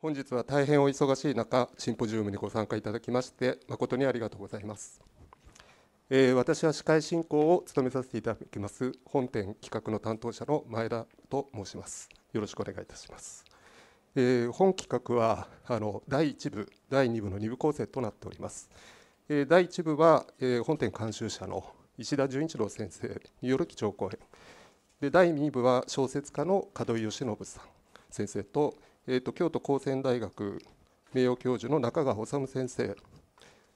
本日は大変お忙しい中、シンポジウムにご参加いただきまして、誠にありがとうございます。えー、私は司会進行を務めさせていただきます、本店企画の担当者の前田と申します。よろしくお願いいたします。えー、本企画はあの第1部、第2部の2部構成となっております。えー、第1部は、えー、本店監修者の石田純一郎先生による基調講演で第2部は小説家の門井義信さん先生と、えーと、京都高専大学名誉教授の中川治先生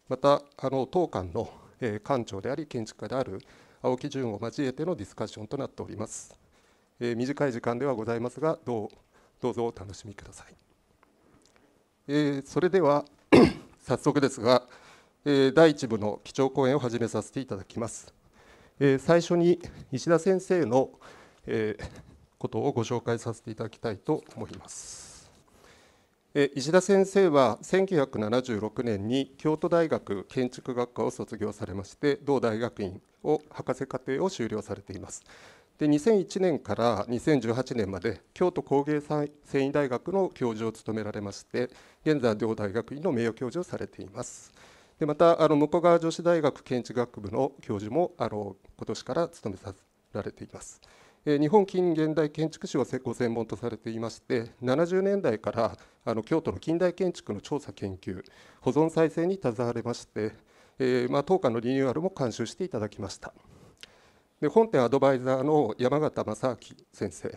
またあの当館の、えー、館長であり建築家である青木淳を交えてのディスカッションとなっております、えー、短い時間ではございますがどうどうぞお楽しみください、えー、それでは 早速ですが、えー、第1部の基調講演を始めさせていただきます、えー、最初に石田先生の、えー、ことをご紹介させていただきたいと思います石田先生は1976年に京都大学建築学科を卒業されまして同大学院を博士課程を修了されていますで2001年から2018年まで京都工芸繊維大学の教授を務められまして現在同大学院の名誉教授をされていますでまたあの向川女子大学建築学部の教授もあの今年から務めさせられています。日本近現代建築史をご専門とされていまして70年代からあの京都の近代建築の調査研究保存再生に携われまして、えー、まあ、当館のリニューアルも監修していただきましたで本店アドバイザーの山形正明先生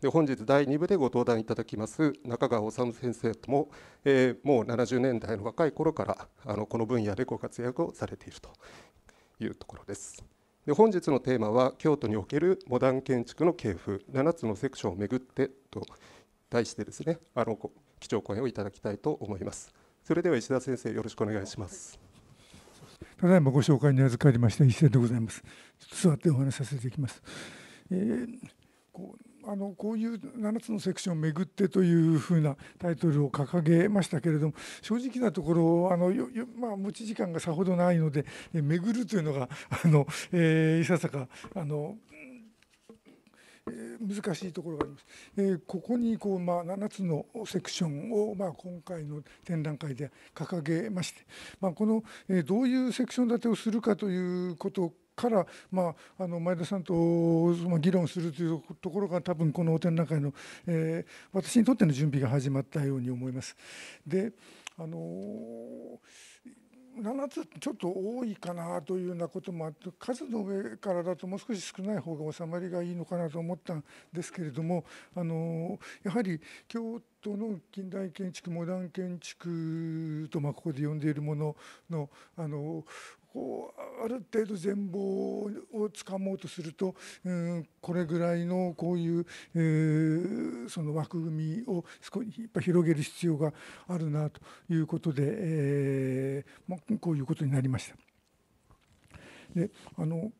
で本日第2部でご登壇いただきます中川治先生とも、えー、もう70年代の若い頃からあのこの分野でご活躍をされているというところです。で本日のテーマは「京都におけるモダン建築の系譜7つのセクションをめぐって」と題してですねあの基調講演をいただきたいと思います。それでは石田先生よろしくお願いします。ただいまご紹介に預かりました石田でございます。座ってお話しさせていきます。えー、こうあのこういう7つのセクションを巡ってというふうなタイトルを掲げましたけれども正直なところあのまあ、持ち時間がさほどないので「巡る」というのがあの、えー、いささかあの難しいところがあります。えー、ここにこう、まあ、7つのセクションを、まあ、今回の展覧会で掲げまして、まあ、この、えー、どういうセクション立てをするかということから、まあ、あの前田さんと議論するというところが多分この展覧会の、えー、私にとっての準備が始まったように思います。であの7つちょっと多いかなというようなこともあって数の上からだともう少し少ない方が収まりがいいのかなと思ったんですけれどもあのやはり京都の近代建築モダン建築とまあここで呼んでいるもののあのこうある程度全貌をつかもうとすると、うん、これぐらいのこういう、えー、その枠組みを少しやっぱ広げる必要があるなということで、えーまあ、こういうことになりました。であの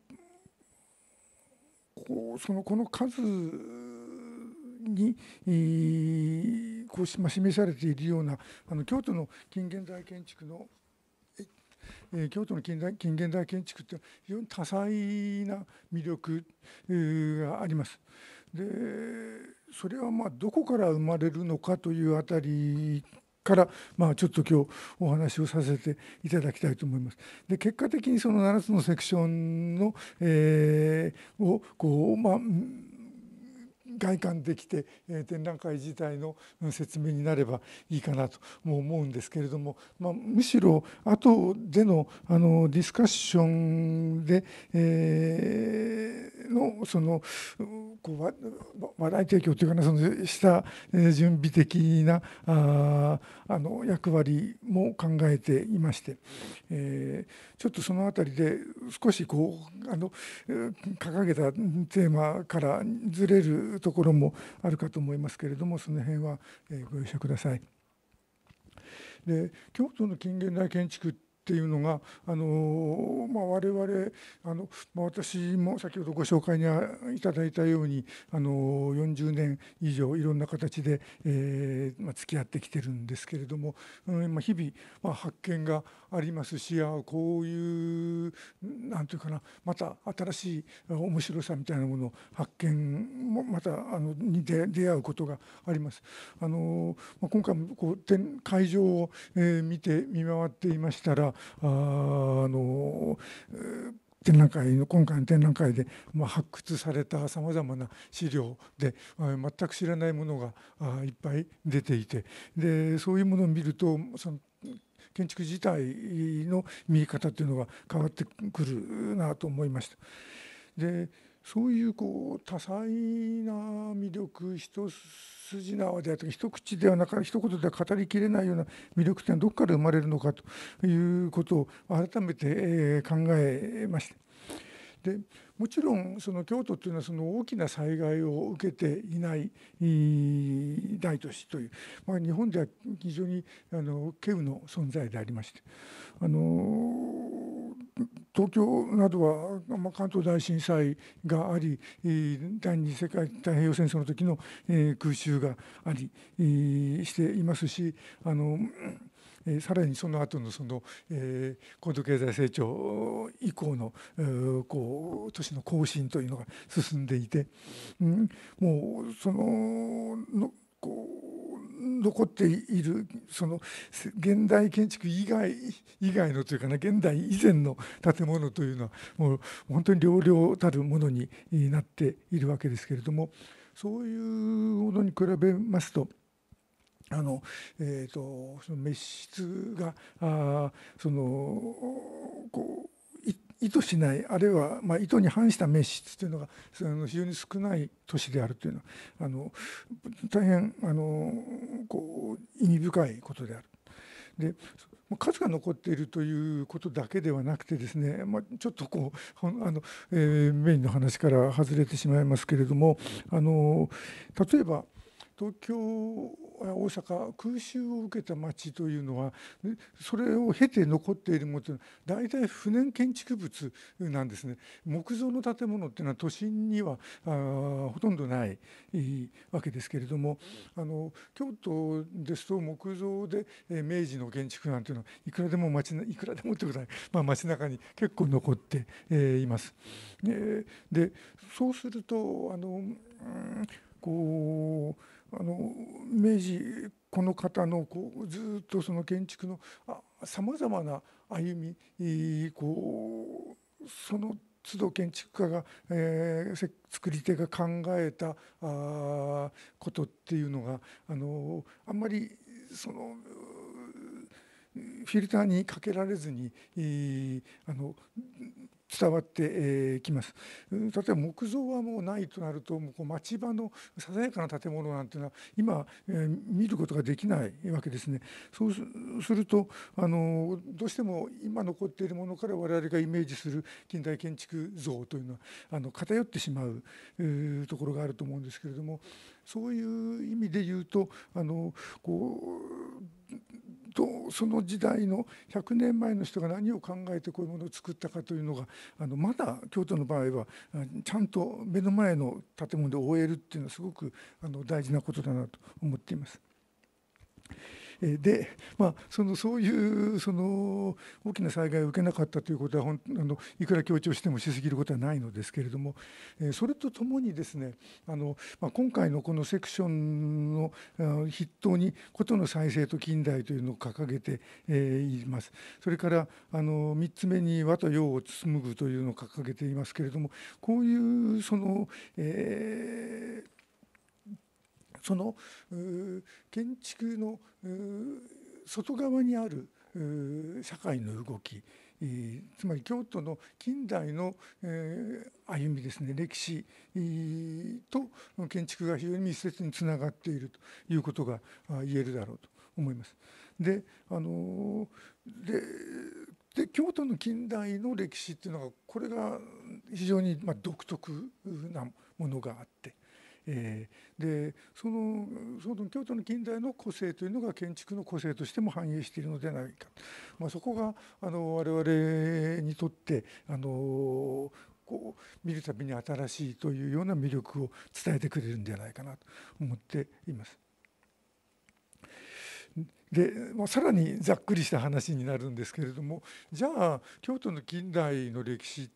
こうそのこの数に、えー、こう示されているようなあの京都の近現代建築のえ京都の近代近現代建築って非常に多彩な魅力があります。でそれはまどこから生まれるのかというあたりから、まあ、ちょっと今日お話をさせていただきたいと思います。で結果的にその7つのセクションの、えー、をこう、まあ外観できて、え展覧会自体の説明になればいいかなとも思うんですけれども、まあ、むしろ後でのあのディスカッションで、えー、のそのこう笑い提供というかなそのした準備的なああの役割も考えていまして、えー、ちょっとその辺りで少しこうあの掲げたテーマからずれるところもあるかと思いますけれどもその辺はご容赦ください。で京都の近現代建築っていうのがあの、まあ、我々あの、まあ、私も先ほどご紹介にいただいたようにあの40年以上いろんな形で、えーまあ、付き合ってきてるんですけれども、うんまあ、日々、まあ、発見がありますしあこういうなんていうかなまた新しい面白さみたいなものを発見もまたあのに出出会うことがあります。あのまあ、今回もこう展会場を、えー、見て見回っていましたらあの展覧会の今回の展覧会で、まあ、発掘されたさまざまな資料で全く知らないものがいっぱい出ていてでそういうものを見るとその建築自体の見え方というのが変わってくるなと思いました。でそういうこう多彩な魅力一筋縄であったり一口ではなか一言では語りきれないような魅力っていうのはどこから生まれるのかということを改めて考えました。でもちろんその京都というのはその大きな災害を受けていない大都市という、まあ、日本では非常にあの稀有の存在でありましてあの東京などは関東大震災があり第二次世界太平洋戦争の時の空襲がありしていますしあのさらにその後のその、高度経済成長以降の、こう都市の更新というのが進んでいて、もうそのこう残っているその現代建築以外以外のというかな現代以前の建物というのはもう本当に寥々たるものになっているわけですけれどもそういうものに比べますと。あのえーと、その滅失があそのこう意図しないあるいはま意図に反した滅失というのがその非常に少ない都市であるというのはあの大変あのこう意味深いことである。で数が残っているということだけではなくてですね、まあ、ちょっとこうあの、えー、メインの話から外れてしまいますけれどもあの例えば東京大阪空襲を受けた町というのはそれを経て残っているものというのは大体不燃建築物なんですね木造の建物っていうのは都心にはあほとんどないわけですけれどもあの京都ですと木造で明治の建築なんていうのはいくらでも町いくらでもってことは、まあ、町中に結構残っています。でそうするとあのこうあの明治この方のこうずっとその建築のさまざまな歩みこうその都度建築家が、えー、作り手が考えたあことっていうのがあのあんまりそのフィルターにかけられずに、えー、あの伝わってきます。例えば木造はもうないとなるともう町場のささやかな建物なんていうのは今見ることができないわけですね。そうするとあのどうしても今残っているものから我々がイメージする近代建築像というのはあの偏ってしまうところがあると思うんですけれどもそういう意味で言うとあのこうどその時代の100年前の人が何を考えてこういうものを作ったかというのがあのまだ京都の場合はちゃんと目の前の建物で終えるっていうのはすごくあの大事なことだなと思っています。で、まあ、そのそういうその大きな災害を受けなかったということは本あのいくら強調してもしすぎることはないのですけれどもそれとともにですねあの、まあ、今回のこのセクションの筆頭にことの再生と近代というのを掲げています。それからあの3つ目に和と洋を紡ぐというのを掲げていますけれどもこういうその、えーその建築の外側にある社会の動きつまり京都の近代の歩みですね歴史と建築が非常に密接につながっているということが言えるだろうと思います。であのでで京都の近代の歴史っていうのがこれが非常にま独特なものがあってえー、でそのその京都の近代の個性というのが建築の個性としても反映しているのではないか、まあ、そこがあの我々にとってあのこう見るたびに新しいというような魅力を伝えてくれるんじゃないかなと思っています。で、まあ、さらにざっくりした話になるんですけれどもじゃあ京都の近代の歴史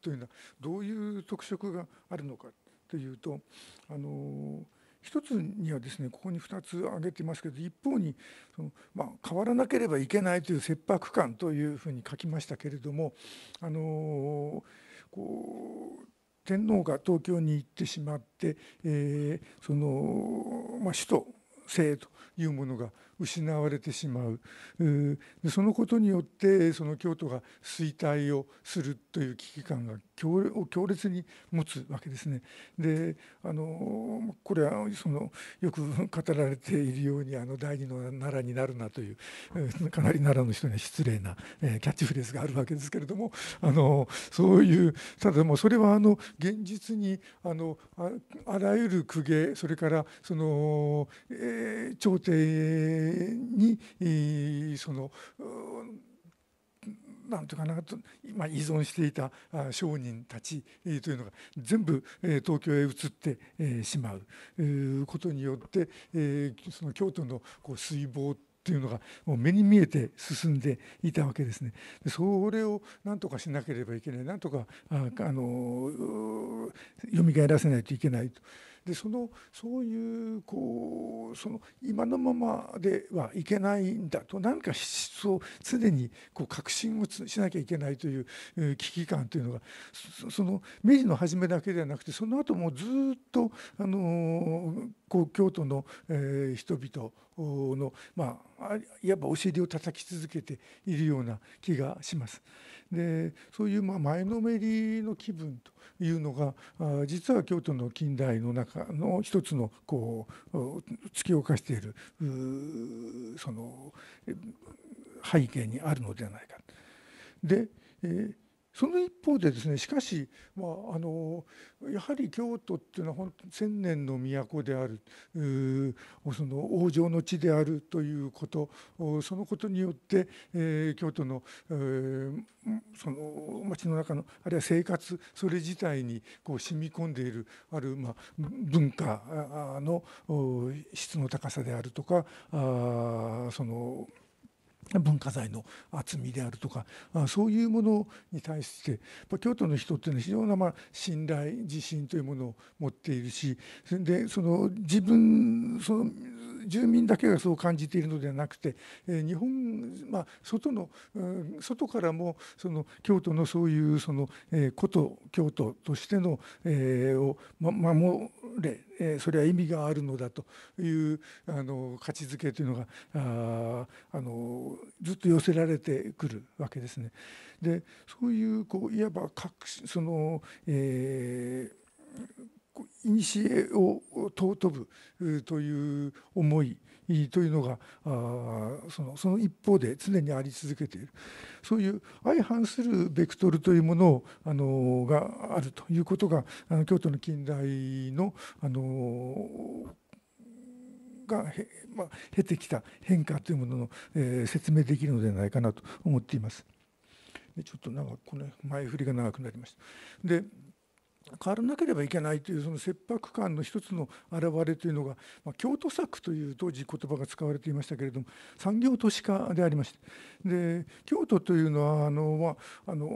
というのはどういう特色があるのか。というとあの一つにはですねここに2つ挙げてますけど一方にその、まあ、変わらなければいけないという切迫感というふうに書きましたけれどもあのこう天皇が東京に行ってしまって、えー、その、まあ、首都性というものが失われてしまうでそのことによってその京都が衰退をするという危機感が強烈に持つわけですね。であのこれはそのよく語られているようにあの第二の奈良になるなという かなり奈良の人には失礼なキャッチフレーズがあるわけですけれどもあのそういうただもうそれはあの現実にあのあらゆる公家それからその、えー、朝廷にそのなんとかなと、まあ、依存していた商人たちというのが全部東京へ移ってしまうことによってその京都のこう水防というのがもう目に見えて進んでいたわけですね。それを何とかしなければいけない何とかああのよみがえらせないといけないと。でそのそういうこうその今のままではいけないんだと何か質を常にこう確信をしなきゃいけないという危機感というのがその明治の初めだけではなくてその後もずっとあのこう京都の、え人々のまあいわばお尻を叩き続けているような気がします。でそういうま前のめりの気分というのが実は京都の近代の中の一つのこう突き動かしているその背景にあるのではないか。で、えーその一方でですねしかし、まあ、あのやはり京都っていうのは本当千年の都であるその往生の地であるということそのことによって、えー、京都の、えー、その町の中のあるいは生活それ自体にこう染み込んでいるある、まあ、文化の質の高さであるとかあその。文化財の厚みであるとかそういうものに対して京都の人っていうのは非常なまあ信頼自信というものを持っているしでその自分その住民だけがそう感じているのではなくて日本、まあ、外の外からもその京都のそういうその古都京都としての、えー、を守れそれは意味があるのだというあの価値づけというのがああのずっと寄せられてくるわけですね。でそういうこういわばその、えー古を尊ぶという思いというのがそのその一方で常にあり続けているそういう相反するベクトルというものをあのがあるということがあの京都の近代のあのがへ、まあ、経てきた変化というものの、えー、説明できるのではないかなと思っています。でちょっとなんかこの前振りが長くなりました。で変わらなければいけないというその切迫感の一つの表れというのが、まあ、京都策という当時言葉が使われていましたけれども産業都市化でありましてで京都というのはあの、まああの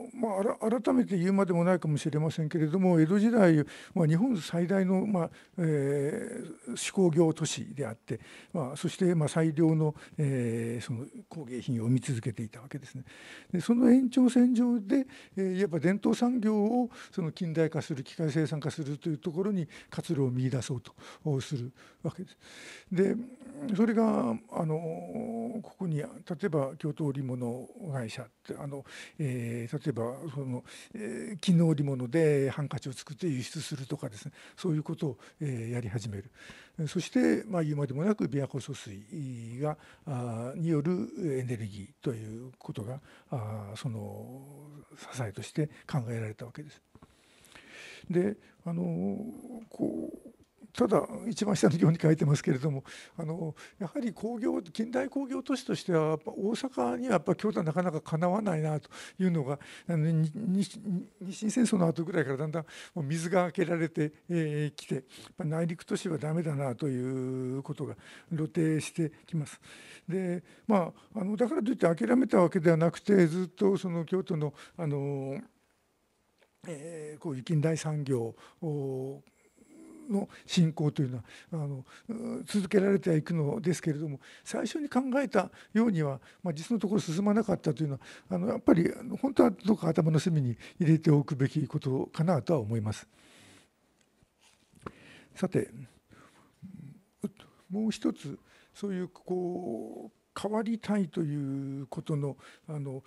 まあ、改めて言うまでもないかもしれませんけれども江戸時代まあ、日本最大の、まあえー、手工業都市であって、まあ、そして、まあ、最良の,、えー、その工芸品を生み続けていたわけですね。でその延長線上で、えー、やっぱ伝統産業をその近代化する機械生産化するというところに活路を見出そうとするわけです。でそれがあのここに例えば京都織物会社ってあの、えー、例えばその、えー、絹織物でハンカチを作って輸出するとかですねそういうことを、えー、やり始めるそして、まあ、言うまでもなく琵琶湖疎水があによるエネルギーということがあその支えとして考えられたわけです。であのこうただ一番下の行に書いてますけれどもあのやはり工業近代工業都市としてはやっぱ大阪にはやっぱ京都はなかなかかなわないなというのがあの日清戦争の後ぐらいからだんだんもう水が開けられてき、えー、て内陸都市はだめだなということが露呈してきます。でまあ、あのだからといって諦めたわけではなくてずっとその京都のあのえー、こういう近代産業の進行というのはあの続けられてはいくのですけれども最初に考えたようには、まあ、実のところ進まなかったというのはあのやっぱり本当はどうか頭の隅に入れておくべきことかなとは思います。さてもう一つそういうこう変わりたいということのあの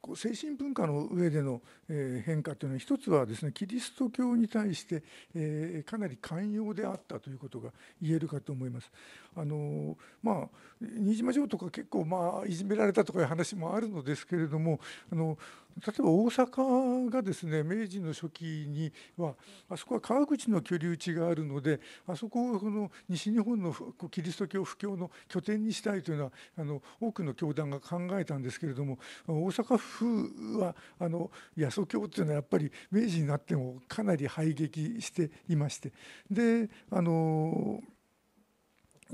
こう精神文化の上でのえ変化というのは一つはですねキリスト教に対してえかなり寛容であったということが言えるかと思います。あのまあ、新島城とか結構まあいじめられたとかいう話もあるのですけれどもあの例えば大阪がですね明治の初期にはあそこは川口の居留地があるのであそこをこの西日本のキリスト教布教の拠点にしたいというのはあの多くの教団が考えたんですけれども大阪府はあの八祖教っていうのはやっぱり明治になってもかなり排撃していましてであのー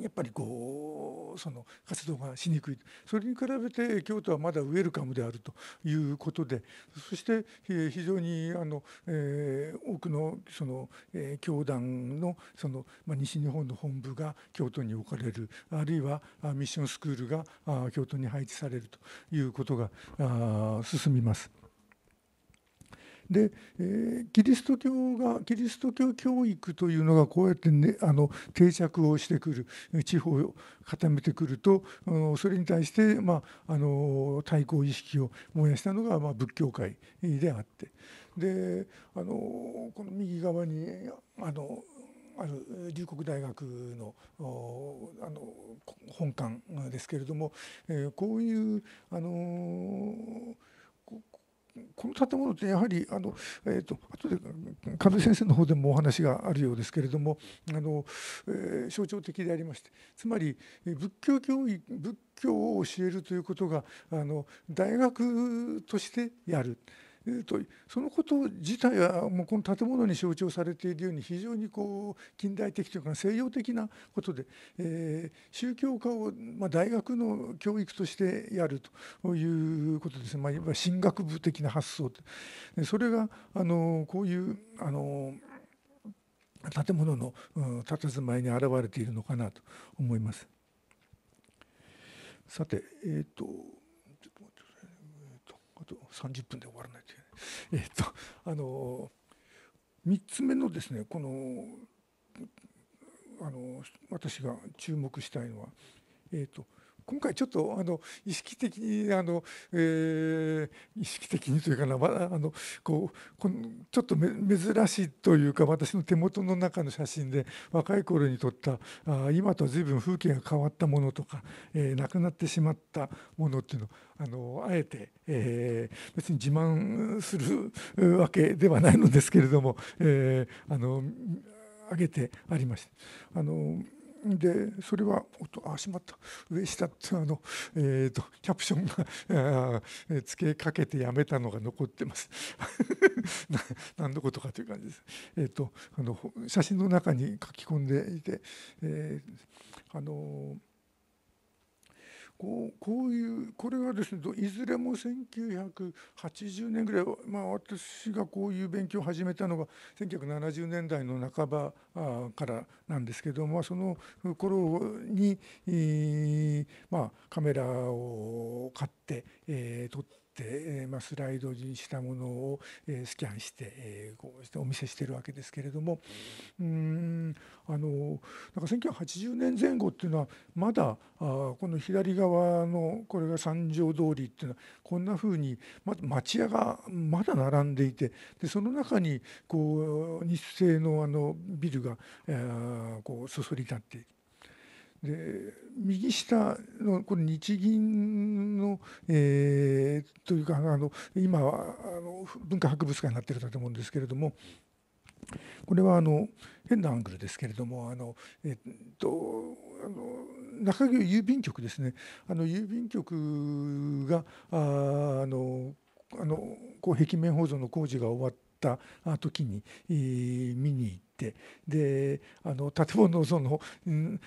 やっぱりこうその活動がしにくいそれに比べて京都はまだウェルカムであるということでそして非常にあの、えー、多くのその、えー、教団のその、まあ、西日本の本部が京都に置かれるあるいはミッションスクールが京都に配置されるということが進みます。で、えー、キリスト教がキリスト教教育というのがこうやって、ね、あの定着をしてくる地方を固めてくるとそれに対して、まあ、あの対抗意識を燃やしたのが、まあ、仏教界であってであのこの右側にあのある龍谷大学のあの本館ですけれども、えー、こういうあのーこの建物ってやはりあの、えーと、後で神戸先生の方でもお話があるようですけれどもあの、えー、象徴的でありましてつまり仏教教育仏教を教えるということがあの大学としてやる。えーと、そのこと自体はもうこの建物に象徴されているように非常にこう近代的というか西洋的なことで、えー、宗教家を、まあ、大学の教育としてやるということですね、まあ、いわば神学部的な発想それがあのこういうあの建物のずまいに現れているのかなと思います。さて、えーとあと30分で終わらないといけない。えっとあの3つ目のですねこのあの私が注目したいのは、えっと今回ちょっとあの意識的にあの、えー、意識的にというかな、まあ、あのこうこのちょっと珍しいというか私の手元の中の写真で若い頃に撮ったあ今とは随分風景が変わったものとか、えー、なくなってしまったものっていうのをあのあえて、えー、別に自慢するわけではないのですけれども、えー、あの挙げてありました。あのでそれはおあしまった上下ってあの、えーと、キャプションがつけかけてやめたのが残ってます何 のことかという感じです、えーと、あの写真の中に書き込んでいて、えー、あのこうこういうこれはですねいずれも1980年ぐらい、まあ、私がこういう勉強を始めたのが1970年代の半ばからなんですけどもその頃に、まあ、カメラを買って、えー、撮って。、まあ、スライドにしたものをスキャンしてこうしてお見せしてるわけですけれどもうんあのなんか1980年前後っていうのはまだあこの左側のこれが三条通りっていうのはこんなふうに町屋がまだ並んでいてでその中にこう日清のあのビルが、えー、こうそそり立っている。で右下のこれ日銀の、えー、というかあの今はあの文化博物館になっているうんですけれどもこれはあの変なアングルですけれどもあの、えっと、あの中京郵便局ですねあの郵便局があのあのこう壁面保存の工事が終わってった時に見に行って。であの建物のその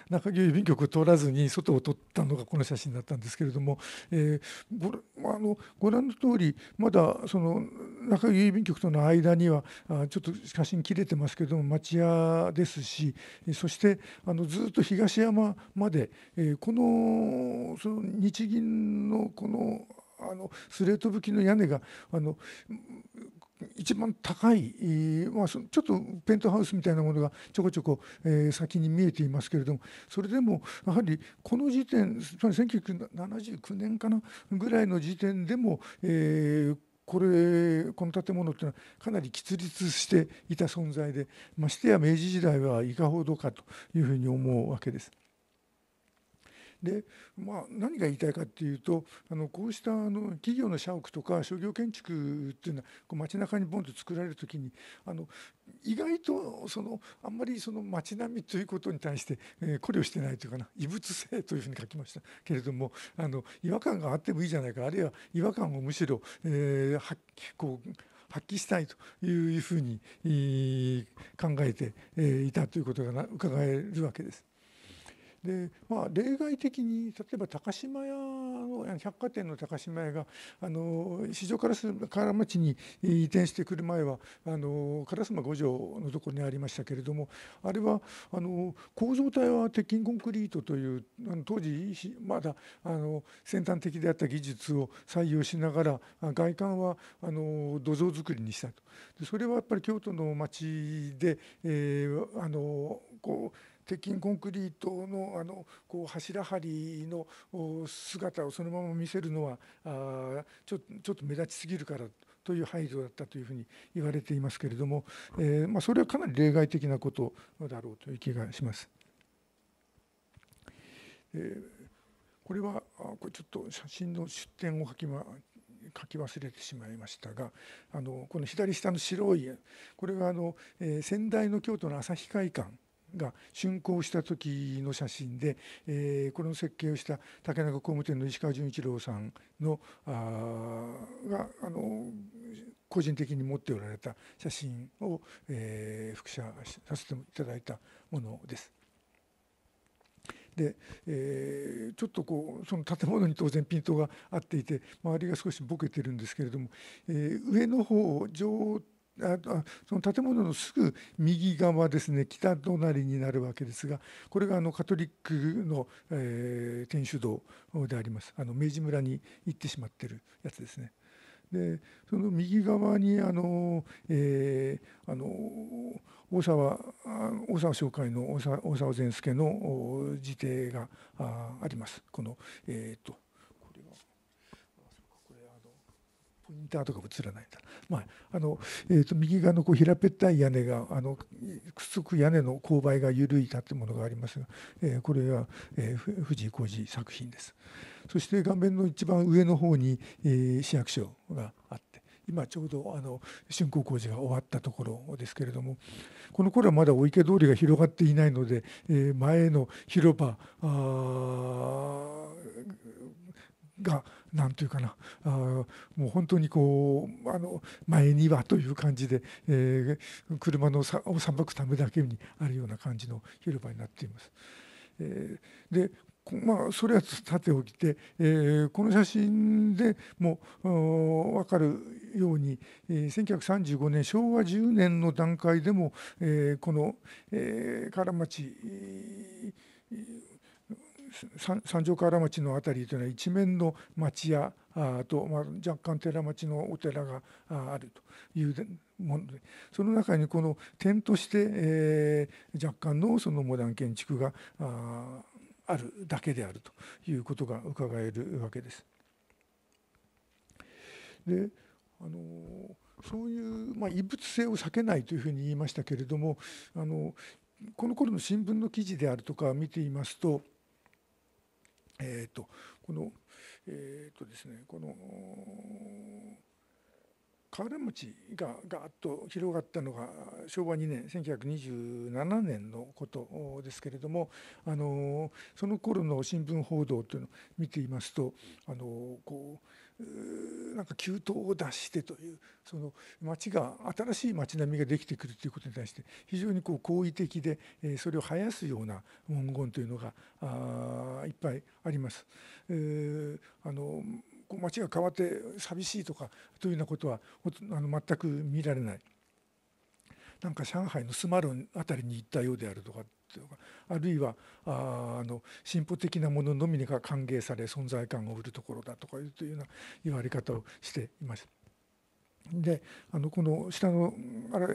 中郵便局を通らずに外を撮ったのがこの写真だったんですけれども、えごあのご覧の通りまだその中郵便局との間にはあちょっと写真切れてますけれども町屋ですしそしてあのずっと東山まで、えこのその日銀のこのあのスレート吹きの屋根があの一番高い、まあ、ちょっとペントハウスみたいなものがちょこちょこ、え先に見えていますけれどもそれでもやはりこの時点つまり1979年かなぐらいの時点でも、えー、これこの建物っていうのはかなり喫立していた存在でましてや明治時代はいかほどかというふうに思うわけです。で、まあ、何が言いたいかっていうとあのこうしたあの企業の社屋とか商業建築っていうのはこう街中にボンと作られる時にあの意外とそのあんまりその街並みということに対して、えー、考慮してないというかな異物性というふうに書きましたけれどもあの違和感があってもいいじゃないかあるいは違和感をむしろ、えー、こう発揮したいというふうに考えていたということが伺えるわけです。で、まあ、例外的に例えば高島屋の百貨店の高島屋があの市場からすから町に移転してくる前はあの烏丸五条のところにありましたけれどもあれはあの構造体は鉄筋コンクリートというあの当時まだあの先端的であった技術を採用しながら外観はあの土蔵造りにしたと。でそれはやっぱり京都の町で、えー、あのこう鉄筋コンクリートのあのこう柱張りの姿をそのまま見せるのはあちょちょっと目立ちすぎるからという配慮だったというふうに言われていますけれども、えー、まあ、それはかなり例外的なことだろうという気がします。えー、これはこれちょっと写真の出典を書きま 書き忘れてしまいましたがあのこの左下の白いこれはあの、えー、先代の京都の旭会館が竣工した時の写真で、えー、これの設計をした竹中工務店の石川純一郎さんのあがあの個人的に持っておられた写真を、えー、複写させていただいたものです。で、えー、ちょっとこうその建物に当然ピントが合っていて周りが少しボケてるんですけれども、えー、上の方上あその建物のすぐ右側ですね北隣になるわけですがこれがあのカトリックの、えー、天主堂でありますあの明治村に行ってしまってるやつですね。でその右側にあの、えー、あの大沢大沢商会の大沢大沢善助の辞典がありますこの、えーとポインターとか映らないんだ、まああのえーと、と右側のこう平べったい屋根があのくっつく屋根の勾配が緩い建物がありますが、えー、これは、えー、藤井浩二作品ですそして画面の一番上の方に、えー、市役所があって今ちょうどあの竣工工事が終わったところですけれどもこの頃はまだお池通りが広がっていないので、えー、前の広場あが何というかなあもう本当にこうあの前にはという感じで、えー、車のさをさばくためだけにあるような感じの広場になっています。えー、でまあ、それはさておきて、えー、この写真でも分かるように、えー、1935年昭和10年の段階でも、えー、この、えー、唐町三条河原町の辺りというのは一面の町屋と、まあ、若干寺町のお寺があるというものでその中にこの点として、えー、若干のそのモダン建築があるだけであるということがうかがえるわけです。であのそういう、まあ、異物性を避けないというふうに言いましたけれどもあのこの頃の新聞の記事であるとか見ていますとえっ、ー、とこのえっ、ー、とですねこの河原町がガーッと広がったのが昭和2年1927年のことですけれどもあのその頃の新聞報道というのを見ていますとあのこうなんか急騰を脱してというその町が新しい町並みができてくるということに対して非常にこう好意的でそれを生やすような文言というのがいっぱいあります。えー、あの町が変わって寂しいとかというようなことはあの全く見られない。なんか上海のスマルンたりに行ったようであるとかあるいはあの進歩的なもののみが歓迎され存在感を売るところだとかいうというような言われ方をしていました。であのこの下のあれ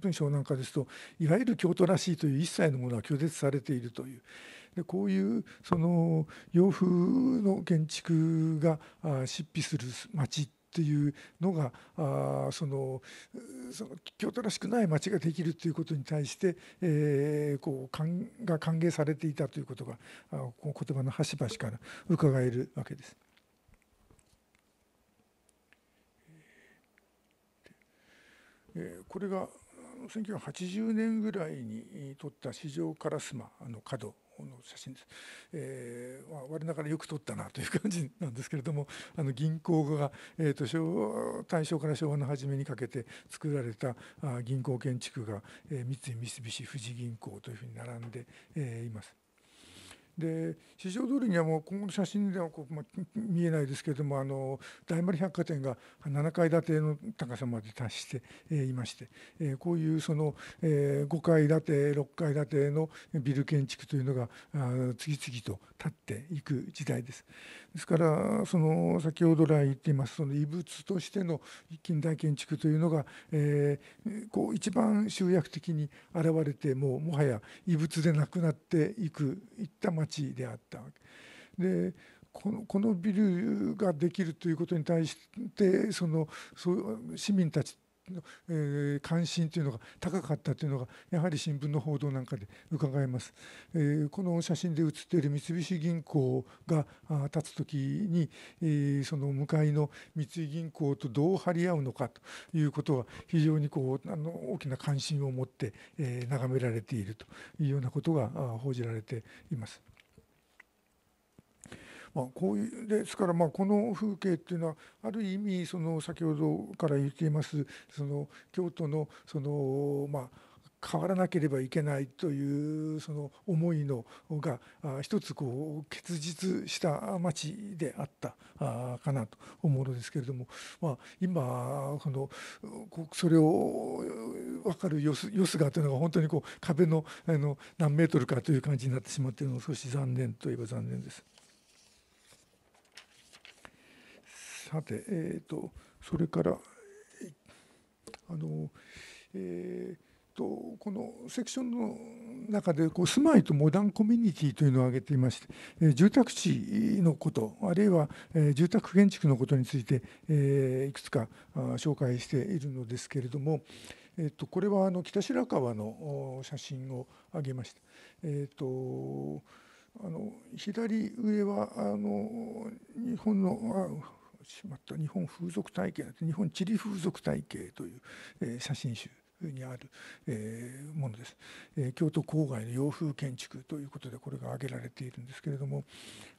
文章なんかですといわゆる京都らしいという一切のものは拒絶されているというでこういうその洋風の建築が執筆する町ってっていうのがあそのその京都らしくない町ができるということに対して、えー、こうかんが歓迎されていたということがあこの言葉の端々から伺えるわけです。えー、これが1980年ぐらいに撮った「市場烏丸の角この写真です、えー、我ながらよく撮ったなという感じなんですけれども あの銀行が、えーと、と大正から昭和の初めにかけて作られた銀行建築が、えー、三井三菱富士銀行というふうに並んで、えー、います。で市場通りにはもう今後の写真ではこう、まあ、見えないですけれどもあの大丸百貨店が7階建ての高さまで達して、えー、いまして、えー、こういうその、えー、5階建て6階建てのビル建築というのがあ次々と立っていく時代です。ですからその先ほど来言っていますその異物としての近代建築というのが、えー、こう一番集約的に現れてもうもはや異物でなくなっていくいったま街であった。でこのこのビルができるということに対してそのそ市民たちえー、関心というのが高かったというのがやはり新聞の報道なんかで伺えます、えー、この写真で写っている三菱銀行が立つ時に、えー、その向かいの三井銀行とどう張り合うのかということは非常にこうあの大きな関心を持って、え眺められているというようなことが報じられています。まあ、こういうですからまあこの風景っていうのはある意味その先ほどから言っていますその京都のそのまあ変わらなければいけないというその思いのが一つこう結実した町であったかなと思うのですけれども、ま今そのそれを分かるよすがというのが本当にこう壁のあの何メートルかという感じになってしまっているのが少し残念といえば残念です。さて、えーと、それからあの、えーと、このセクションの中でこう住まいとモダンコミュニティというのを挙げていまして、えー、住宅地のことあるいは、えー、住宅建築のことについて、えー、いくつか紹介しているのですけれども、えーと、これはあの北白川の写真を挙げました。えーとあの左上はあの日本のしまった日本風俗体系日本地理風俗体系という、え写真集にある、えものです、え京都郊外の洋風建築ということでこれが挙げられているんですけれども、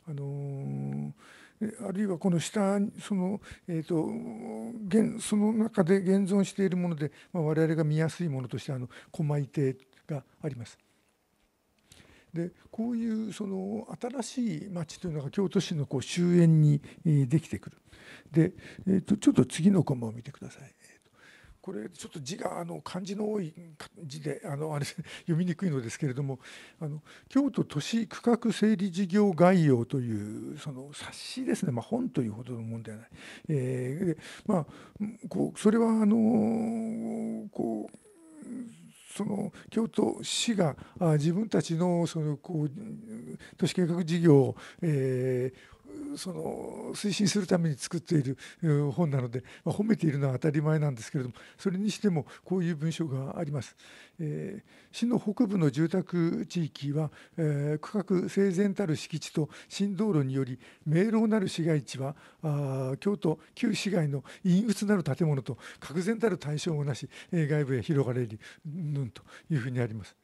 あのあるいはこの下その,、えーと、現その中で現存しているもので、まあ、我々が見やすいものとしてあの狛江邸があります。でこういうその新しい町というのが京都市のこう終焉にできてくるで、えー、とちょっと次のコマを見てください。これちょっと字があの漢字の多い字であのあれ 読みにくいのですけれどもあの京都都市区画整理事業概要というその冊子ですね、まあ、本というほどのものではない、えー、でまあこうそれはあのこうその京都市が自分たちのそのこう都市計画事業を、えー、その推進するために作っている本なので、まあ、褒めているのは当たり前なんですけれどもそれにしてもこういう文章があります。えー、市の北部の住宅地域は、えー、区画整然たる敷地と新道路により明朗なる市街地はあ京都旧市街の陰鬱なる建物と確然たる対象もなし、え外部へ広がれるぬんというふうにあります。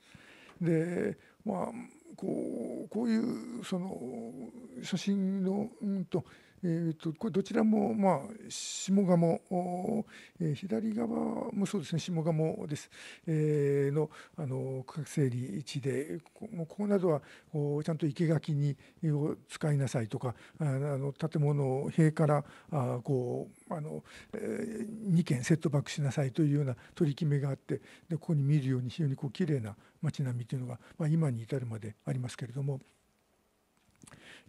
でまあこうこういうその写真の、うんと、とえーと、これどちらも、まあ、下鴨、えー、左側もそうですね下鴨です、えー、のあの区画整理地でここなどはちゃんと生垣にを使いなさいとかあの建物を塀からあこうあの、えー、2軒セットバックしなさいというような取り決めがあってでここに見るように非常にこう綺麗な街並みというのが、まあ、今に至るまでありますけれども。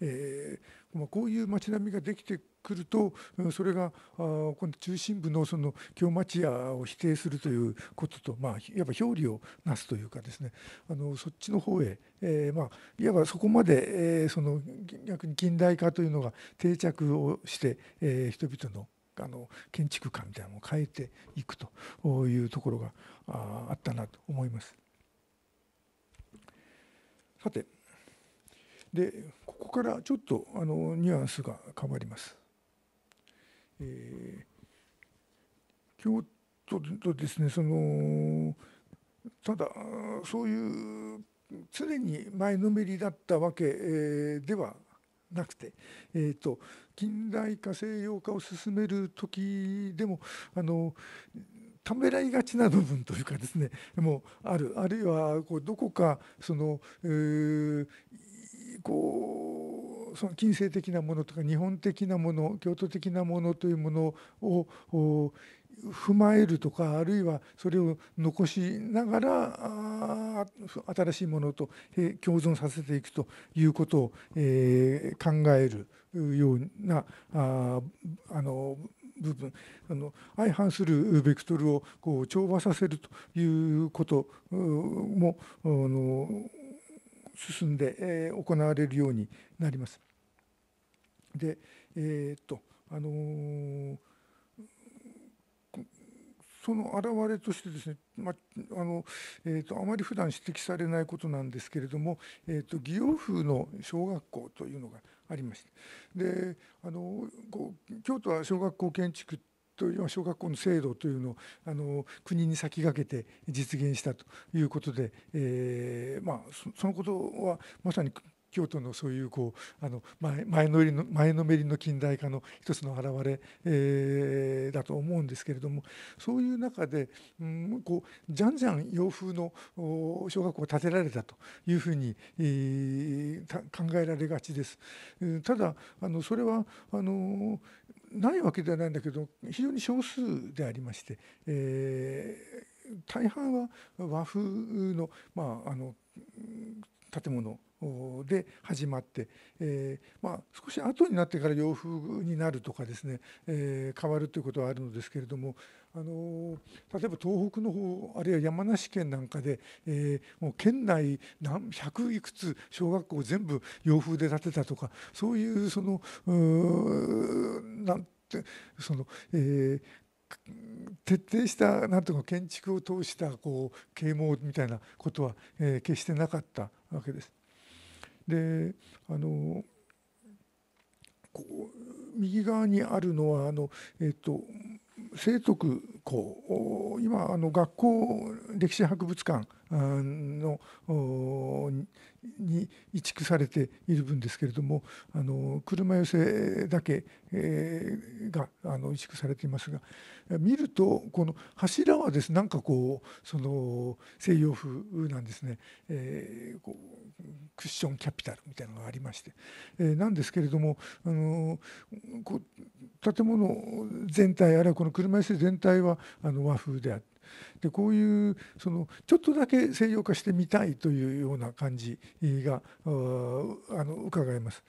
えーまあ、こういう町並みができてくるとそれがこの中心部のその京町屋を否定するということと、まあ、いわば表裏をなすというかですねあのそっちの方へ、えー、まあ、いわばそこまで、えー、その逆に近代化というのが定着をして、えー、人々のあの建築観みたいなのを変えていくというところがあったなと思います。さてでここからちょっとあのニュアンスが変わります。えー、京都とですねそのただそういう常に前のめりだったわけ、えー、ではなくて、えーと、近代化西洋化を進める時でもあのためらいがちな部分というかですねもうあるあるいはこうどこかその、えー、こうその近世的なものとか日本的なもの京都的なものというものを踏まえるとかあるいはそれを残しながら新しいものと共存させていくということを、えー、考えるようなああの部分あの相反するベクトルをこう調和させるということもあの進んで、え行われるようになります。で、えっとあのその表れとしてですね、まあのえーと、とあまり普段指摘されないことなんですけれども、えーと、と義勇風の小学校というのがありましてであのこう京都は小学校建築という小学校の制度というのをあの国に先駆けて実現したということで、えー、まあ、そのことはまさに京都のそういうこうあの前前のりの前のめりの近代化の一つの表れ、えー、だと思うんですけれどもそういう中で、うん、こうじゃんじゃん洋風の小学校を建てられたというふうに、えー、考えられがちです。ただあのそれはあのないわけではないんだけど非常に少数でありまして、えー、大半は和風の,、まあ、あの建物で始まって、えー、まあ、少し後になってから洋風になるとかですね、えー、変わるということはあるのですけれどもあの例えば東北の方あるいは山梨県なんかで、えー、もう県内何100いくつ小学校全部洋風で建てたとかそういうそのうなんてその、えー、徹底したなんとか建築を通したこう啓蒙みたいなことは、えー、決してなかったわけです。であのこう右側にあるのはあの、えーと聖徳校今あの学校歴史博物館のに移築されている分ですけれどもあの車寄せだけ、えー、があの移築されていますが見るとこの柱はですなんかこうその西洋風なんですね、えー、こうクッションキャピタルみたいなのがありまして、えー、なんですけれどもあのこ建物全体あるいはこの車椅子全体はあの和風であって。でこういうそのちょっとだけ西洋化してみたいというような感じがあの伺えます。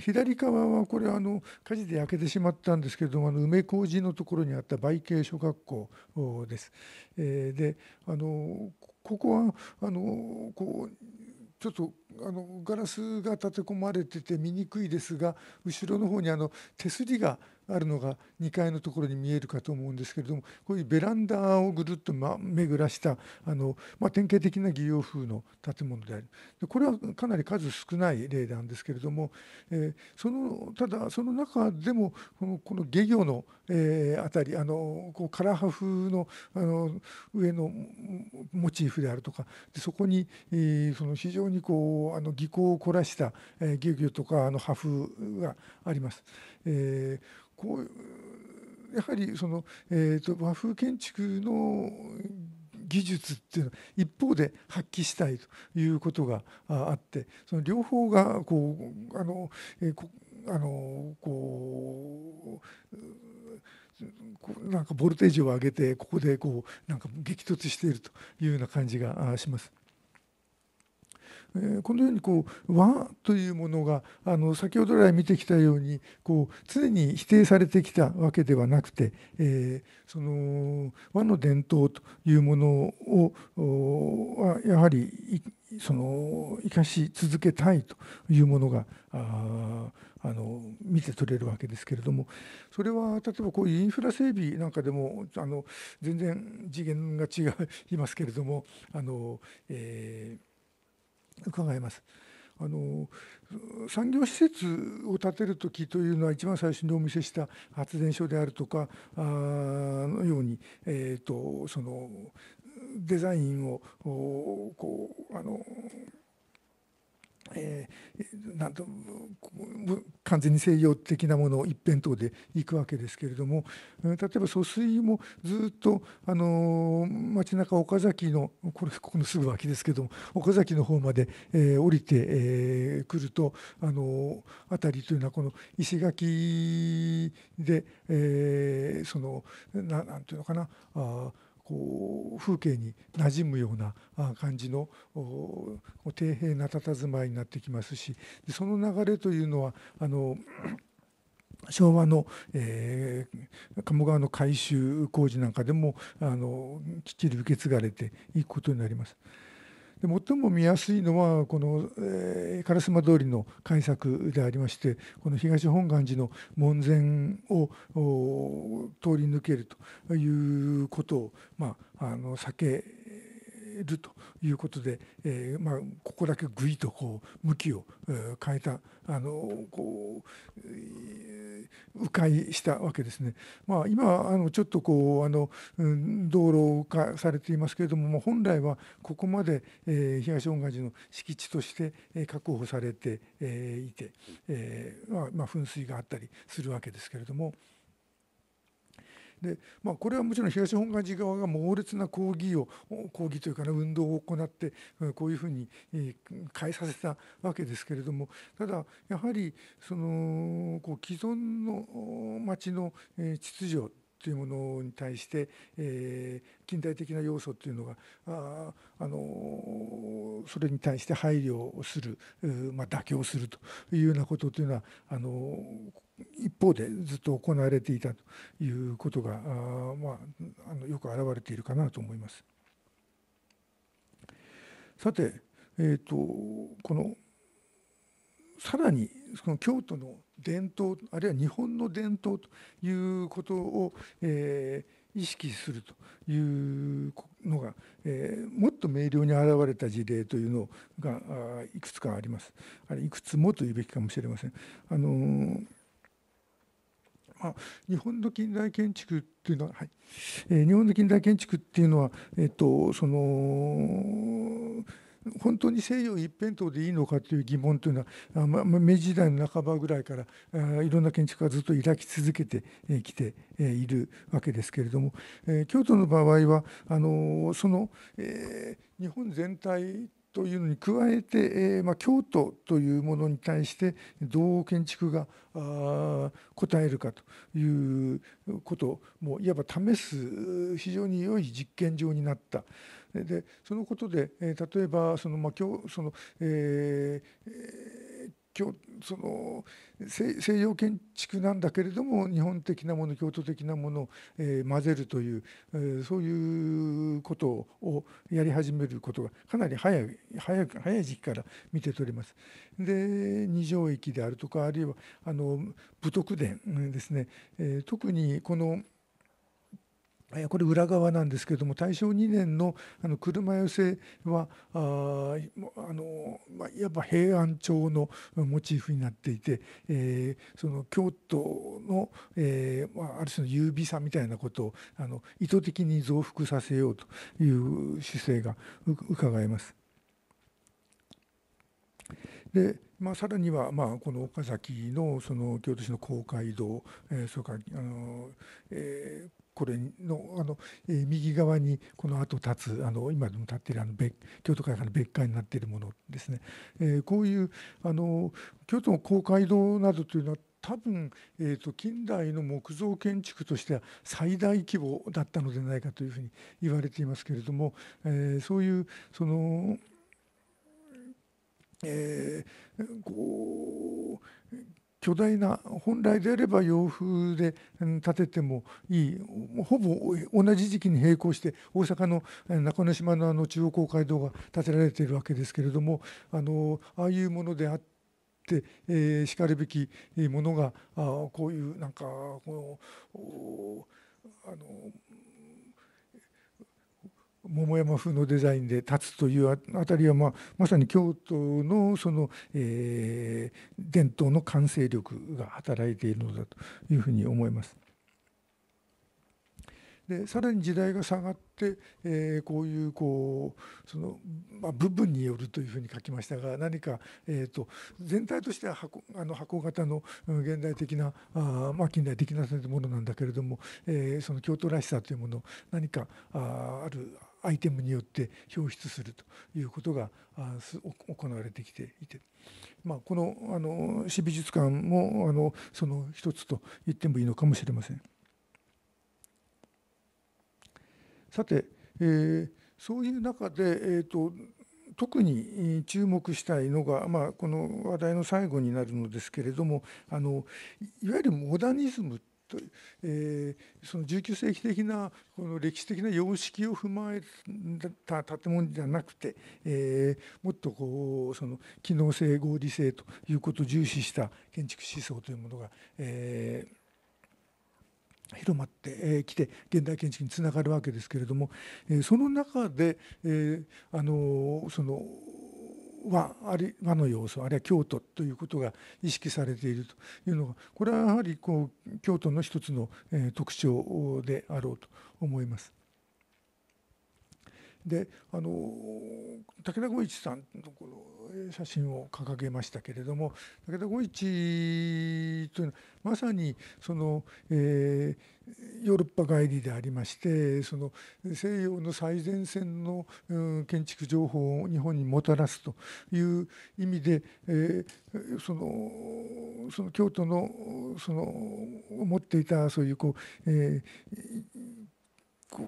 左側はこれあの火事で焼けてしまったんですけれどもあの梅小路のところにあった梅慶小学校です。えー、であのここはあのこうちょっとあのガラスが立て込まれてて見にくいですが後ろの方にあの手すりがあるのが2階のところに見えるかと思うんですけれどもこういうベランダをぐるっと、ま、巡らしたあの、まあ、典型的な擬様風の建物であるでこれはかなり数少ない例なんですけれども、えー、そのただその中でもこのこの下魚の、えー、あたりあのこう唐波風のあの上のモチーフであるとかでそこに、えー、その非常にこうあの技巧を凝らした、えー、ギュとかあの破風があります。えー、こうやはりその、えーと、和風建築の技術っていうのは一方で発揮したいということがあってその両方がこうあの、えー、こあのこうなんかボルテージを上げてここでこうなんか激突しているというような感じがします。このようにこう和というものがあの先ほど来見てきたようにこう常に否定されてきたわけではなくて、えー、その和の伝統というものをやはりその生かし続けたいというものがあの見て取れるわけですけれどもそれは例えばこういうインフラ整備なんかでもあの全然次元が違いますけれどもあの、えー伺います。あの産業施設を建てる時というのは一番最初にお見せした発電所であるとかあのように、えーとそのデザインをこうあのえー、なんと完全に西洋的なものを一辺倒でいくわけですけれども例えば疎水もずっとあの街中岡崎のこれここのすぐ脇ですけども岡崎の方まで、えー、降りてく、えー、るとあの辺りというのはこの石垣で、えー、そのななんていうのかなあこう風景に馴染むような感じの底辺な佇まいになってきますしその流れというのはあの 昭和の、えー、鴨川の改修工事なんかでもあのきっちり受け継がれていくことになります。で最も見やすいのはこの、えー、烏丸通りの改作でありましてこの東本願寺の門前を通り抜けるということを、まあ、あの避けるということで、えー、まあ、ここだけぐいとこう向きを変えたあのこう迂回したわけですね。まあ、今あのちょっとこうあの、道路化されていますけれども本来はここまで、えー、東恩賀寺の敷地として確保されて、えいて、えーまあ、噴水があったりするわけですけれども。で、まあ、これはもちろん東本願寺側が猛烈な抗議を抗議というか、ね、運動を行ってこういうふうに変えさせたわけですけれどもただやはりそのこう既存の町の秩序というものに対して、えー、近代的な要素というのがあ、あのそれに対して配慮をする、まあ、妥協するというようなことというのはあの一方でずっと行われていたということが、あまあ、あのよく表れているかなと思います。さて、えーと、このさらにその京都の伝統あるいは日本の伝統ということを、えー、意識するというのが、えー、もっと明瞭に現れた事例というのがいくつかありますあれいくつもというべきかもしれません。あのーまあ、日本の近代建築っていうのは、はいえー、日本の近代建築っていうのは、えっと、その本当に西洋一辺倒でいいのかという疑問というのは、ま、明治時代の半ばぐらいからあいろんな建築家ずっと抱き続けてきているわけですけれども、えー、京都の場合はあのその、えー、日本全体というのに加えて、えーまあ、京都というものに対してどう建築が応えるかということもいわば試す非常に良い実験場になった。でそのことで、えー、例えばその、まあ、その、えー京その西洋建築なんだけれども日本的なもの京都的なものを、えー、混ぜるという、えー、そういうことをやり始めることがかなり早い早く早い時期から見て取れます。で二条駅であるとかあるいはあの武徳殿ですね、えー、特にこのこれ裏側なんですけれども大正2年のあの車寄せはあの、まあ、いわば平安朝のモチーフになっていて、えー、その京都の、えーまあ、ある種の優美さみたいなことをあの意図的に増幅させようという姿勢がうかがえます。でまあ、さらには、まあ、この岡崎のその京都市の公会堂、えー、それからあの、えーこれのあの、えー、右側にこの後立つあの今でも立っているあの別京都会館の別館になっているものですね、えー、こういうあの京都の公会堂などというのは多分、えーと、近代の木造建築としては最大規模だったのではないかというふうに言われていますけれども、えー、そういうその、えー、こう巨大な本来であれば洋風で建ててもいいほぼ同じ時期に並行して大阪の中之島のあの中央公会堂が建てられているわけですけれどもあのああいうものであって。えしかるべきものがあこういうなんかこのあの桃山風のデザインで立つというあたりは、まあ、まさに京都のその、えー、伝統の完成力が働いているのだというふうに思います。でさらに時代が下がって、えー、こういうこうその、まあ、部分によるというふうに書きましたが何か、えーと、全体としては箱あの箱型の現代的なあ、まあ、近代的なものなんだけれども、えー、その京都らしさというもの何かああるアイテムによって表出するということが行われてきていて、まあ、このあの市美術館もあのその一つと言ってもいいのかもしれません。さて、えー、そういう中で、えーと、特に注目したいのが、まあ、この話題の最後になるのですけれどもあのいわゆるモダニズムと、えー、その19世紀的なこの歴史的な様式を踏まえた建物じゃなくて、えー、もっとこうその機能性合理性ということを重視した建築思想というものが、えー、広まってきて現代建築につながるわけですけれどもその中であのその和ある和の要素あるいは京都ということが意識されているというのがこれはやはりこう京都の一つの特徴であろうと思います。であの武田五一さんのこの写真を掲げましたけれども武田五一というのはまさにその、えー、ヨーロッパ帰りでありましてその西洋の最前線の、うん、建築情報を日本にもたらすという意味で、えー、そのその京都のその持っていたそういうこう、えー、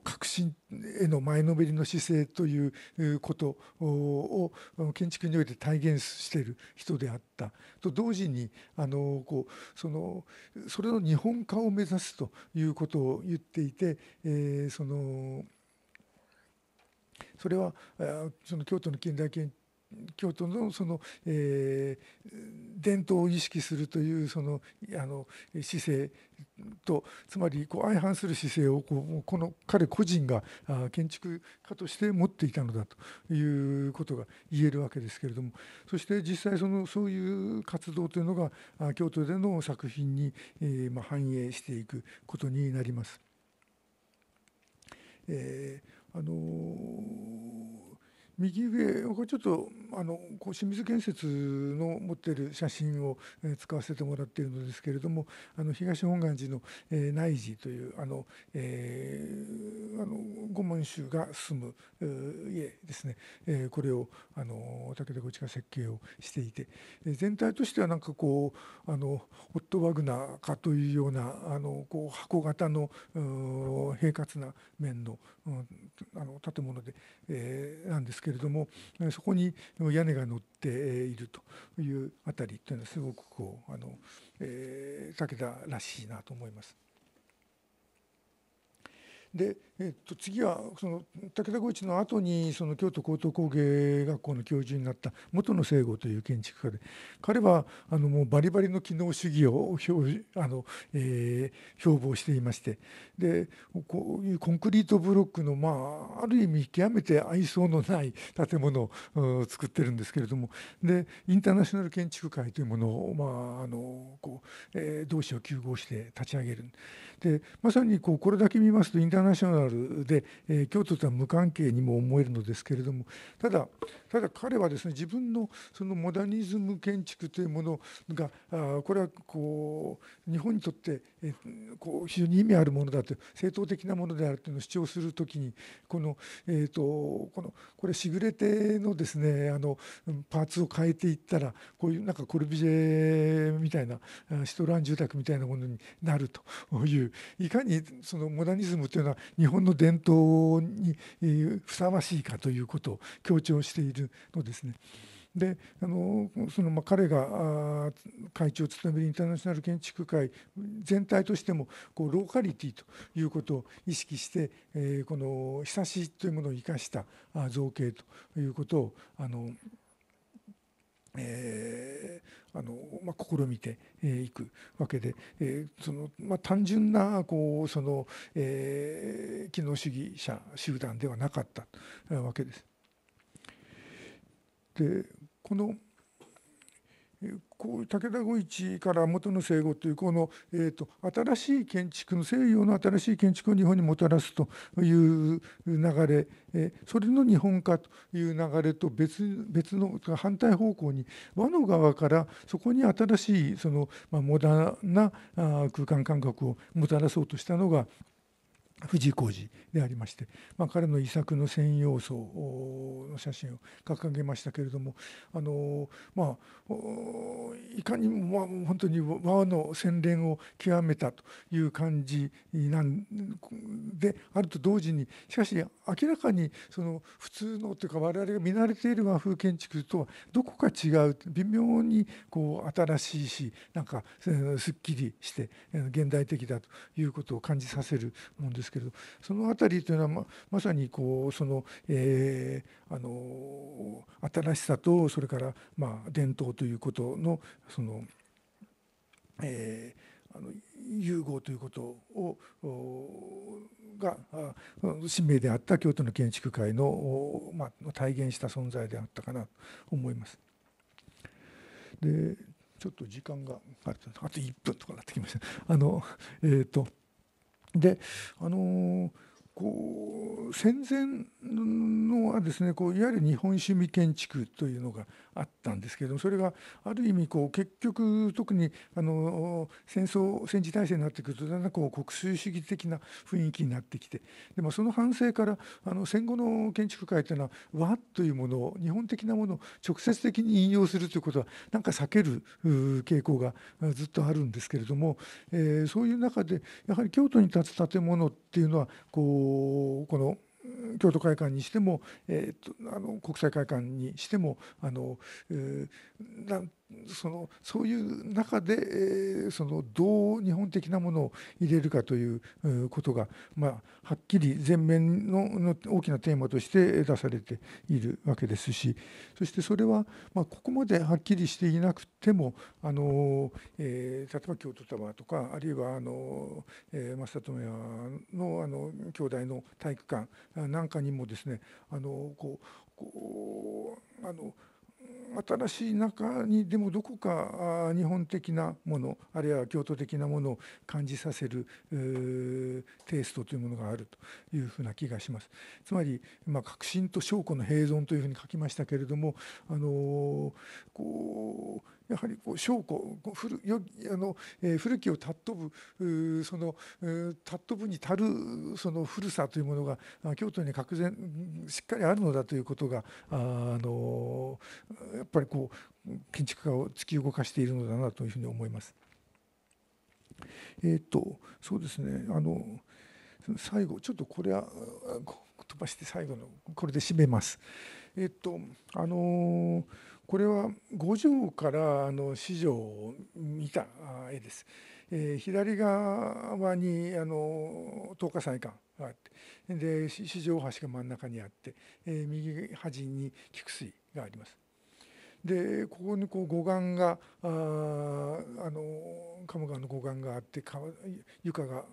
革新への前のめりの姿勢ということを建築において体現している人であったと同時にあのこうそのそれの日本化を目指すということを言っていて、えー、そのそれはその京都の近代建築京都のその、えー、伝統を意識するというそのあの姿勢とつまりこう相反する姿勢をこうこの彼個人が建築家として持っていたのだということが言えるわけですけれどもそして実際そのそういう活動というのが京都での作品に、えー、まあ、反映していくことになります。えー、あのー右上これちょっとあのこう清水建設の持っている写真を使わせてもらっているのですけれどもあの東本願寺の、えー、内寺というあの、あの御門衆が住む家ですね、えー、これをあの武田口が設計をしていて全体としてはなんかこうあのホットワグナーかというようなあのこう箱型の平滑な面のあの建物で、えー、なんですけれどもそこに屋根が乗っているというあたりというのはすごくこうあの、えー、武田らしいなと思います。でえっと、次はその武田五一の後にそに京都高等工芸学校の教授になった元野聖吾という建築家で彼はあのもうバリバリの機能主義をあの、えー、標榜していましてでこういうコンクリートブロックの、まあ、ある意味極めて愛想のない建物を作ってるんですけれどもでインターナショナル建築会というものを、まああのこうえー、同志を急合して立ち上げるでまさにこうこれだけ見ますとインターナショナルルで、えー、京都とは無関係にも思えるのですけれどもただただ彼はですね自分のそのモダニズム建築というものがあこれはこう日本にとって、えー、こう非常に意味あるものだと正当的なものであるというのを主張する時にこの,、えーと、このこれぐれてのですねあのパーツを変えていったらこういうなんかコルビジェみたいなシトラン住宅みたいなものになるといういかにそのモダニズムというのは日本本の伝統にふさわしいかということを強調しているのですね。であのそのま彼が会長を務めるインターナショナル建築会全体としてもこうローカリティということを意識して、えー、この「ひし」というものを生かした造形ということをあの、えーあの、まあ、試みていくわけで、えー、そのまあ、単純なこうその、えー、機能主義者集団ではなかったわけです。でこのこう武田五一から元の生後というこの、えーと、と新しい建築の西洋の新しい建築を日本にもたらすという流れ、えー、それの日本化という流れと別別の反対方向に和の側からそこに新しいその、まあ、モダンなあ空間感覚をもたらそうとしたのが藤井浩二でありまして、まあ、彼の遺作の専用層の写真を掲げましたけれどもあの、まあ、いかにも、まあ、本当に和の洗練を極めたという感じなんであると同時にしかし明らかにその普通のというか我々が見慣れている和風建築とはどこか違う微妙にこう新しいしなんかすっきりして現代的だということを感じさせるものですけれどそのあたりというのはままさにこうその、えー、あの新しさとそれからまあ伝統ということのその、えー、あの融合ということをが使命であった京都の建築界の、まあ、体現した存在であったかなと思います。でちょっと時間があと1分とかなってきました。あのえーとであのこう戦前のはですねこういわゆる日本趣味建築というのがあったんですけれどもそれがある意味こう結局特にあの戦争戦時体制になってくるとだんだんこう国粋主義的な雰囲気になってきてでもその反省からあの戦後の建築界というのは和というものを日本的なものを直接的に引用するということはなんか避ける傾向がずっとあるんですけれども、えー、そういう中でやはり京都に建つ建物っていうのはこうこの京都会館にしても、えー、とあの国際会館にしてもあの、えー、そのそういう中でそのどう日本的なものを入れるかということが、まあ、はっきり前面の大きなテーマとして出されているわけですしそしてそれは、まあ、ここまではっきりしていなくてもあの、えー、例えば京都タワーとかあるいはあの、えー、増田智也のあの兄弟の体育館なんかにもですねあのこうこうあの新しい中にでもどこか日本的なものあるいは京都的なものを感じさせるテイストというものがあるというふうな気がします。つまり、まあ、革新と証拠の併存というふうに書きましたけれどもあのこうやはりこう証拠古よあの、えー、古きを尊ぶその尊ぶに足るその古さというものが京都に確然しっかりあるのだということがあのやっぱりこう建築家を突き動かしているのだなというふうに思います。えっ、とそうですねあの最後ちょっとこれは飛ばして最後のこれで締めます。えっ、とあのーこれは五条からあの四条を見た絵です。えー、左側にあの東華祭館があってで四条大橋が真ん中にあって、えー、右端に菊水があります。でここにこう護岸がああの鴨川の護岸があって床が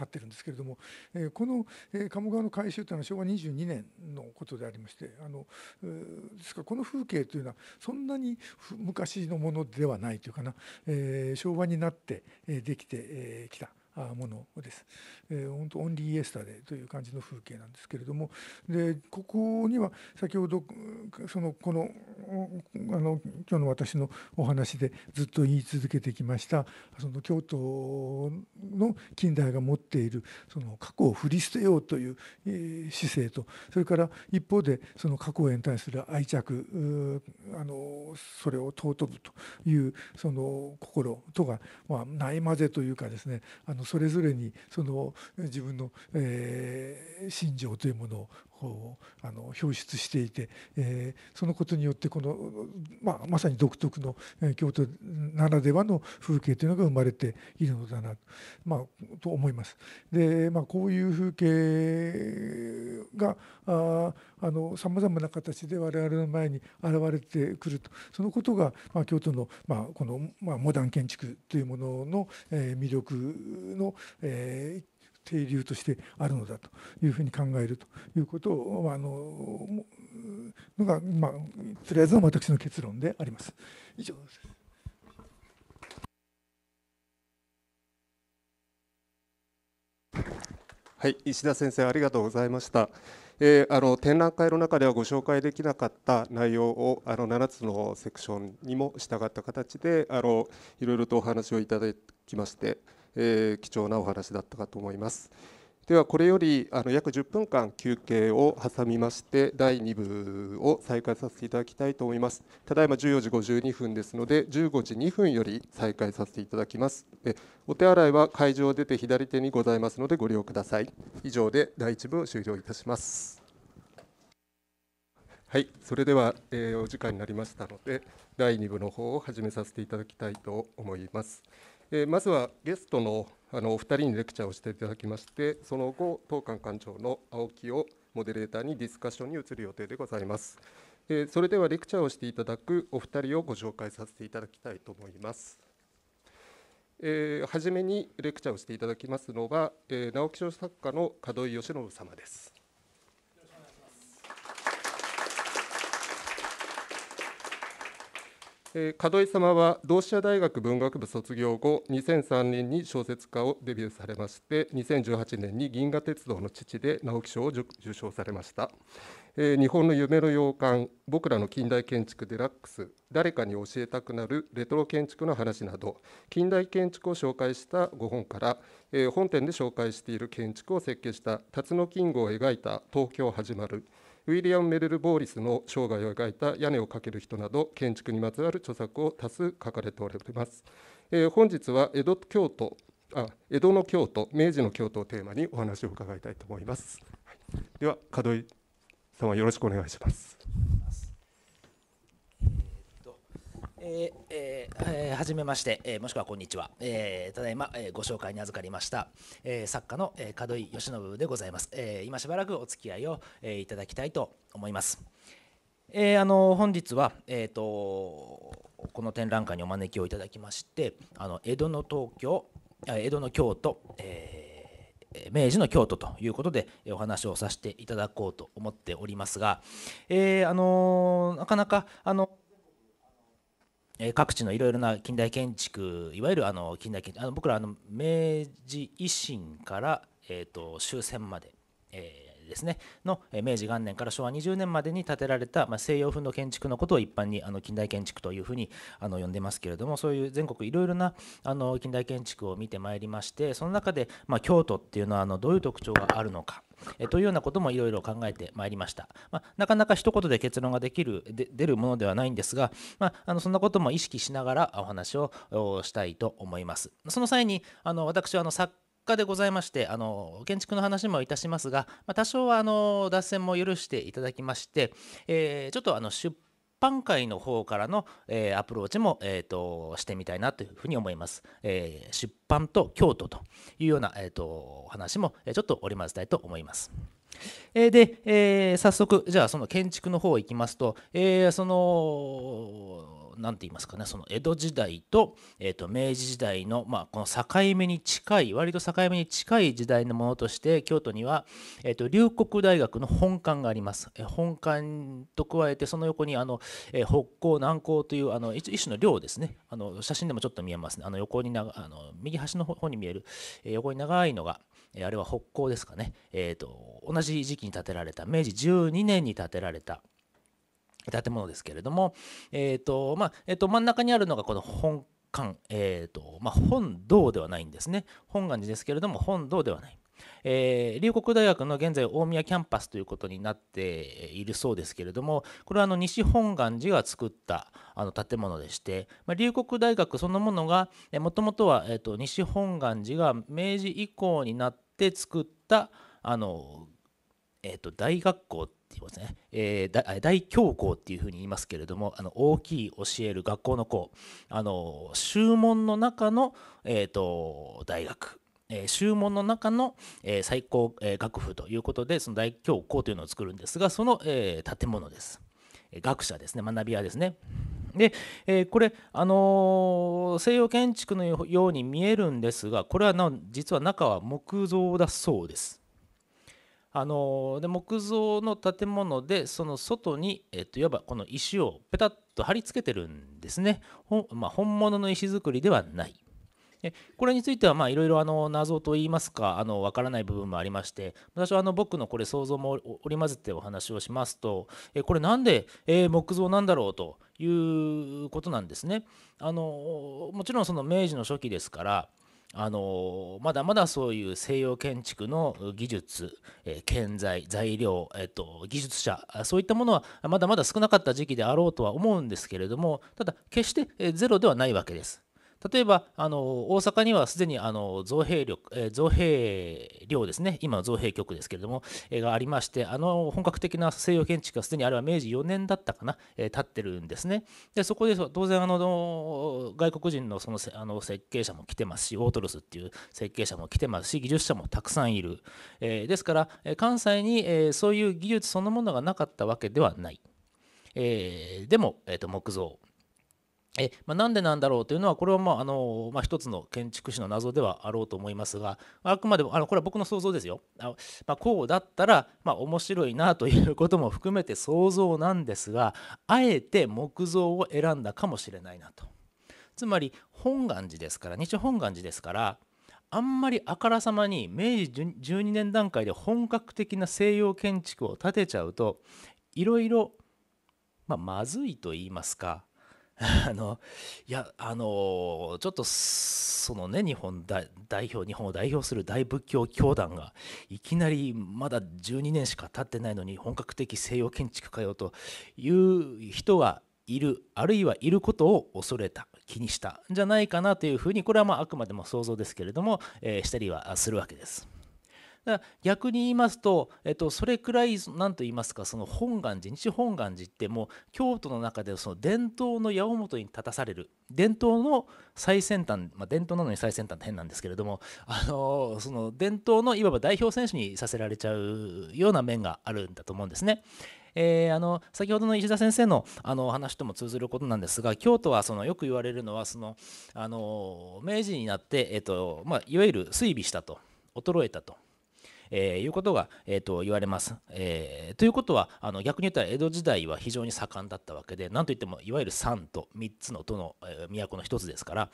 経ってるんですけれども、えー、この、えー、鴨川の改修というのは昭和22年のことでありましてあの、えー、ですからこの風景というのはそんなに昔のものではないというかな、えー、昭和になってできてきたものです。えー、本当オンリーエスタデーという感じの風景なんですけれどもでここには先ほどそのこのあの今日の私のお話でずっと言い続けてきましたその京都の近代が持っているその過去を振り捨てようという、え姿勢とそれから一方でその過去へに対する愛着あのそれを尊ぶというその心とが、まあ、ないまぜというかですねあのそれぞれにその自分の、えー、信条というものをこうあの表出していて、えー、そのことによってこの、まあ、まさに独特の京都ならではの風景というのが生まれているのだなと,、まあ、と思います。でまあ、こういう風景がああのさまざまな形で我々の前に現れてくるとそのことが、まあ、京都の、まあ、この、まあ、モダン建築というものの、えー、魅力の、えー、停留としてあるのだというふうに考えるということをあののが、まあ、とりあえずの私の結論であります。以上ですはい、石田先生ありがとうございました。えあの展覧会の中ではご紹介できなかった内容をあの7つのセクションにも従った形であのいろいろとお話をいただきまして。え貴重なお話だったかと思います。ではこれよりあの約10分間休憩を挟みまして第2部を再開させていただきたいと思いますただいま14時52分ですので15時2分より再開させていただきますえお手洗いは会場を出て左手にございますのでご利用ください以上で第1部を終了いたしますはいそれでは、えー、お時間になりましたので第2部の方を始めさせていただきたいと思いますえー、まずはゲストのあのお二人にレクチャーをしていただきましてその後当館館長の青木をモデレーターにディスカッションに移る予定でございます、えー、それではレクチャーをしていただくお二人をご紹介させていただきたいと思いますえー、初めにレクチャーをしていただきますのは、えー、直木賞作家の門井義信様ですえー、門井様は同志社大学文学部卒業後2003年に小説家をデビューされまして2018年に銀河鉄道の父で直木賞を受賞されました、えー、日本の夢の洋館僕らの近代建築デラックス誰かに教えたくなるレトロ建築の話など近代建築を紹介した5本から、えー、本店で紹介している建築を設計した辰野金吾を描いた東京始まる「ウィリアム・メルル・ボーリスの生涯を描いた「屋根をかける人」など建築にまつわる著作を多数書かれております。えー、本日は江戸京都あ江戸の京都明治の京都をテーマにお話を伺いたいと思います。はい、では門井様、よろしくお願いします。えーえー、はじめまして、えー、もしくはこんにちは、えー、ただいま、えー、ご紹介に預かりました、えー、作家の、えー、門井義信でございます、えー、今しばらくお付き合いを、えー、いただきたいと思います、えー、あの本日は、えーと、この展覧会にお招きをいただきましてあの江戸の東京江戸の京都、えー、明治の京都ということでお話をさせていただこうと思っておりますが、えー、あのなかなかあのえ各地のいろいろな近代建築いわゆるあの近代建築あの僕らあの明治維新から、えーと、終戦まで、えですねの明治元年から昭和20年までに建てられた、ま西洋風の建築のことを一般にあの近代建築というふうにあの呼んでますけれどもそういう全国いろいろなあの近代建築を見てまいりましてその中で、ま京都っていうのはあのどういう特徴があるのか。えというようなこともいろいろ考えてまいりました、まあ、なかなか一言で結論ができるで出るものではないんですが、まあ、あのそんなことも意識しながらお話をしたいと思いますその際にあの私はあの作家でございましてあの建築の話もいたしますが、まあ、多少はあの脱線も許していただきまして、えー、ちょっとあの出版界の方からの、えー、アプローチも、えーと、してみたいなというふうに思います。えー、出版と京都というような、えーと、話も、えちょっと織り交ぜたいと思います。えで、えー、早速じゃあその建築の方行きますと、えー、その何て言いますかねその江戸時代と,、えと明治時代の、まあ、この境目に近い割と境目に近い時代のものとして京都には、えと龍谷大学の本館があります。え本館と加えてその横にあの、え北港南港というあの一種の寮ですねあの写真でもちょっと見えますねあの横になあの右端の方に見える、え横に長いのがあれは北港ですかね、えと、と同じ時期に建てられた明治12年に建てられた建物ですけれども、えーとまあえー、と真ん中にあるのがこの本館、えーとまあ、本堂ではないんですね本願寺ですけれども本堂ではない。えー、龍谷大学の現在大宮キャンパスということになっているそうですけれどもこれはあの西本願寺が作ったあの建物でして、まあ、龍谷大学そのものがもともとは、えー、と西本願寺が明治以降になって作ったあの、えー、と大学校っていうことですね、えー、大教皇っていうふうに言いますけれどもあの大きい教える学校の校あの宗門の中の、えーと、大学えー、宗門の中の、えー、最高、えー、学府ということでその大教皇というのを作るんですがその、え建物です、え学者ですね学び屋ですねで、えこれ、あの西洋建築のように見えるんですがこれはな実は中は木造だそうですあので木造の建物でその外に、えっと、いわばこの石をペタッと貼り付けてるんですね。ほまあ、本物の石造りではない。でこれについてはいろいろ謎といいますかあの分からない部分もありまして私はあの僕のこれ想像も織り交ぜてお話をしますとえこれなんで、え木造なんだろうということなんですね。あのもちろんその明治の初期ですからあのまだまだそういう西洋建築の技術、え建材材料、えっと、技術者そういったものはまだまだ少なかった時期であろうとは思うんですけれどもただ決してゼロではないわけです。例えばあの大阪にはすでにあの造幣力、えー、造幣量ですね今の造幣局ですけれども、えー、がありましてあの本格的な西洋建築がすでにあれは明治4年だったかな、えー、ってるんですねでそこで当然あの外国人のそのあの設計者も来てますしオートルスっていう設計者も来てますし技術者もたくさんいる、えー、ですから関西に、えー、そういう技術そのものがなかったわけではない、えー、でも、えー、と木造えまあ、なんでなんだろうというのはこれはまああの、まあ、一つの建築士の謎ではあろうと思いますがあくまでもあのこれは僕の想像ですよあ、まあ、こうだったら、まあ、面白いなということも含めて想像なんですがあえて木造を選んだかもしれないなとつまり本願寺ですから日本願寺ですからあんまりあからさまに明治12年段階で本格的な西洋建築を建てちゃうといろいろままずいと言いますか あのいやあのちょっとそのね日本代表日本を代表する大仏教教団がいきなりまだ12年しか経ってないのに本格的西洋建築家よという人がいるあるいはいることを恐れた気にしたんじゃないかなというふうにこれはまああくまでも想像ですけれども、えー、したりはするわけです。逆に言いますと、えっと、それくらい何と言いますかその本願寺日本願寺ってもう京都の中でその伝統の矢面に立たされる伝統の最先端、まあ、伝統なのに最先端って変なんですけれども、あのー、その伝統のいわば代表選手にさせられちゃうような面があるんだと思うんですね。えー、あの先ほどの石田先生のあの話とも通ずることなんですが京都はそのよく言われるのはそのあの明治になって、えとまあ、いわゆる衰微したと衰えたとえー、いうことが、えー、と言われます。えー、ということはあの逆に言ったら江戸時代は非常に盛んだったわけで何といってもいわゆる三と3つの都の、えー、都の一つですから、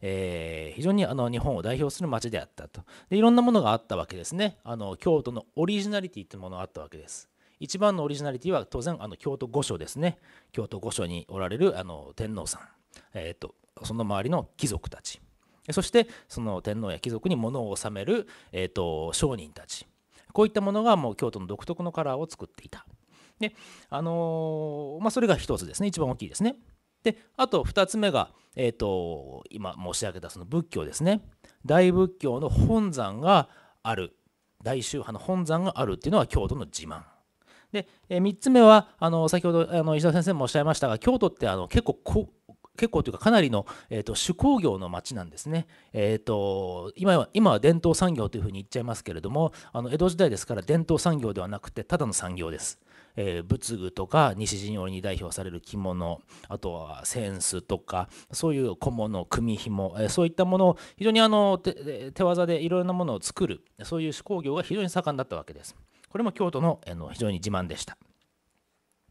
えー、非常にあの日本を代表する町であったとでいろんなものがあったわけですねあの京都のオリジナリティというものがあったわけです。一番のオリジナリティは当然あの京都御所ですね京都御所におられるあの天皇さん、えーとその周りの貴族たちそしてその天皇や貴族に物を納める、えーと、商人たちこういったものがもう京都の独特のカラーを作っていた。であのー、まあ、それが1つですね一番大きいですね。であと2つ目が、えーと、今申し上げたその仏教ですね大仏教の本山がある大宗派の本山があるっていうのは京都の自慢。で、えー、3つ目はあの先ほどあの石田先生もおっしゃいましたが京都ってあの結構結構というかかなりの、えーと、手工業の町なんですね、えーと、今は今は伝統産業というふうに言っちゃいますけれどもあの江戸時代ですから伝統産業ではなくてただの産業です。えー、仏具とか西陣織に代表される着物あとは扇子とかそういう小物組紐、えー、そういったものを非常にあの手技でいろいろなものを作るそういう手工業が非常に盛んだったわけです。これも京都の、えー、の非常に自慢でした。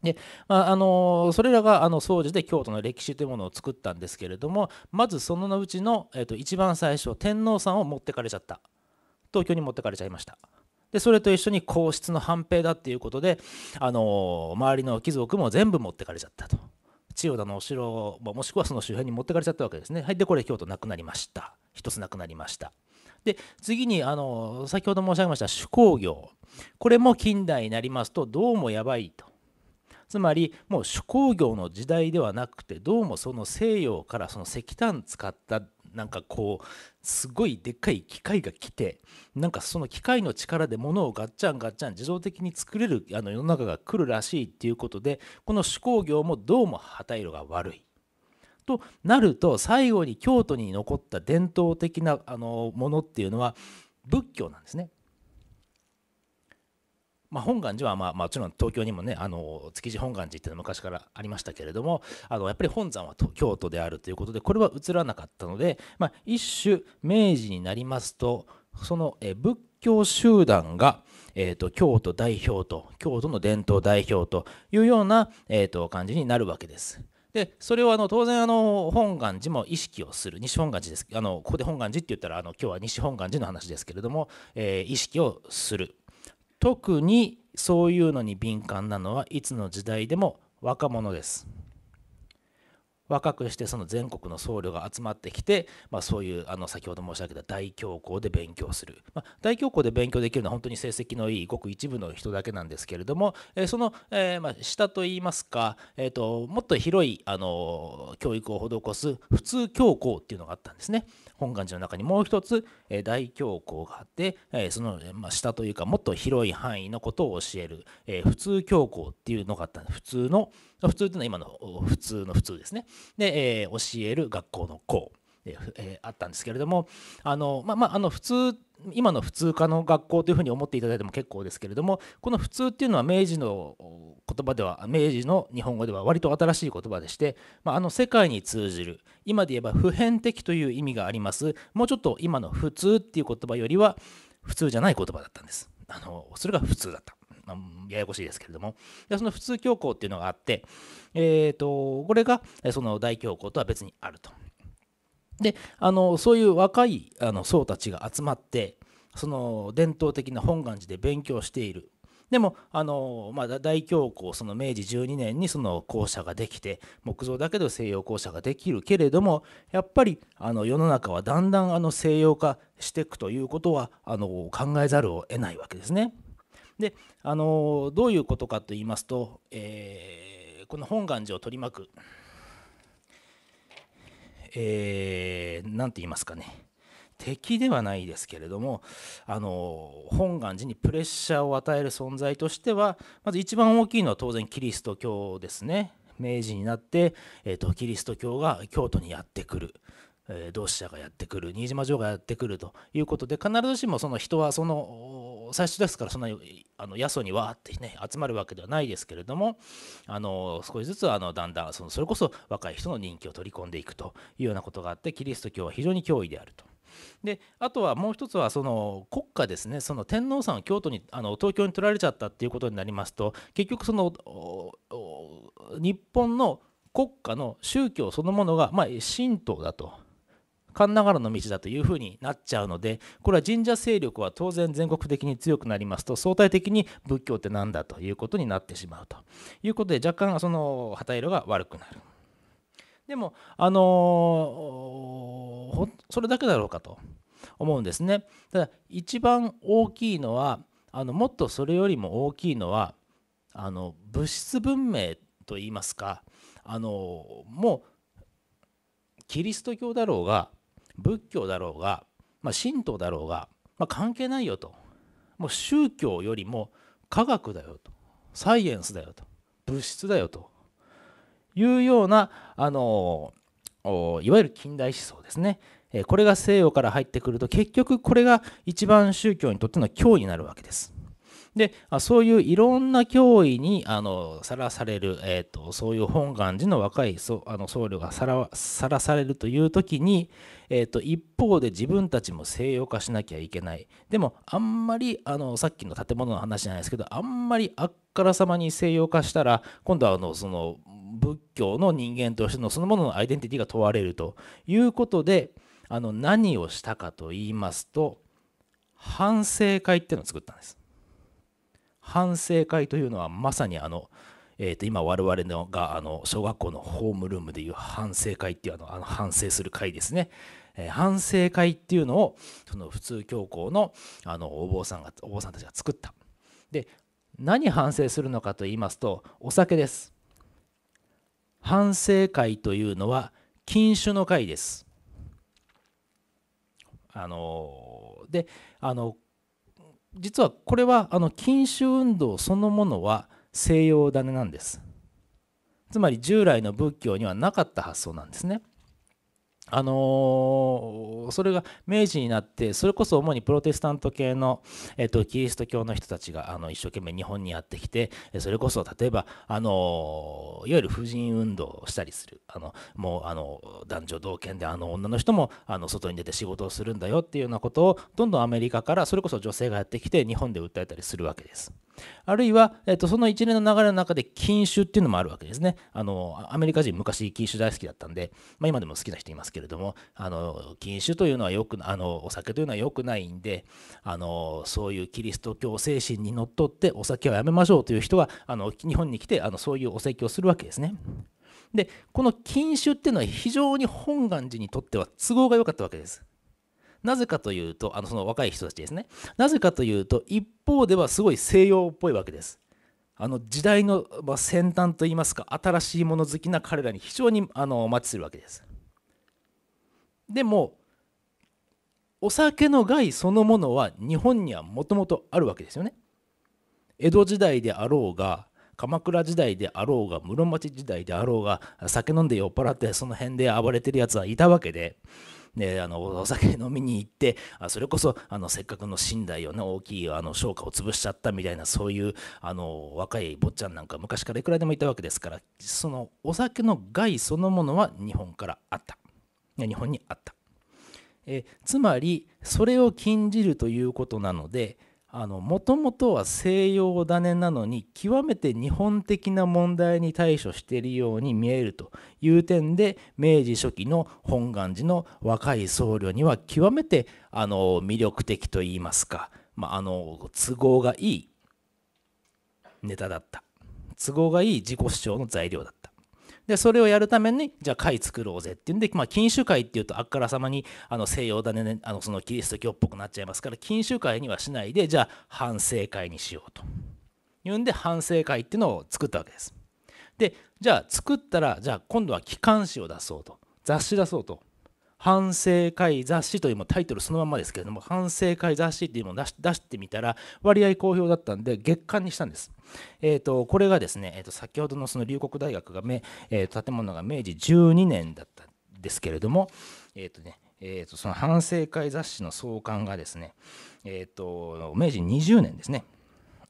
でまあ、あのそれらがあの総じて京都の歴史というものを作ったんですけれどもまずそのうちの、えー、と一番最初天皇さんを持ってかれちゃった東京に持ってかれちゃいましたでそれと一緒に皇室の反兵だっていうことで、あの周りの貴族も全部持ってかれちゃったと千代田のお城、もしくはその周辺に持ってかれちゃったわけですねはいでこれ京都なくなりました一つなくなりましたで次にあの先ほど申し上げました手工業これも近代になりますとどうもやばいとつまりもう手工業の時代ではなくてどうもその西洋からその石炭使ったなんかこうすごいでっかい機械が来てなんかその機械の力で物をガッチャンガッチャン自動的に作れるあの世の中が来るらしいっていうことでこの手工業もどうも旗色が悪い。となると最後に京都に残った伝統的なあのものっていうのは仏教なんですね。まあ、本願寺は、まあ、もちろん東京にもねあの築地本願寺っていうのは昔からありましたけれどもあのやっぱり本山は京都であるということでこれは映らなかったので、まあ、一種明治になりますとその、え仏教集団が、えーと、京都代表と京都の伝統代表というような、えーと、と感じになるわけです。でそれをあの当然あの本願寺も意識をする西本願寺ですあのここで本願寺って言ったらあの今日は西本願寺の話ですけれども、えー、意識をする特にそういうのに敏感なのはいつの時代でも若者です。若くしてその全国の僧侶が集まってきて、まあ、そういうあの先ほど申し上げた大教皇で勉強する、まあ、大教皇で勉強できるのは本当に成績のいいごく一部の人だけなんですけれども、えー、その、えー、まあ、下といいますか、えーと、もっと広いあの教育を施す普通教皇っていうのがあったんですね本願寺の中にもう一つえ大教皇があって、えその、ま下というかもっと広い範囲のことを教える、え普通教皇っていうのがあったで普通の普通ていうのは今の普通の普通ですねで、え教える学校の校ええあったんですけれどもあの、まあまあ、あの普通今の普通科の学校というふうに思っていただいても結構ですけれどもこの普通っていうのは明治の言葉では明治の日本語では割と新しい言葉でして、まあ、あの世界に通じる今で言えば普遍的という意味がありますもうちょっと今の普通っていう言葉よりは普通じゃない言葉だったんですあのそれが普通だった。まあ、ややこしいですけれどもでその普通教皇っていうのがあって、えーと、とこれがその大教皇とは別にあるとであのそういう若いあの僧たちが集まってその伝統的な本願寺で勉強しているでもあの、まあ、大教皇その明治12年にその校舎ができて木造だけど西洋校舎ができるけれどもやっぱりあの世の中はだんだんあの西洋化していくということはあの考えざるを得ないわけですね。であのどういうことかと言いますと、えー、この本願寺を取り巻くえー、て言いますかね、敵ではないですけれども、あの本願寺にプレッシャーを与える存在としては、まず一番大きいのは当然キリスト教ですね。明治になって、えーと、とキリスト教が京都にやってくる。同志社がやってくる新島城がやってくるということで必ずしもその人はその最初ですからそんなにあの野草にわーってね集まるわけではないですけれどもあの少しずつあのだんだんそのそれこそ若い人の人気を取り込んでいくというようなことがあってキリスト教は非常に脅威であると。であとはもう一つはその国家ですねその天皇さんを京都にあの東京に取られちゃったっていうことになりますと結局その日本の国家の宗教そのものが、まあ、神道だと。神長野の道だというふうになっちゃうのでこれは神社勢力は当然全国的に強くなりますと相対的に仏教って何だということになってしまうということで若干その旗色が悪くなる。でも、あのー、それだけだろうかと思うんですね。ただ一番大きいのはあのもっとそれよりも大きいのはあの物質文明といいますかあのー、もうキリスト教だろうが仏教だろうが、まあ、神道だろうが、まあ、関係ないよともう宗教よりも科学だよとサイエンスだよと物質だよというようなあのいわゆる近代思想ですねこれが西洋から入ってくると結局これが一番宗教にとっての脅威になるわけです。でそういういろんな脅威にさらされる、えーと、そういう本願寺の若い僧あの僧侶がさらされるという時に、えー、と一方で自分たちも西洋化しなきゃいけないでもあんまりあのさっきの建物の話じゃないですけどあんまりあっからさまに西洋化したら今度はあのその仏教の人間としてのそのもののアイデンティティが問われるということであの何をしたかと言いますと反省会っていうのを作ったんです。反省会というのはまさにあの、えー、と今我々のがあの小学校のホームルームでいう反省会っていうあのあの反省する会ですね。え反省会っていうのをその普通教皇のあのお坊さんがお坊さんたちが作ったで何反省するのかと言いますとお酒です反省会というのは禁酒の会ですあのであの実はこれはあの禁酒運動そのものは西洋種なんですつまり従来の仏教にはなかった発想なんですねあのー、それが明治になってそれこそ主にプロテスタント系の、えっとキリスト教の人たちがあの一生懸命日本にやってきてそれこそ例えば、あのー、いわゆる婦人運動をしたりするあのもうあの男女同権であの女の人もあの外に出て仕事をするんだよっていうようなことをどんどんアメリカからそれこそ女性がやってきて日本で訴えたりするわけです。あるいは、えっと、その一連の流れの中で禁酒っていうのもあるわけですね。あのアメリカ人昔禁酒大好きだったんで、まあ、今でも好きな人いますけれどもあの禁酒というのはよくあのお酒というのは良くないんであのそういうキリスト教精神にのっとってお酒はやめましょうという人はあの日本に来てあのそういうお説教をするわけですね。でこの禁酒っていうのは非常に本願寺にとっては都合が良かったわけです。なぜかというと、あのその若い人たちですね。なぜかというと、一方ではすごい西洋っぽいわけです。あの時代の先端といいますか、新しいもの好きな彼らに非常にあのマッチするわけです。でも、お酒の害そのものは日本にはもともとあるわけですよね。江戸時代であろうが、鎌倉時代であろうが室町時代であろうが酒飲んで酔っ払ってその辺で暴れてるやつはいたわけで。であのお酒飲みに行ってあそれこそあのせっかくの寝台をね大きいあの商家を潰しちゃったみたいなそういうあの若い坊ちゃんなんか昔からいくらでもいたわけですからそのお酒の害そのものは日本からあった日本にあったえつまりそれを禁じるということなのでもともとは西洋種なのに極めて日本的な問題に対処しているように見えるという点で明治初期の本願寺の若い僧侶には極めてあの魅力的といいますか、まあ、あの都合がいいネタだった都合がいい自己主張の材料だった。でそれをやるためにじゃあ会作ろうぜっていうんで、まあ、禁酒会っていうとあっからさまにあの西洋だねあのそのキリスト教っぽくなっちゃいますから禁酒会にはしないでじゃあ反省会にしようというんで反省会っていうのを作ったわけです。でじゃあ作ったらじゃあ今度は機関誌を出そうと雑誌出そうと反省会雑誌というタイトルそのままですけれども反省会雑誌っていうのを出してみたら割合好評だったんで月刊にしたんですえー、とこれがですね、えー、と先ほどのその龍谷大学がめ、えー、建物が明治12年だったんですけれども、えーとねえー、とその反省会雑誌の創刊がですね、えー、と明治20年ですね。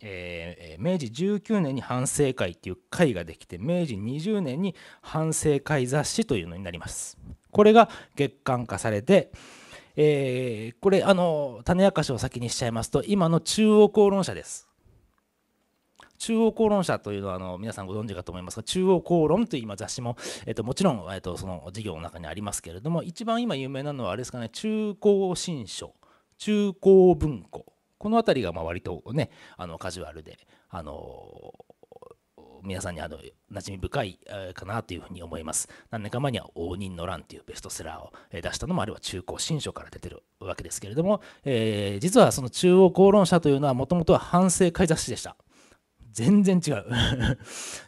えー、明治19年に反省会っていう会ができて明治20年に反省会雑誌というのになります。これが月刊化されて、えー、これあの種明かしを先にしちゃいますと今の中央公論者です。中央公論社というのはあの皆さんご存知かと思いますが中央公論という今雑誌も、えー、ともちろん、えー、とその事業の中にありますけれども一番今有名なのはあれですかね中高新書中高文庫この辺りがまあ割とねあのカジュアルであの皆さんにあの馴染み深いかなというふうに思います。何年か前には「応仁の乱」というベストセラーを出したのもあるいは中高新書から出てるわけですけれども、えー、実はその中央公論社というのはもともとは反省会雑誌でした。全然違う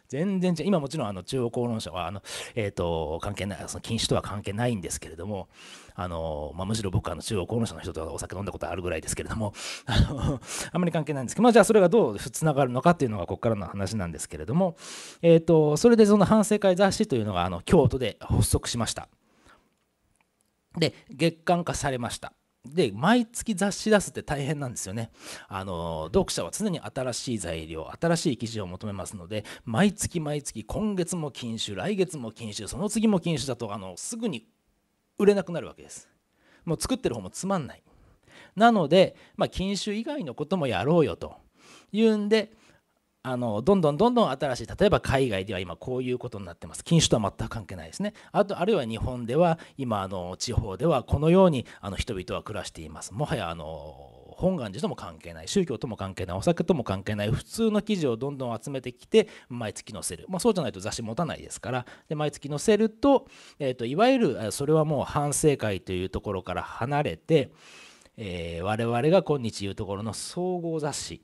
全然違う今もちろんあの中央公論者はあの、えー、と関係ないその禁酒とは関係ないんですけれどもあの、まあ、むしろ僕はあの中央公論者の人とお酒飲んだことあるぐらいですけれども あのあんまり関係ないんですけど、まあ、じゃあそれがどうつながるのかっていうのがここからの話なんですけれども、えー、とそれでその反省会雑誌というのがあの京都で発足しましたで月刊化されましたで毎月雑誌出すって大変なんですよねあの読者は常に新しい材料新しい記事を求めますので毎月毎月今月も禁酒来月も禁酒その次も禁酒だとあのすぐに売れなくなるわけですもう作ってる方もつまんないなので、まあ、禁酒以外のこともやろうよというんであのどんどんどんどん新しい例えば海外では今こういうことになってます禁酒とは全く関係ないですねあとあるいは日本では今あの地方ではこのようにあの人々は暮らしていますもはやあの本願寺とも関係ない宗教とも関係ないお酒とも関係ない普通の記事をどんどん集めてきて毎月載せる、まあ、そうじゃないと雑誌持たないですからで毎月載せると,、えーと、いわゆるそれはもう反省会というところから離れて、えー、我々が今日言うところの総合雑誌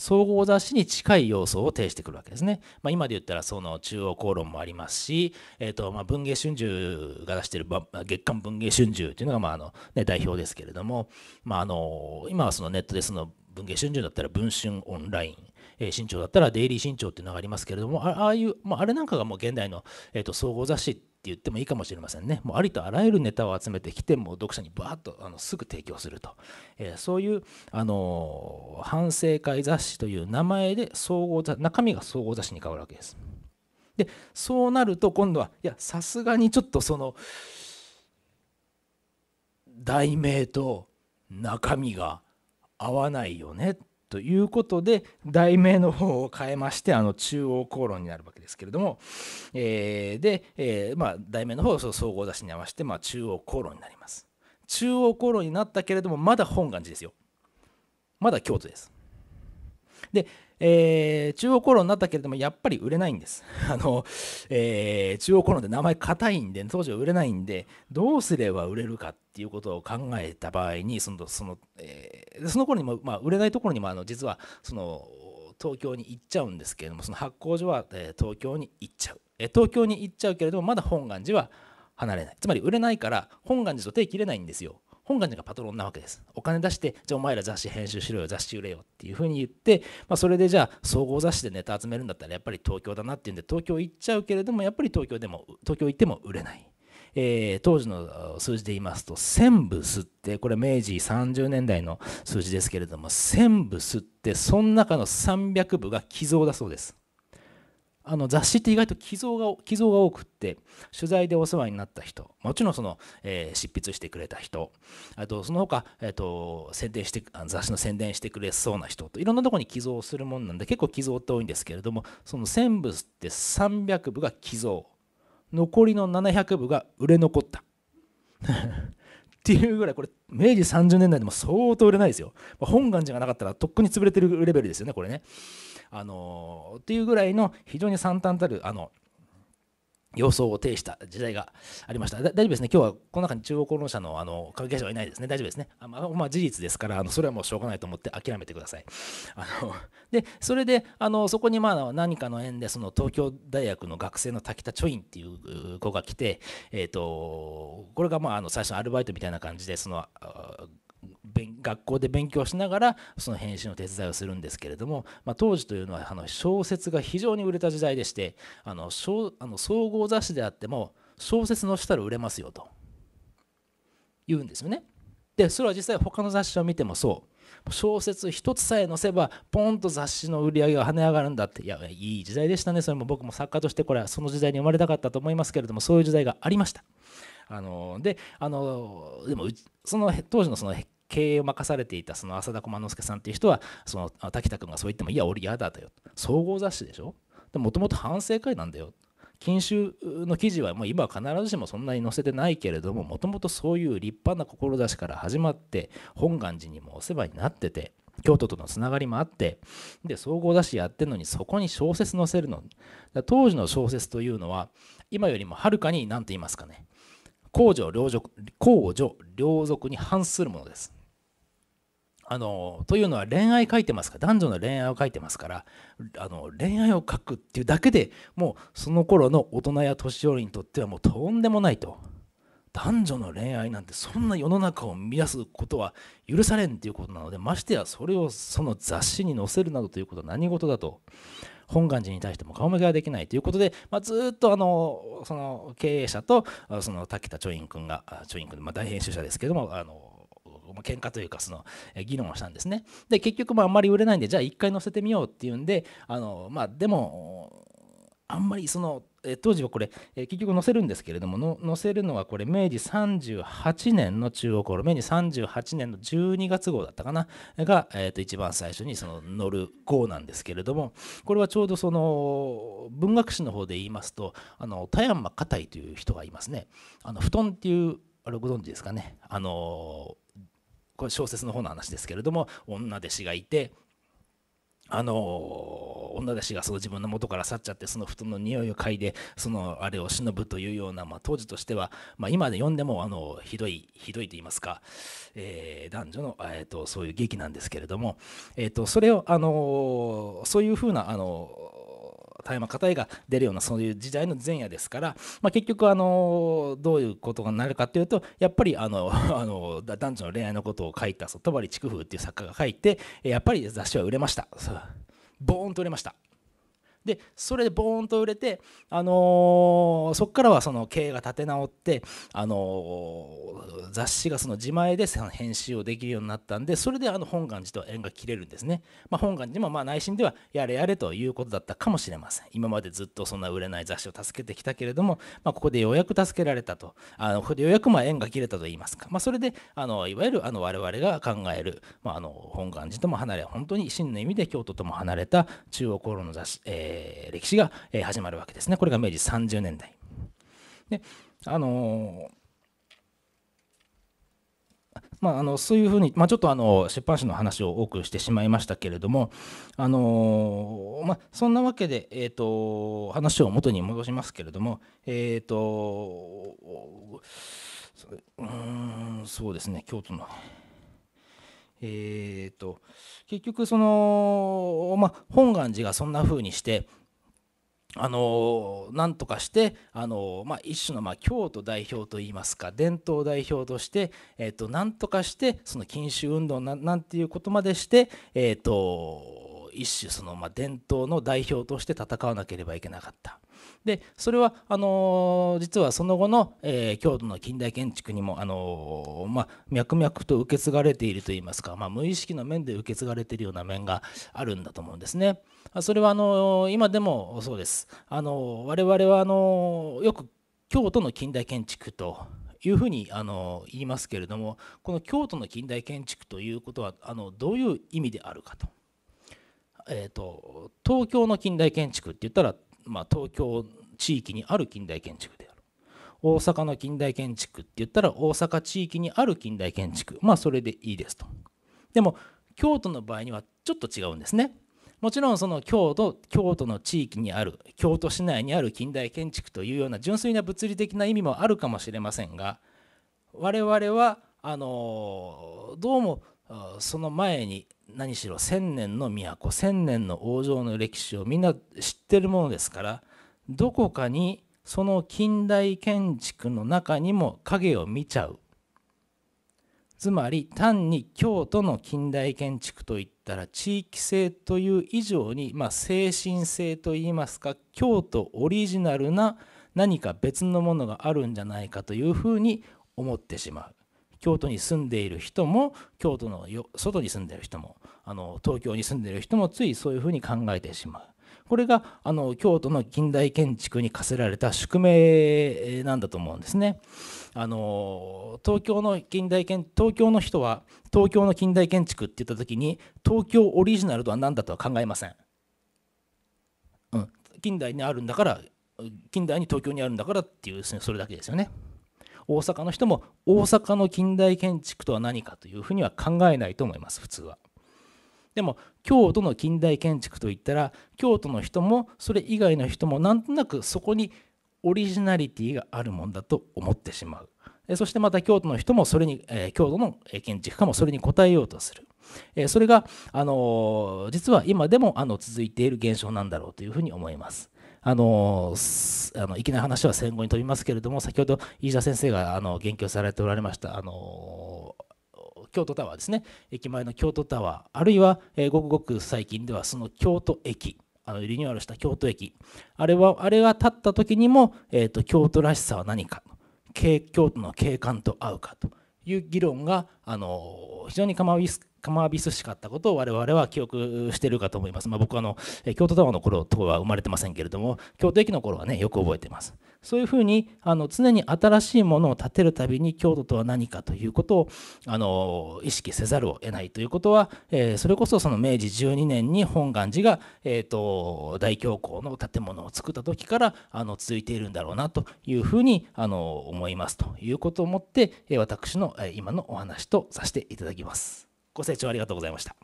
総合雑誌に近い要素を呈してくるわけですね。まあ、今で言ったらその中央公論もありますし、えーとまあ、文藝春秋が出してる月刊文藝春秋というのがまああの、ね、代表ですけれども、まあ、あの今はそのネットでその文藝春秋だったら文春オンラインえ新潮だったらデイリー新潮っていうのがありますけれども、ああいう、まあ、あれなんかがもう現代の、えー、と総合雑誌って言ってもいいかもしれませんね。もうありとあらゆるネタを集めてきて、もう読者にバーッとあのすぐ提供すると、えー、そういう、あのー、反省会雑誌という名前で総合雑、中身が総合雑誌に変わるわけです。で、そうなると今度は、いや、さすがにちょっとその、題名と中身が合わないよねっということで題名の方を変えましてあの中央公論になるわけですけれども、えー、で、えー、まあ、題名の方をその総合雑誌に合わせて、まあ、中央公論になります中央公論になったけれどもまだ本願寺ですよまだ京都ですでえー、中央コロンになったけれども、やっぱり売れないんです。あの、えー、中央コロンって名前硬いんで、当時は売れないんで、どうすれば売れるかっていうことを考えた場合に、その、その、えー、その頃にも、まあ、売れないところにも、あの、実は、その、東京に行っちゃうんですけれども、その発行所は、え東京に行っちゃう。え東京に行っちゃうけれども、まだ本願寺は離れない。つまり売れないから、本願寺と手切れないんですよ。本願寺がパトロンなわけです。お金出して、じゃあお前ら雑誌編集しろよ、雑誌売れよっていうふうに言って、まあ、それでじゃあ総合雑誌でネタ集めるんだったらやっぱり東京だなっていうんで、東京行っちゃうけれども、やっぱり東京でも、東京行っても売れない。えー、当時の数字で言いますと、1000部吸って、これ明治30年代の数字ですけれども、1000部吸って、その中の300部が寄贈だそうです。あの雑誌って意外と寄贈が寄贈が多くって取材でお世話になった人もちろんその、えー、執筆してくれた人あとその他、えーと、宣伝して雑誌の宣伝してくれそうな人といろんなとこに寄贈するもんなんで結構寄贈って多いんですけれどもその1000部って300部が寄贈残りの700部が売れ残った っていうぐらいこれ明治30年代でも相当売れないですよ本願寺がなかったらとっくに潰れてるレベルですよねこれね。あのっていうぐらいの非常に惨憺たるあの様相を呈した時代がありました。大丈夫ですね、今日はこの中に中央公論者のあの関係者はいないですね、大丈夫ですね。あまあ、まあ、事実ですからあの、それはもうしょうがないと思って諦めてください。あので、それであのそこにまあ何かの縁で、その東京大学の学生の滝田チョインっていう子が来て、えーと、とこれがまああの最初のアルバイトみたいな感じで、その、学校で勉強しながらその編集の手伝いをするんですけれども、まあ、当時というのはあの小説が非常に売れた時代でしてあの小あの総合雑誌であっても小説載したら売れますよと言うんですよね。でそれは実際他の雑誌を見てもそう小説一つさえ載せばポンと雑誌の売り上げが跳ね上がるんだっていやいい時代でしたねそれも僕も作家としてこれはその時代に生まれたかったと思いますけれどもそういう時代がありました。あのであのでもその当時のその経営を任されていたその浅田駒之助さんっていう人はその滝田君がそう言っても「いや俺嫌だ」だよ総合雑誌でしょでもともと反省会なんだよ禁酒の記事はもう今は必ずしもそんなに載せてないけれどももともとそういう立派な志から始まって本願寺にもお世話になってて京都とのつながりもあってで総合雑誌やってるのにそこに小説載せるの当時の小説というのは今よりもはるかに何て言いますかね公助領族公助領に反するものです。あのというのは恋愛書いてますから男女の恋愛を書いてますからあの恋愛を書くっていうだけでもうその頃の大人や年寄りにとってはもうとんでもないと男女の恋愛なんてそんな世の中を乱すことは許されんということなのでましてやそれをその雑誌に載せるなどということは何事だと本願寺に対しても顔向けができないということで、まあ、ずっとあのその経営者とその滝田チョ君がチョ君、まあ、大編集者ですけどもあの喧嘩というかその議論をしたんですねで結局まああんまり売れないんでじゃあ一回載せてみようっていうんであのまあでもあんまりそのえ当時はこれ、え結局載せるんですけれども載せるのはこれ明治38年の中央頃明治38年の12月号だったかなが、えー、と一番最初にその載る号なんですけれどもこれはちょうどその文学史の方で言いますとあの田山家泰という人がいますね。あの布団っていうあれご存知ですかねあのこれ小説の方の話ですけれども女弟子がいてあの女たちがその自分の元から去っちゃってその布団の匂いを嗅いでそのあれを忍ぶというような、まあ、当時としては、まあ、今で読んでもあのひどいひどいと言いますか、えー、男女の、えーと、そういう劇なんですけれども、えーと、それをあのそういうふうなあの大麻硬いが出るようなそういう時代の前夜ですから、まあ、結局あのどういうことになるかというとやっぱりあの あの男女の恋愛のことを書いた戸張竹風っていう作家が書いてやっぱり雑誌は売れました。そうボーンと売れましたでそれでボーンと売れて、あのー、そこからはその経営が立て直って、あのー、雑誌がその自前でその編集をできるようになったんでそれであの本願寺と縁が切れるんですね、まあ、本願寺もまあ内心ではやれやれということだったかもしれません今までずっとそんな売れない雑誌を助けてきたけれども、まあ、ここでようやく助けられたとあのここでようやくまあ縁が切れたといいますか、まあ、それであのいわゆるあの我々が考える、まあ、あの本願寺とも離れ本当に真の意味で京都とも離れた中央航路の雑誌、えーー、歴史が始まるわけですね。これが明治30年代。であのーまあ、あのそういうふうに、まあ、ちょっとあの出版社の話を多くしてしまいましたけれども、あのまあ、そんなわけで、えー、と話を元に戻しますけれども、えー、とうんそうですね京都のえーと、結局その、まあ、本願寺がそんな風にしてあのなんとかしてあの、まあ、一種の、まあ、京都代表といいますか伝統代表として、えーと、なんとかしてその禁酒運動ななんていうことまでして、えーと、と一種その、まあ、伝統の代表として戦わなければいけなかった。でそれはあの実はその後の、えー、京都の近代建築にも、あのまあ、脈々と受け継がれているといいますか、まあ、無意識の面で受け継がれているような面があるんだと思うんですね。それはあの今でもそうです。あの我々はあのよく京都の近代建築というふうにあの言いますけれどもこの京都の近代建築ということはあのどういう意味であるかと,、えーと東京の近代建築って言ったらまあ、東京地域にある近代建築である大阪の近代建築って言ったら大阪地域にある近代建築まあそれでいいですとでも京都の場合にはちょっと違うんですねもちろんその京都京都の地域にある京都市内にある近代建築というような純粋な物理的な意味もあるかもしれませんが我々はあのどうもその前に何しろ千年の都千年の王城の歴史をみんな知ってるものですからどこかにその近代建築の中にも影を見ちゃうつまり単に京都の近代建築といったら地域性という以上に、まあ、精神性といいますか京都オリジナルな何か別のものがあるんじゃないかというふうに思ってしまう。京都に住んでいる人も京都の外に住んでいる人もあの東京に住んでいる人もついそういうふうに考えてしまう。これがあの京都の近代建築に課せられた宿命なんだと思うんですね。あの東京の近代建東京の人は東京の近代建築って言った時に東京オリジナルとは何だとは考えません。うん、近代にあるんだから近代に東京にあるんだからっていうそれだけですよね。大阪の人も大阪の近代建築とは何かというふうには考えないと思います普通は。でも京都の近代建築といったら京都の人もそれ以外の人もなんとなくそこにオリジナリティがあるもんだと思ってしまう。そしてまた京都の人もそれに、え京都の建築家もそれに応えようとする。えそれが、あの実は今でもあの続いている現象なんだろうというふうに思います。あのあのいきなり話は戦後に飛びますけれども先ほど飯田先生があの言及されておられましたあの京都タワーですね駅前の京都タワーあるいは、えー、ごくごく最近ではその京都駅あのリニューアルした京都駅あれはあれが建った時にも、えーと京都らしさは何か京都の景観と合うかという議論があの非常にかまびすしかったことを我々は記憶しているかと思います。まあ、僕はあの京都タワーの頃とは生まれてませんけれども京都駅の頃はねよく覚えています。そういうふうにあの常に新しいものを建てるたびに京都とは何かということをあの意識せざるを得ないということは、えー、それこそその明治12年に本願寺が、えーと、大恐慌の建物を作った時からあの続いているんだろうなというふうにあの思いますということをもって、え私の、え今のお話とさせていただきます。ご清聴ありがとうございました。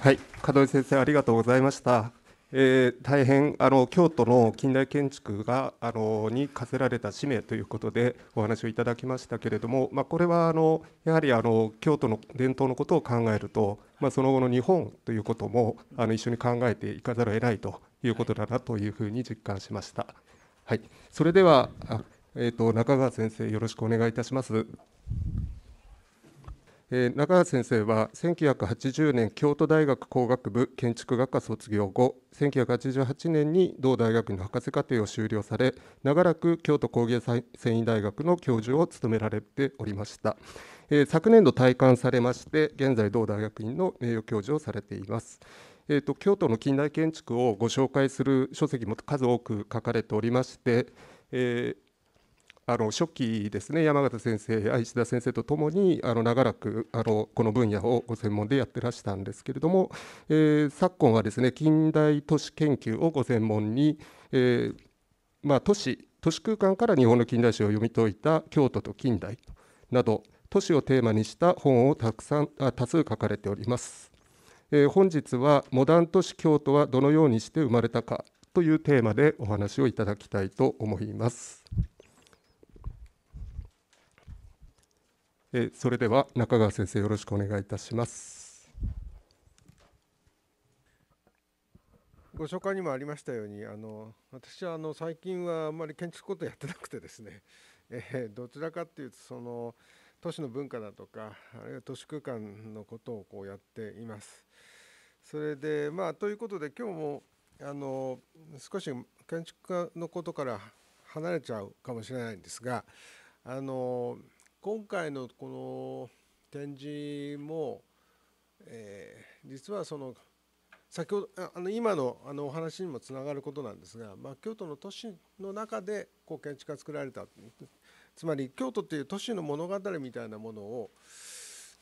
はい、門井先生ありがとうございました。えー、大変あの京都の近代建築があのに課せられた使命ということでお話をいただきましたけれども、まあ、これはあのやはりあの京都の伝統のことを考えると、まあ、その後の日本ということもあの一緒に考えていかざるを得ないということだなというふうに実感しました。はい、それではえーと中川先生よろしくお願いいたします。えー、中川先生は1980年京都大学工学部建築学科卒業後1988年に同大学の博士課程を修了され長らく京都工芸繊維大学の教授を務められておりました、えー、昨年度退官されまして現在同大学院の名誉教授をされていますえーと京都の近代建築をご紹介する書籍も数多く書かれておりまして、えーあの初期ですね山形先生石田先生とともにあの長らくあのこの分野をご専門でやってらしたんですけれども、えー、昨今はですね近代都市研究をご専門に、えー、まあ、都市都市空間から日本の近代史を読み解いた京都と近代など都市をテーマにした本をたくさんあ多数書かれております、えー、本日はモダン都市京都はどのようにして生まれたかというテーマでお話をいただきたいと思います。えそれでは中川先生よろしくお願いいたしますご紹介にもありましたようにあの私はあの最近はあんまり建築ことやってなくてですね、えどちらかっていうとその都市の文化だとかあるいは都市空間のことをこうやっています。それでまあということで今日もあの少し建築家のことから離れちゃうかもしれないんですがあの今回のこの展示も、えー、実はその先ほどあの今のあのお話にもつながることなんですが、まあ、京都の都市の中でこう建築が作られたつまり京都っていう都市の物語みたいなものを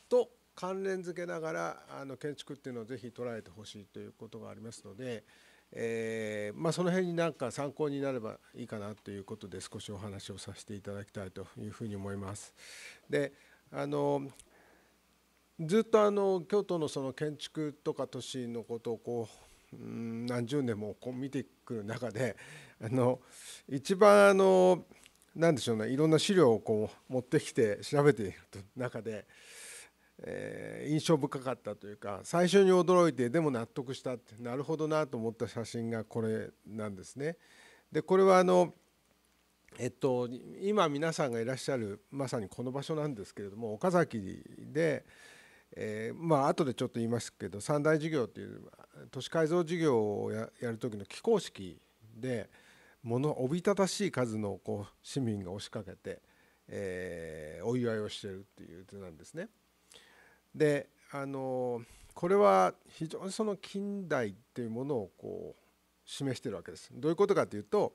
と関連づけながらあの建築っていうのをぜひ捉えてほしいということがありますので。えー、まあ、その辺になんか参考になればいいかなということで少しお話をさせていただきたいというふうに思います。であのずっとあの京都のその建築とか都市のことをこう、うん、何十年もこう見てくる中であの一番あの何でしょうねいろんな資料をこう持ってきて調べている中でえ印象深かったというか最初に驚いてでも納得したってなるほどなと思った写真がこれなんですね。でこれはあのえっと、今皆さんがいらっしゃるまさにこの場所なんですけれども岡崎で、えまあ後でちょっと言いますけど三大事業という都市改造事業をやる時の起工式でものおびただしい数のこう市民が押しかけて、えお祝いをしているっていう図なんですね。であのこれは非常にその近代っていうものをこう示してるわけです。どういうことかというと、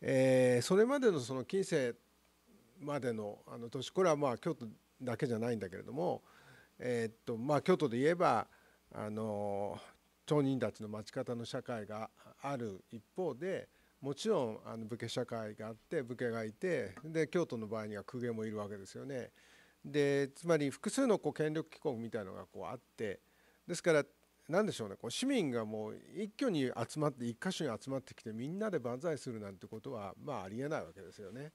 えー、それまでのその近世までのあの年これはまあ京都だけじゃないんだけれども、えー、っとまあ、京都で言えばあの町人たちの町方の社会がある一方でもちろんあの武家社会があって武家がいてで京都の場合には公家もいるわけですよね。でつまり複数のこう権力機構みたいなのがこうあってですから何でしょうねこう市民がもう一挙に集まって一箇所に集まってきてみんなで万歳するなんてことはまあありえないわけですよね。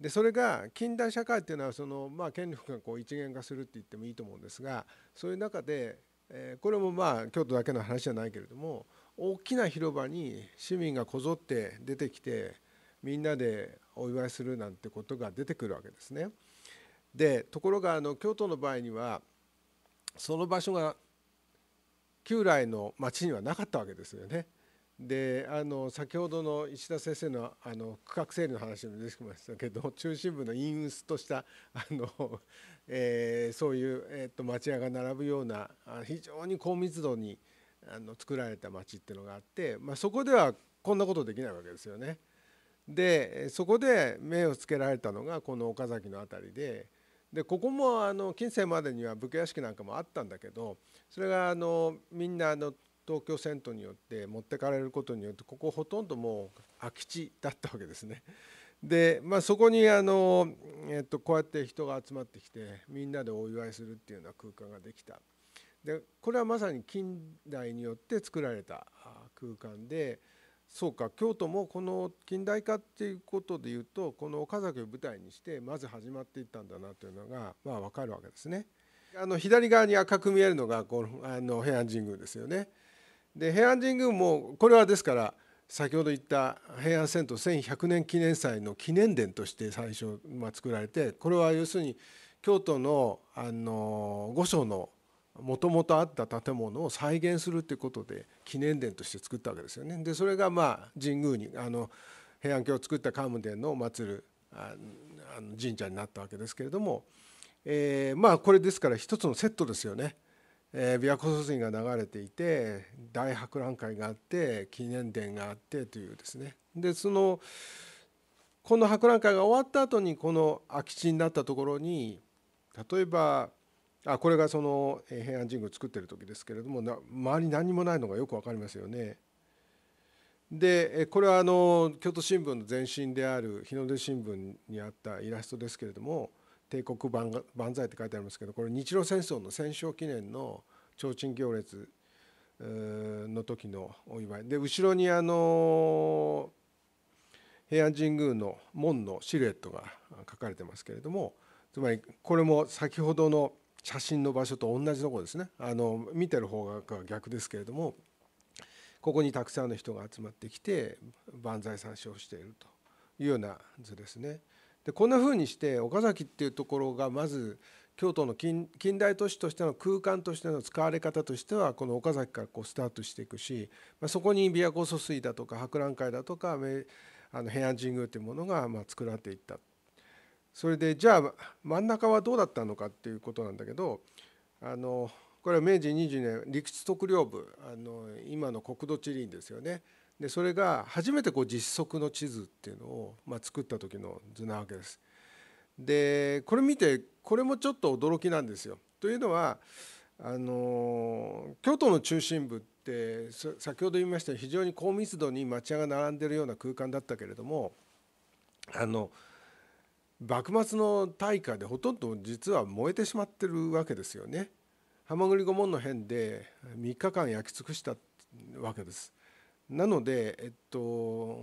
でそれが近代社会っていうのはその、まあ、権力がこう一元化するって言ってもいいと思うんですがそういう中で、えこれもまあ京都だけの話じゃないけれども大きな広場に市民がこぞって出てきてみんなでお祝いするなんてことが出てくるわけですね。でところがあの京都の場合にはその場所が旧来の町にはなかったわけですよね。であの先ほどの石田先生のあの区画整理の話も出てきましたけど中心部の陰鬱としたあの、えー、そういう、えーと、町屋が並ぶような非常に高密度にあの作られた町っていうのがあって、まあ、そこではこんなことできないわけですよね。でそこで目をつけられたのがこの岡崎の辺りででここもあの近世までには武家屋敷なんかもあったんだけどそれがあのみんなあの東京遷都によって持ってかれることによってここほとんどもう空き地だったわけですね。で、まあ、そこにあの、えっと、こうやって人が集まってきてみんなでお祝いするっていうような空間ができたでこれはまさに近代によって作られた空間で。そうか京都もこの近代化っていうことでいうとこの岡崎を舞台にしてまず始まっていったんだなというのがまあ分かるわけですね。あの左側に赤く見えるのがこのあの平安神宮ですよね。で平安神宮もこれはですから先ほど言った平安遷都1100年記念祭の記念殿として最初、まあ、作られてこれは要するに京都のあの御所のもともとあった建物を再現するってことで記念殿として作ったわけですよね。でそれがまあ神宮にあの平安京を作った桓武殿の祭るあの神社になったわけですけれども、えー、まあこれですから一つのセットですよね。えー、琵琶湖疏水が流れていて大博覧会があって記念殿があってというですね。でそのこの博覧会が終わった後にこの空き地になったところに例えばあこれがその平安神宮を作ってる時ですけれどもな周り何もないのがよく分かりますよね。でこれはあの京都新聞の前身である日の出新聞にあったイラストですけれども「帝国万歳」って書いてありますけどこれ日露戦争の戦勝記念の提灯行列の時のお祝いで後ろにあの平安神宮の門のシルエットが書かれてますけれどもつまりこれも先ほどの「写真の場所と同じとこですねあの見てる方が逆ですけれどもここにたくさんの人が集まってきて万歳三唱しているというような図ですね。でこんなふうにして岡崎っていうところがまず京都の近代都市としての空間としての使われ方としてはこの岡崎からこうスタートしていくし、まあ、そこに琵琶湖疎水だとか博覧会だとかあの平安神宮というものがま作られていったそれでじゃあ真ん中はどうだったのかっていうことなんだけどあのこれは明治20年陸地測量部あの今の国土地理院ですよねでそれが初めてこう実測の地図っていうのを、まあ、作った時の図なわけです。でこれ見てこれもちょっと驚きなんですよ。というのはあの京都の中心部って先ほど言いましたように非常に高密度に町屋が並んでるような空間だったけれどもあの。幕末の大火でほとんど実は燃えてしまってるわけですよね。ハマグリ御門の辺で3日間焼き尽くしたわけです。なので、えっと、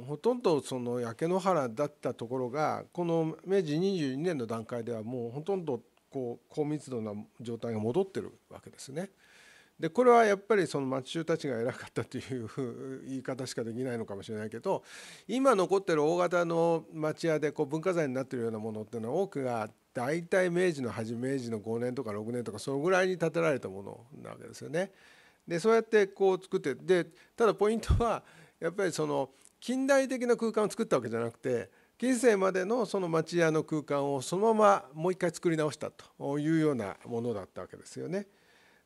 ほとんどその焼け野原だったところがこの明治22年の段階ではもうほとんどこう高密度な状態が戻ってるわけですね。でこれはやっぱりその町中たちが偉かったという言い方しかできないのかもしれないけど今残ってる大型の町屋でこう文化財になってるようなものっていうのは多くが大体明治の初明治の5年とか6年とかそのぐらいに建てられたものなわけですよね。でそうやってこう作ってでただポイントはやっぱりその近代的な空間を作ったわけじゃなくて近世までのその町屋の空間をそのままもう一回作り直したというようなものだったわけですよね。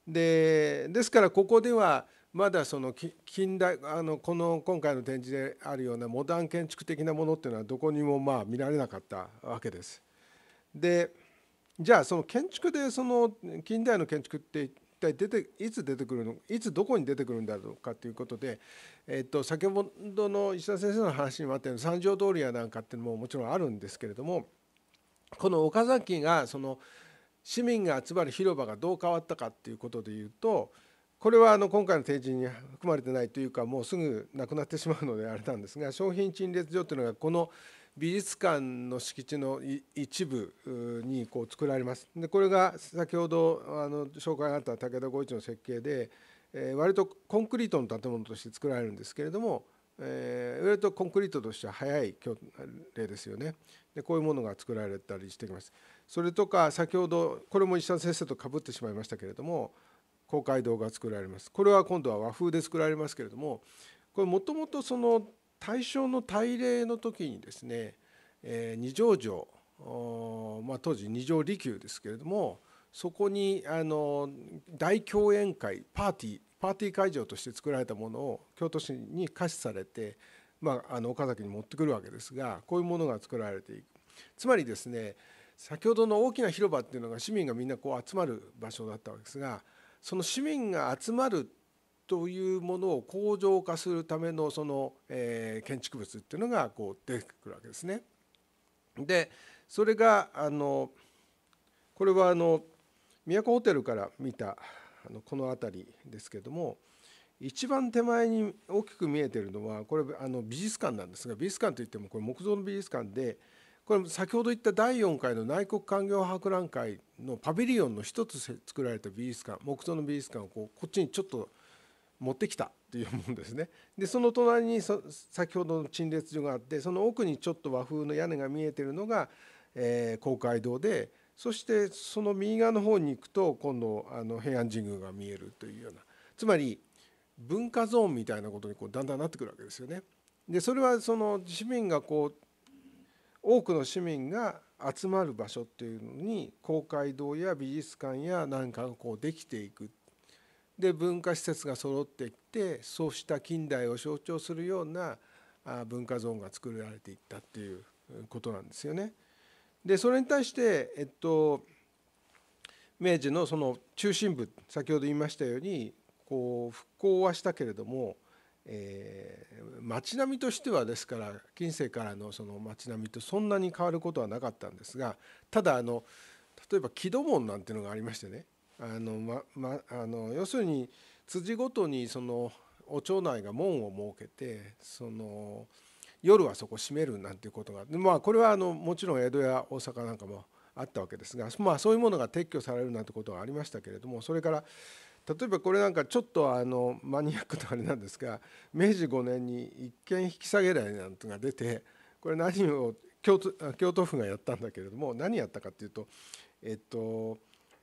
でですからここではまだその近代あのこの今回の展示であるようなモダン建築的なものっていうのはどこにもまあ見られなかったわけです。でじゃあその建築でその近代の建築って一体出ていつ出てくるのいつどこに出てくるんだろうかということで、えっと、先ほどの石田先生の話にもあったように三条通りやなんかっていうのももちろんあるんですけれどもこの岡崎がその市民が集まる広場がどう変わったかっていうことでいうとこれはあの今回の提示に含まれてないというかもうすぐなくなってしまうのであれなんですが商品陳列所というのがこの美術館の敷地の一部にこう作られますでこれが先ほどあの紹介があった武田五一の設計で、えー、割とコンクリートの建物として作られるんですけれども、えー、割とコンクリートとしては早い例ですよねでこういうものが作られたりしてきます。それとか先ほどこれも石田先生とかぶってしまいましたけれども公会堂が作られますこれは今度は和風で作られますけれどもこれもともとその大正の大礼の時にですね、えー、二条城、まあ、当時二条離宮ですけれどもそこにあの大共演会パーティーパーティー会場として作られたものを京都市に貸しされて、まあ、あの岡崎に持ってくるわけですがこういうものが作られていく。つまりですね先ほどの大きな広場っていうのが市民がみんなこう集まる場所だったわけですがその市民が集まるというものを向上化するためのその、えー、建築物っていうのがこう出てくるわけですね。でそれがあのこれはあの都ホテルから見たあのこの辺りですけども一番手前に大きく見えてるのはこれあの美術館なんですが美術館といってもこれ木造の美術館で。これ先ほど言った第4回の内国官業博覧会のパビリオンの一つ作られた美術館木造の美術館をこうこっちにちょっと持ってきたというもんですねでその隣に先ほどの陳列所があってその奥にちょっと和風の屋根が見えてるのが、えー、公会堂でそしてその右側の方に行くと今度あの平安神宮が見えるというようなつまり文化ゾーンみたいなことにこうだんだんなってくるわけですよね。でそれはその市民がこう多くの市民が集まる場所っていうのに公会堂や美術館や何かがこうできていくで文化施設が揃ってきてそうした近代を象徴するような文化ゾーンが作られていったっていうことなんですよね。でそれに対して、えっと、明治のその中心部先ほど言いましたようにこう復興はしたけれどもえー、街並みとしてはですから近世からのその街並みとそんなに変わることはなかったんですがただあの例えば木戸門なんていうのがありましてねあの、まま、あの要するに辻ごとにそのお町内が門を設けてその夜はそこ閉めるなんていうことがまあこれはあのもちろん江戸や大阪なんかもあったわけですが、まあ、そういうものが撤去されるなんてことはありましたけれどもそれから例えばこれなんかちょっとあのマニアックなあれなんですが明治5年に一見引き下げられなんてが出てこれ何を京都京都府がやったんだけれども何やったかっていうとえっと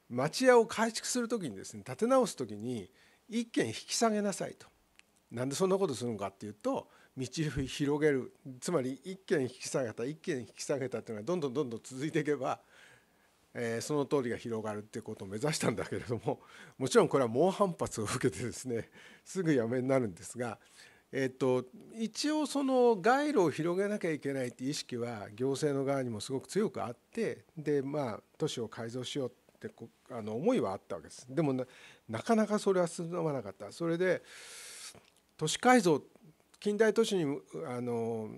町屋を改築する時にですね建て直す時に一軒引き下げなさいと。なんでそんなことするのかっていうと道を広げるつまり一軒引き下げた一軒引き下げたっていうのがどんどんどんどん続いていけばえその通りが広がるっていうことを目指したんだけれども もちろんこれは猛反発を受けてですね すぐやめになるんですが、えっと、一応その街路を広げなきゃいけないって意識は行政の側にもすごく強くあってでまあ都市を改造しようってこあの思いはあったわけです。でもなかなかそれは進まなかった。それで都市改造近代都市にあの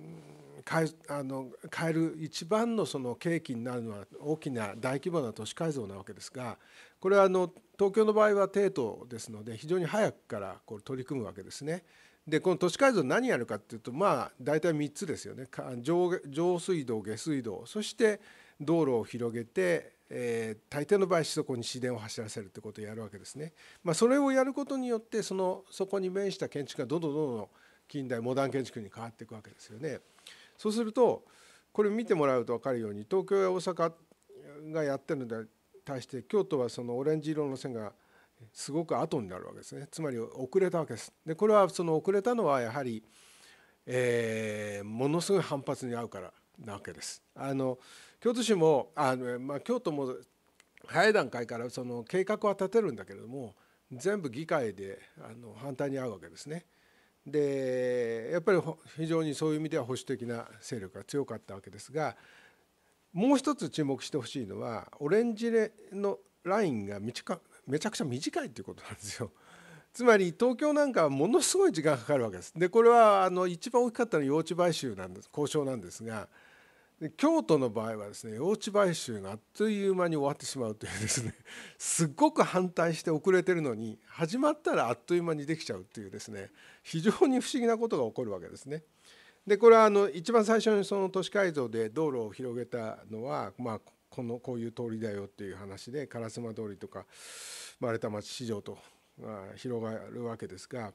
変えあの変える一番のその契機になるのは大きな大規模な都市改造なわけですがこれはあの東京の場合は帝都ですので非常に早くからこう取り組むわけですね。でこの都市改造何やるかっていうとまあ大体3つですよね上上水道下水道そして道路を広げて、えー、大抵の場合そこに市電を走らせるってことをやるわけですね。まあ、それをやることによってそのそこに面した建築がどんどんどんどん近代モダン建築に変わっていくわけですよね。そうするとこれ見てもらうと分かるように東京や大阪がやってるのに対して京都はそのオレンジ色の線がすごく後になるわけですねつまり遅れたわけです。でこれはその遅れたのはやはり、えー、ものすごい反発に遭うからなわけです。あの京都市もあの、まあ、京都も早い段階からその計画は立てるんだけれども全部議会であの反対に遭うわけですね。でやっぱり非常にそういう意味では保守的な勢力が強かったわけですがもう一つ注目してほしいのはオレンジのラインが短めちゃくちゃ短いっていうことなんですよ。つまり東京なんかはものすごい時間かかるわけです。でこれはあの一番大きかったのは用地買収なんです交渉なんですが。京都の場合はですね用地買収があっという間に終わってしまうというですね すっごく反対して遅れてるのに始まったらあっという間にできちゃうっていうですね非常に不思議なことが起こるわけですね。でこれはあの一番最初にその都市改造で道路を広げたのは、まあ、このこういう通りだよっていう話で烏丸通りとか丸太町市場と広がるわけですがこ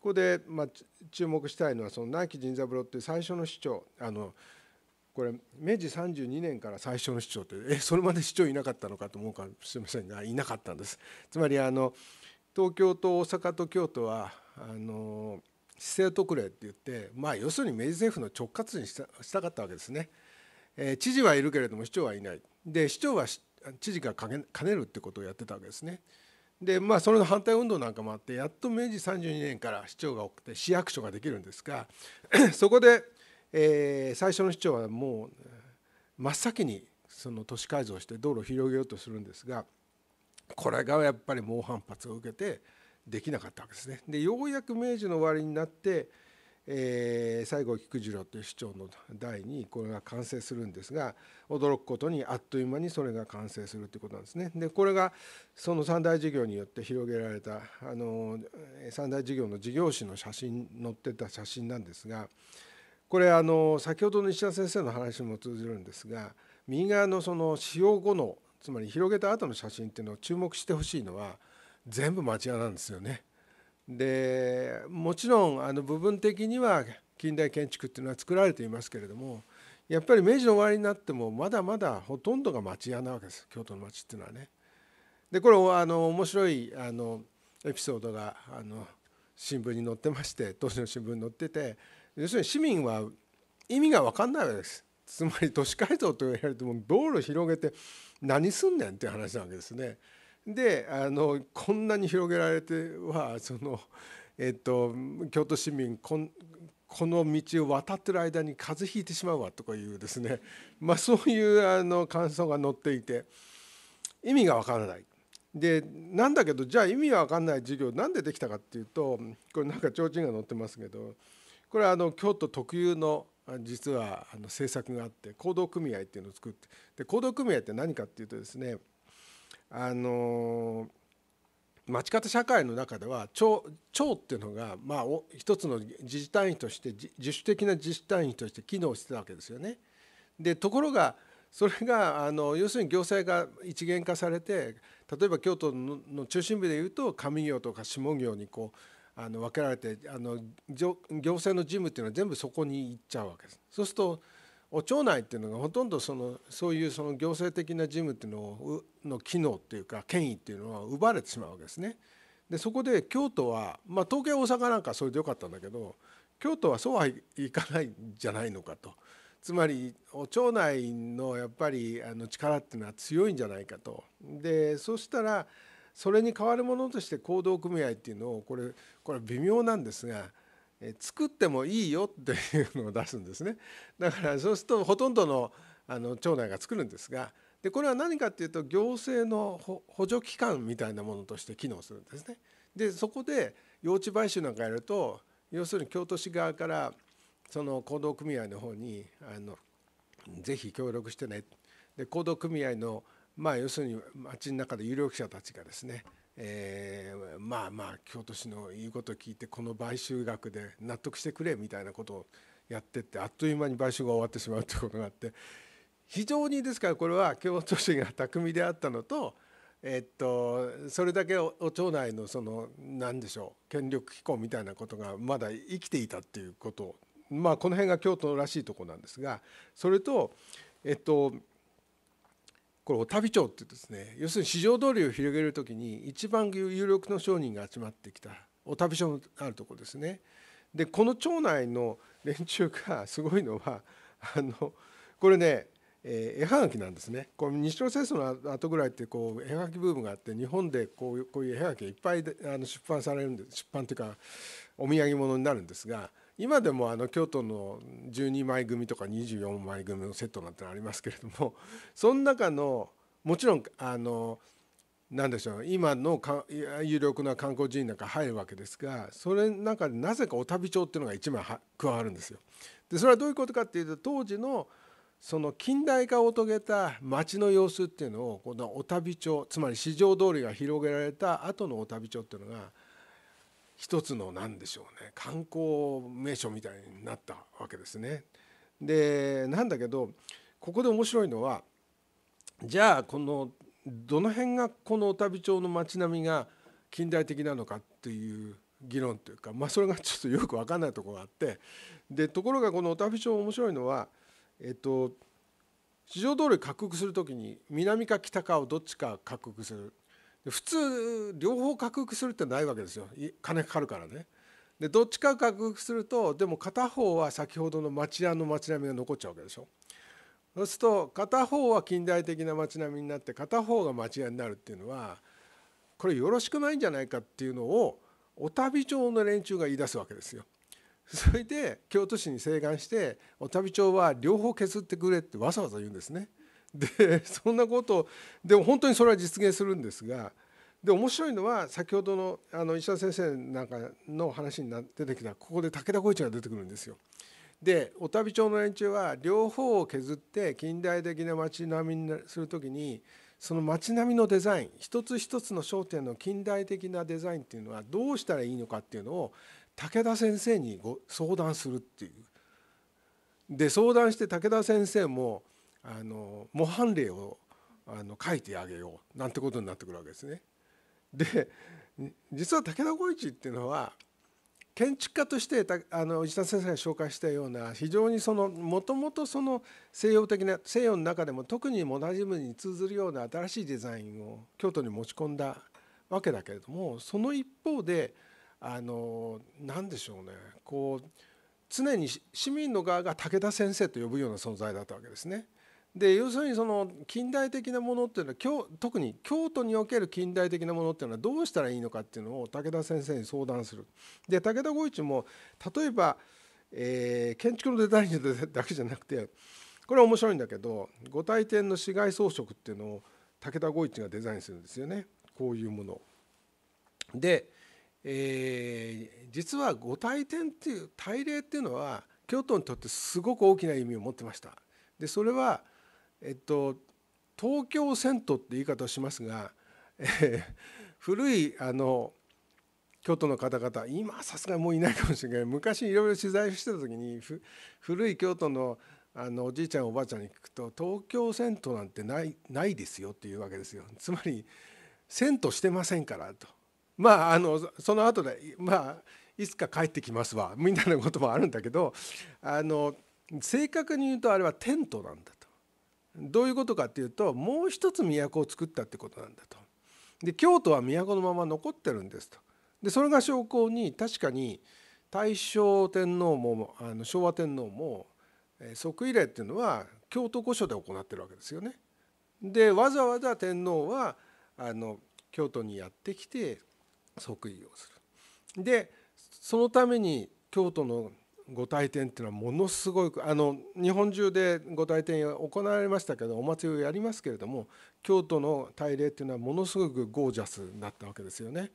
こでま注目したいのはその内紀神三郎っていう最初の市長あのこれ明治32年から最初の市長ってえそれまで市長いなかったのかと思うかもしれませんがいなかったんですつまりあの東京と大阪と京都はあの市政特例って言ってまあ要するに明治政府の直轄にしたしたかったわけですね、えー、知事はいるけれども市長はいないで市長は知事が兼ねねるってことをやってたわけですねでまあそれの反対運動なんかもあってやっと明治32年から市長が多くて市役所ができるんですが そこでえー、最初の市長はもう真っ先にその都市改造して道路を広げようとするんですがこれがやっぱり猛反発を受けてできなかったわけですね。でようやく明治の終わりになって、えー、西郷菊次郎という市長の代にこれが完成するんですが驚くことにあっという間にそれが完成するということなんですね。でこれがその三大事業によって広げられたあの三大事業の事業史の写真載ってた写真なんですが。これあの先ほどの石田先生の話にも通じるんですが右側のその使用後のつまり広げた後の写真っていうのを注目してほしいのは全部町屋なんですよね。でもちろんあの部分的には近代建築っていうのは作られていますけれどもやっぱり明治の終わりになってもまだまだほとんどが町屋なわけです京都の町っていうのはね。でこれあの面白いあのエピソードがあの新聞に載ってまして当時の新聞に載ってて要するに市民は意味が分かんないわけですつまり都市改造と言われても道路広げて何すんねんっていう話なわけですね。であのこんなに広げられてはその、えっと、京都市民こんこの道を渡ってる間に風邪ひいてしまうわとかいうですね、まあ、そういうあの感想が載っていて意味がわからない。でなんだけどじゃあ意味が分かんない授業なんでできたかっていうとこれなんか提灯が載ってますけどこれはあの京都特有の実はあの政策があって行動組合っていうのを作ってで行動組合って何かっていうとですねあの町方社会の中では町町っていうのが、まあ、一つの自治単位として自主的な自治単位として機能してたわけですよね。でところがそれがあの要するに行政が一元化されて例えば京都の中心部でいうと上行とか下行にこうあの分けられてあの行政の事務っていうのは全部そこに行っちゃうわけです。そうするとお町内っていうのがほとんどそのそういうその行政的な事務っていうのをの機能っていうか権威っていうのは奪われてしまうわけですね。でそこで京都は、まあ、東京大阪なんかそれでよかったんだけど京都はそうはいかないんじゃないのかと。つまりお町内のやっぱりあの力っていうのは強いんじゃないかと。でそしたらそれに代わるものとして行動組合っていうのをこれこれ微妙なんですが作ってもいいよっていうのを出すんですねだからそうするとほとんどのあの町内が作るんですがでこれは何かっていうと行政の補助機関みたいなものとして機能するんですね。でそこで用地買収なんかやると要するに京都市側からその行動組合の方にあのぜひ協力してねで行動組合のまあ、要するに町の中で有力者たちがですね、えー、まあまあ京都市の言うことを聞いてこの買収額で納得してくれみたいなことをやってってあっという間に買収が終わってしまうということがあって非常にですからこれは京都市が巧みであったのと、えっと、それだけ町内のその何でしょう権力機構みたいなことがまだ生きていたっていうことまあこの辺が京都らしいとこなんですがそれとえっとこれお旅町ってですね要するに市場通りを広げる時に一番有力の商人が集まってきたお旅町のあるとこですね。でこの町内の連中がすごいのはあのこれねえー、絵はがきなんですねこう日露戦争の後ぐらいってこう絵はがきブームがあって日本でこうこういう絵はがきがいっぱいあの出版されるんで出版というかお土産物になるんですが今でもあの京都の12枚組とか24枚組のセットなんてのありますけれども その中のもちろんあの何でしょう今の有力な観光人院なんか入るわけですがそれの中でなぜかお旅帳っていうのが1枚加わるんですよ。でそれはどういうことかっていうと当時のその近代化を遂げた町の様子っていうのをこのお旅帳つまり四条通りが広げられた後のお旅帳っていうのが一つの何でしょうね観光名所みたいになったわけですね。でなんだけどここで面白いのはじゃあこのどの辺がこの小旅町の町並みが近代的なのかっていう議論というか、まあ、それがちょっとよく分かんないとこがあってでところがこの小旅町面白いのは、えっと、市場通りを獲得する時に南か北かをどっちか獲得する普通両方克服するってないわけですよ金かかるからね。でどっちか克服するとでも片方は先ほどの町屋の町並みが残っちゃうわけでしょ。そうすると片方は近代的な町並みになって片方が町屋になるっていうのはこれよろしくないんじゃないかっていうのをお旅町の連中が言い出すわけですよ。それで京都市に請願してお旅町は両方削ってくれってわざわざ言うんですね。でそんなことでも本当にそれは実現するんですがで面白いのは先ほどのあの石田先生なんかの話にな出てきたここで武田光一が出てくるんですよ。で小旅町の連中は両方を削って近代的な街並みにする時にその街並みのデザイン一つ一つの商店の近代的なデザインっていうのはどうしたらいいのかっていうのを武田先生にご相談するっていう。で相談して武田先生もあの模範例をあの書いてあげようなんてことになってくるわけですね。で実は武田光一っていうのは建築家としてあの石田先生が紹介したような非常にそのもともとその西洋的な西洋の中でも特にモダニズムに通ずるような新しいデザインを京都に持ち込んだわけだけれどもその一方であの何でしょうねこう常に市民の側が武田先生と呼ぶような存在だったわけですね。で要するにその近代的なものっていうのは特に京都における近代的なものっていうのはどうしたらいいのかっていうのを武田先生に相談する。で武田五一も例えば、えー、建築のデザインだけじゃなくてこれは面白いんだけど五体天の死骸装飾っていうのを武田五一がデザインするんですよねこういうもの。で、えー、実は五体天っていう大礼っていうのは京都にとってすごく大きな意味を持ってました。でそれはえっと、東京銭湯って言い方をしますが、えー、古いあの京都の方々今さすがにもういないかもしれない昔いろいろ取材してた時に古い京都のあのおじいちゃんおばあちゃんに聞くと東京銭湯なんてないないですよっていうわけですよつまり銭湯してませんからとまああのその後でまあいつか帰ってきますわみたいなこともあるんだけどあの正確に言うとあれはテントなんだどういうことかっていうともう一つ都を作ったってことなんだと。で京都は都のまま残ってるんですと。でそれが証拠に確かに大正天皇もあの昭和天皇も即位礼っていうのは京都御所で行ってるわけですよね。でわざわざ天皇はあの京都にやってきて即位をする。でそのために京都の御体典っていうのはものすごいあの日本中で御体典行われましたけどお祭りをやりますけれども京都の大礼っていうのはものすごくゴージャスだったわけですよね。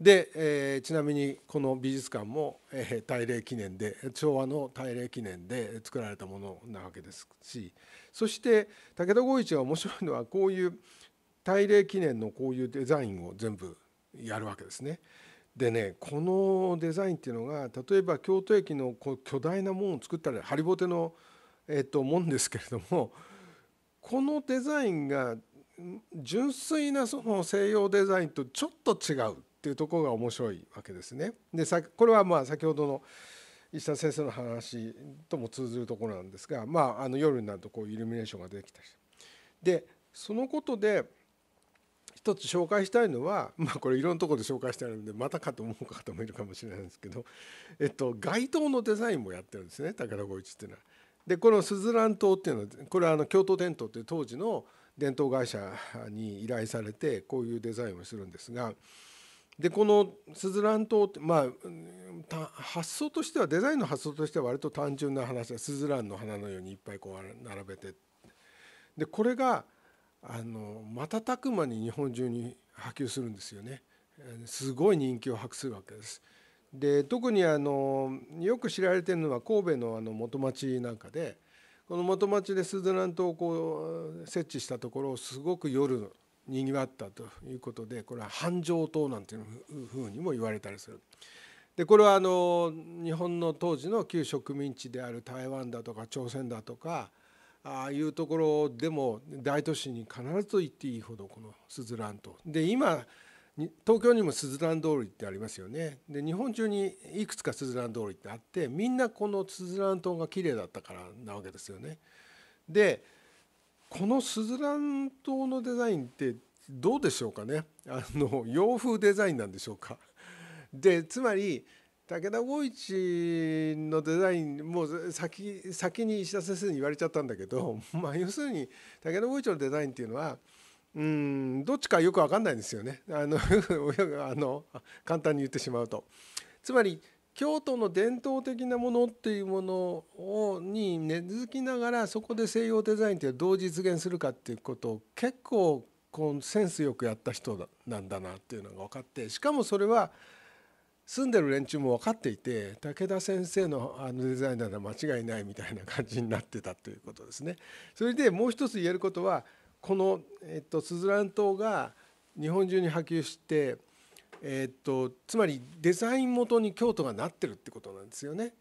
で、えー、ちなみにこの美術館も、えー、大礼記念で昭和の大礼記念で作られたものなわけですしそして武田剛一が面白いのはこういう大礼記念のこういうデザインを全部やるわけですね。でねこのデザインっていうのが例えば京都駅のこう巨大な門を作ったりハリボテの、えっと、門ですけれどもこのデザインが純粋なその西洋デザインとちょっと違うっていうところが面白いわけですね。でさこれはまあ先ほどの石田先生の話とも通ずるところなんですが、まあ、あの夜になるとこうイルミネーションが出てきたりでそのことで一つ紹介したいのは、まあ、これいろんなところで紹介してあるんでまたかと思う方もいるかもしれないんですけど、えっと、街灯のデザインもやってるんですね高田光一っていうのは。でこのすずらん灯っていうのはこれはあの京都伝統っていう当時の伝統会社に依頼されてこういうデザインをするんですがでこのすずらん灯ってまあ発想としてはデザインの発想としては割と単純な話すずらんの花のようにいっぱいこう並べてでこれがあの瞬く間に日本中に波及するんですよねすごい人気を博するわけです。で特にあのよく知られてるのは神戸のあの元町なんかでこの元町でス鈴蘭島をこう設置したところをすごく夜にぎわったということでこれは繁盛島なんていうふうにも言われたりする。でこれはあの日本の当時の旧植民地である台湾だとか朝鮮だとかああいうところでも大都市に必ずと言っていいほどこのすずらんとで今東京にもすずらん通りってありますよねで日本中にいくつかすずらん通りってあってみんなこのすずらん島が綺麗だったからなわけですよね。でこのすずらん島のデザインってどうでしょうかねあの洋風デザインなんでしょうか。でつまり武田剛一のデザインもう先先に石田先生に言われちゃったんだけど、まあ、要するに武田剛一のデザインっていうのはうんどっちかよく分かんないんですよねあの あの簡単に言ってしまうと。つまり京都の伝統的なものっていうものをに根付きながらそこで西洋デザインっていうどう実現するかっていうことを結構こうセンスよくやった人なんだなっていうのが分かってしかもそれは住んでる連中も分かっていて武田先生のあのデザインなら間違いないみたいな感じになってたということですね。それでもう一つ言えることはこの、えっと、スズラン島が日本中に波及して、えっと、つまりデザイン元に京都がなってるってことなんですよね。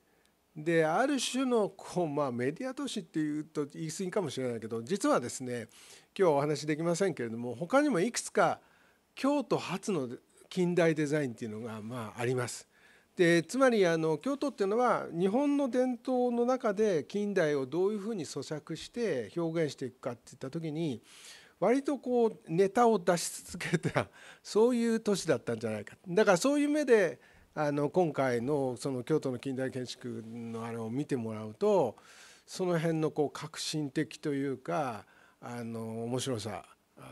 である種のこう、まあ、メディア都市っていうと言い過ぎかもしれないけど実はですね今日はお話しできませんけれども他にもいくつか京都発の近代デザインっていうのがまああります。でつまりあの京都っていうのは日本の伝統の中で近代をどういうふうに咀嚼して表現していくかっていった時に割とこうネタを出し続けたそういう都市だったんじゃないかだからそういう目であの今回のその京都の近代建築のあれを見てもらうとその辺のこう革新的というかあの面白さ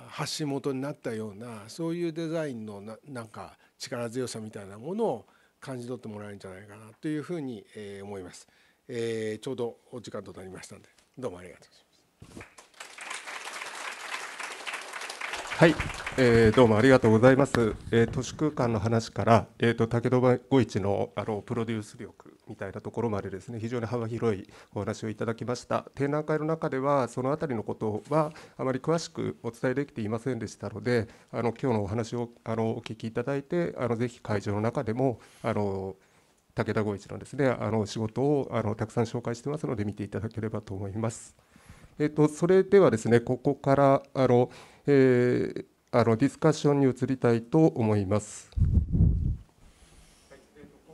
発信元になったようなそういうデザインのななんか力強さみたいなものを感じ取ってもらえるんじゃないかなというふうに思います。えー、ちょうどお時間となりましたのでどうもありがとうございます。はい、えー、どうもありがとうございます。えー、都市空間の話から、えーと、武田五一のあのプロデュース力みたいなところまでですね非常に幅広いお話をいただきました展覧会の中ではそのあたりのことはあまり詳しくお伝えできていませんでしたのであの今日のお話をあのお聞きいただいてあのぜひ会場の中でもあの武田五一のですねあの仕事をあのたくさん紹介してますので見ていただければと思います。えっ、ー、と、それではですねここからあのえー、あのディスカッションに移りたいと思います。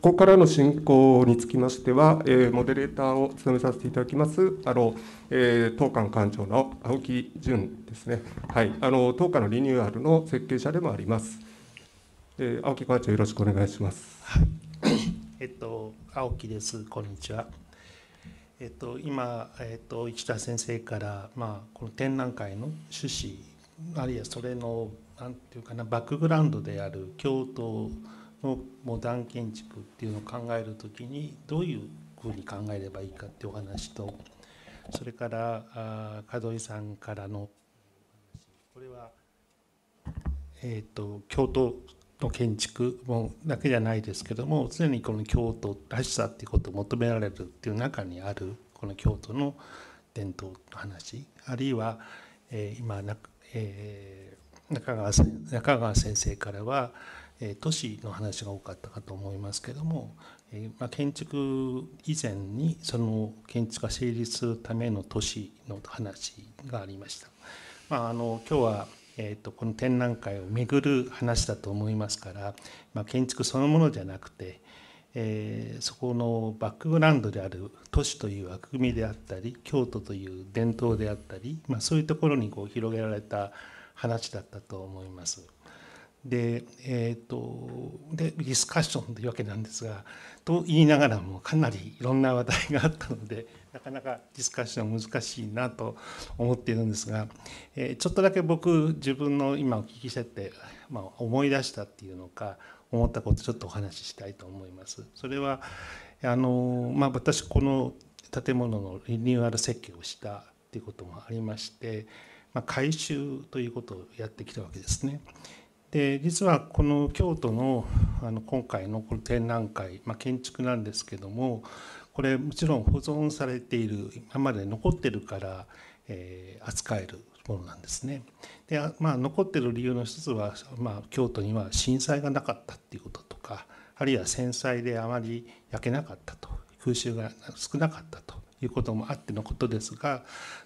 ここからの進行につきましては、えー、モデレーターを務めさせていただきます、あのえー、当館館長の青木淳ですね、はい、あの当館のリニューアルの設計者でもあります。えー、青木館長、よろしくお願いします。はい、えっと、青木です、こんにちは。えっと、今、えっと、市田先生から、まあ、この展覧会の趣旨あるいはそれの何て言うかなバックグラウンドである京都のモダン建築っていうのを考える時にどういうふうに考えればいいかっていうお話とそれから門井さんからのこれは、えーと、京都の建築もだけじゃないですけども常にこの京都らしさっていうことを求められるっていう中にあるこの京都の伝統の話あるいは、えー、今え中川中川先生からは、え都市の話が多かったかと思いますけども、えま建築以前にその建築が成立するための都市の話がありました。まあ、あの今日はえーと、とこの展覧会を巡る話だと思いますから、まあ、建築そのものじゃなくてえー、そこのバックグラウンドである都市という枠組みであったり京都という伝統であったり、まあ、そういうところにこう広げられた話だったと思います。で,、えーと、でディスカッションというわけなんですがと言いながらもかなりいろんな話題があったのでなかなかディスカッション難しいなと思っているんですが、えー、ちょっとだけ僕自分の今お聞きしてて、まあ、思い出したっていうのか思ったことちょっとお話ししたいと思います。それはあの、まあ、私この建物のリニューアル設計をしたということもありまして、まあ、改修ということをやってきたわけですね。で実はこの京都のあの今回のの展覧会、まあ、建築なんですけどもこれもちろん保存されている今まで残ってるから、えー、扱えるものなんですね。でまあ、残ってる理由の一つは、まあ、京都には震災がなかったっていうこととかあるいは戦災であまり焼けなかったと空襲が少なかったということもあってのことですが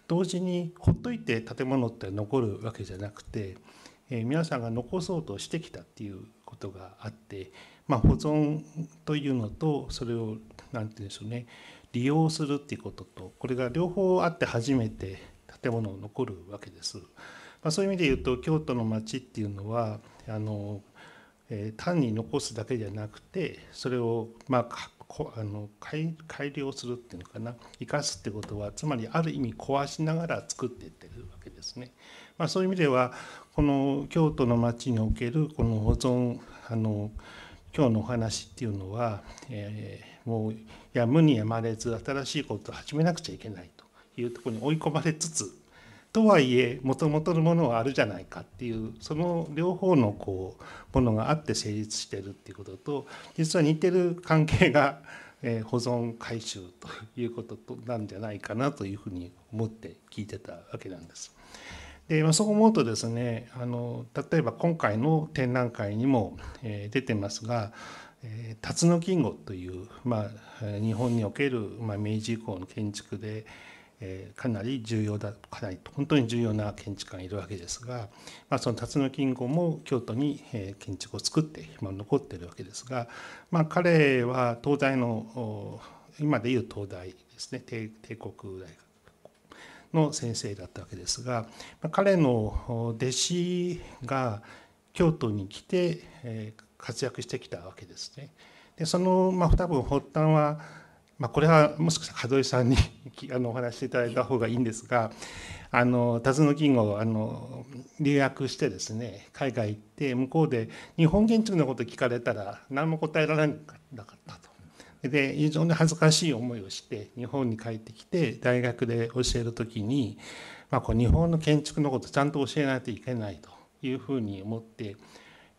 同時にほっといて建物って残るわけじゃなくて、えー、皆さんが残そうとしてきたっていうことがあって、まあ、保存というのとそれを何て言うんでしょうね利用するっていうこととこれが両方あって初めて建物が残るわけです。まあ、そういう意味で言うと京都の町っていうのはあの、えー、単に残すだけじゃなくてそれをまああの改良するっていうのかな生かすってことはつまりある意味壊しながら作っていってるわけですね。まあ、そういう意味ではこの京都の町におけるこの保存あの今日のお話っていうのは、えー、もうやむにやまれず新しいことを始めなくちゃいけないいうとこに追い込まれつつとはいえもともとのものはあるじゃないかっていうその両方のこうものがあって成立してるっていうことと実は似てる関係が、え保存回収ということなんじゃないかなというふうに思って聞いてたわけなんです。でまあ、そう思うとですねあの例えば今回の展覧会にも、え出てますが辰野金吾という、まあ、日本における、まあ、明治以降の建築で、えー、かなり重要だかなり本当に重要な建築家がいるわけですが、まあ、その辰野金吾も京都に、えー、建築を作ってあ、残っているわけですが、まあ、彼は東大の今でいう東大ですね帝国大学の先生だったわけですが、まあ、彼の弟子が京都に来て、えー、活躍してきたわけですね。でその、まあ、多分発端はまあ、これはもしかしたら門井さんにあのお話しいただいた方がいいんですがあの辰野金吾あの留学してですね海外行って向こうで日本建築のこと聞かれたら何も答えられなかったと。で非常に恥ずかしい思いをして日本に帰ってきて大学で教える時に、まあ、こう日本の建築のことちゃんと教えないといけないというふうに思って、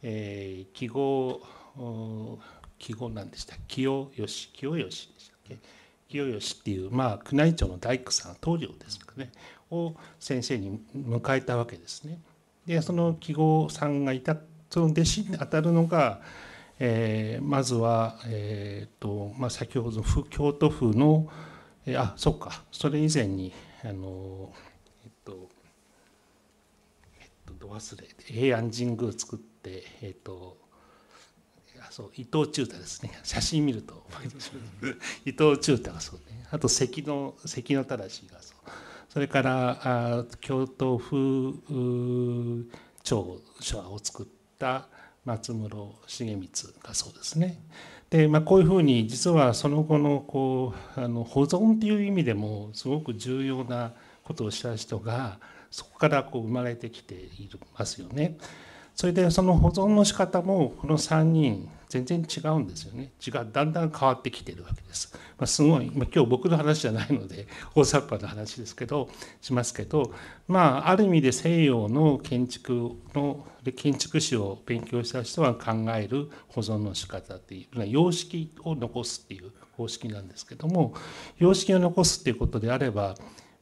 えー、記号記号なんでした清義清義でした。け清義っていう、まあ、宮内庁の大工さん棟梁ですかねを先生に迎えたわけですね。でその記号さんがいたその弟子に当たるのが、えー、まずは、えーとまあ、先ほど京都府の、えー、あそっかそれ以前にあのえっとえっとど忘れ平安神宮作ってえっとそう伊藤忠太ですね写真見ると伊藤忠太がそうねあと関の関の正がそうそれからあ京都府庁書を作った松室重光がそうですね。でまあ、こういうふうに実はその後のこうあの保存っていう意味でもすごく重要なことをした人がそこからこう生まれてきていますよね。それでその保存の仕方もこの3人全然違うんですよね違うだんだん変わってきてるわけです、まあ、すごい、まあ、今日僕の話じゃないので大雑把な話ですけどしますけどまあある意味で西洋の建築の建築史を勉強した人は考える保存の仕方っていうのは様式を残すっていう方式なんですけども様式を残すっていうことであれば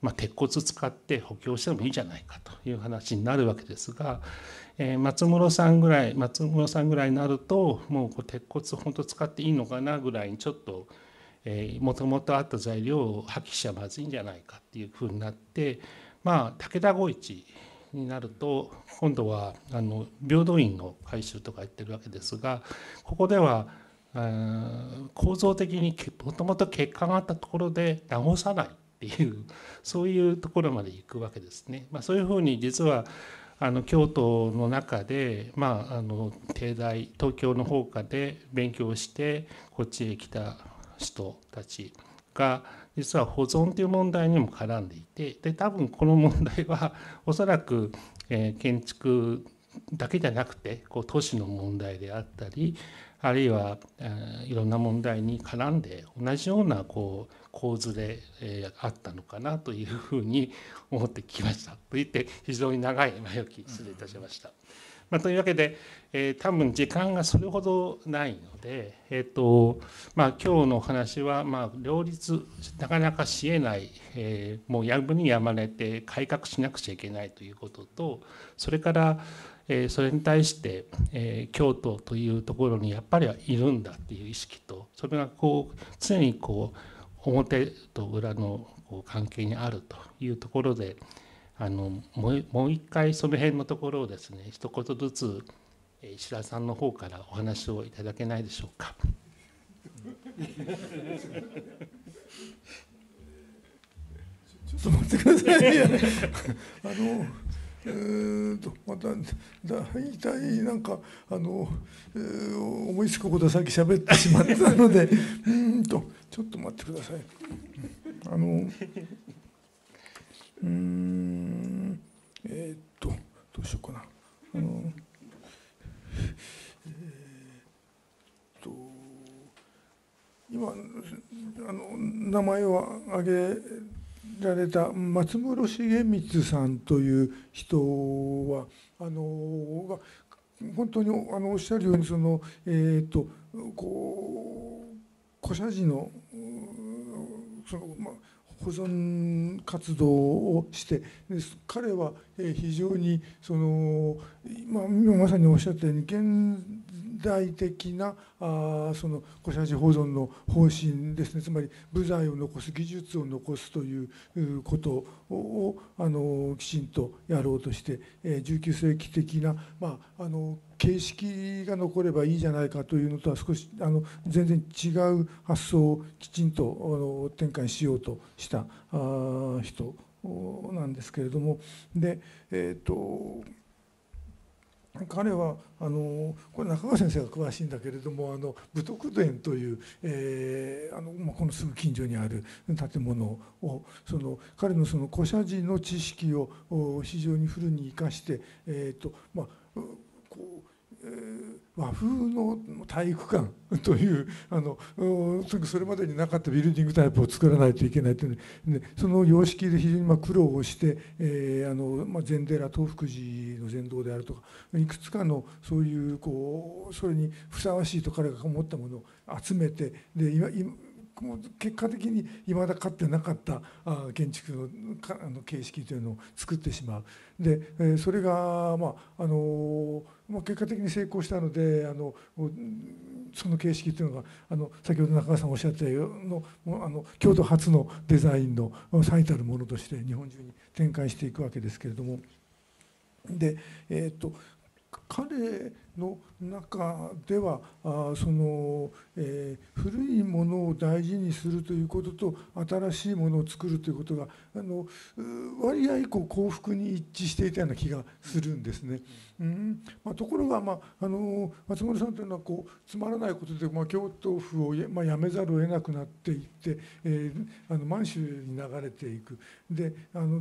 まあ、鉄骨使って補強してもいいじゃないかという話になるわけですがえ松室さんぐらい松室さんぐらいになるともうこう鉄骨本当使っていいのかなぐらいにちょっともともとあった材料を破棄しちゃまずいんじゃないかっていうふうになってまあ武田五一になると今度はあの平等院の改修とか言ってるわけですがここでは構造的にもともと欠陥があったところで直さないっていうそういうところまで行くわけですね。まあ、そういうふうに実はあの京都の中で、まあ、あの帝大東京の方下で勉強してこっちへ来た人たちが実は保存という問題にも絡んでいてで多分この問題はおそらく、えー、建築だけじゃなくてこう都市の問題であったりあるいは、えー、いろんな問題に絡んで同じようなこう構図で、えあったのかなというふうに思ってきましたと言って非常に長い前置き失礼いたしました。まあ、というわけで、えー、多分時間がそれほどないので、えーとまあ、今日のお話は、まあ、両立なかなかしえない、えー、もうやぶにやまれて改革しなくちゃいけないということとそれから、えそれに対して、え京都というところにやっぱりはいるんだっていう意識とそれがこう常にこう表と裏の関係にあるというところであのもう一回その辺のところをですね一言ずつ石田さんの方からお話をいただけないでしょうか。ちょっと待ってください。あのえーと、また大体なんかあの、えー、思いつくことさっき喋ってしまったので うんとちょっと待ってください。あの、うん、えー、っと、どうしようかな。あの、えー、っと、今、あの、名前を挙げられた松室重光さんという人は、あの、本当にあのおっしゃるようにその、えー、っとこう古謝寺のその、まあ、保存活動をして彼は非常にその今まさにおっしゃったように現代的なあその古社寺保存の方針ですねつまり部材を残す技術を残すということをあのきちんとやろうとして19世紀的な、まあ、あの形式が残ればいいじゃないかというのとは少しあの全然違う発想をきちんとあの転換しようとしたあ人なんですけれどもでえっ、ー、と彼はあのこれ中川先生が詳しいんだけれどもあの武徳殿という、えー、あのまあ、このすぐ近所にある建物をその彼のその古社寺の知識を非常にフルに生かして、えーとまあ、こう、えー、和風の体育館というあのそれまでになかったビルディングタイプを作らないといけないというその様式で非常にま苦労をして、えー、あのま禅寺東福寺の禅堂であるとかいくつかのそういうこうそれにふさわしいと彼が思ったものを集めてで今今もう結果的にいまだかってなかった建築のかあの形式というのを作ってしまうで、えー、それが、まああのまあ、結果的に成功したのであのその形式というのがあの先ほど中川さんおっしゃったようなあの京都初のデザインの最たるものとして日本中に展開していくわけですけれどもで、えー、っと彼の中ではその、えー、古いものを大事にするということと新しいものを作るということがあの割合こう幸福に一致していたような気がするんですね。うんまあ、ところが、まあ、あの松本さんというのはこうつまらないことで、まあ、京都府をや,、まあ、やめざるを得なくなっていって、えー、あの満州に流れていくであの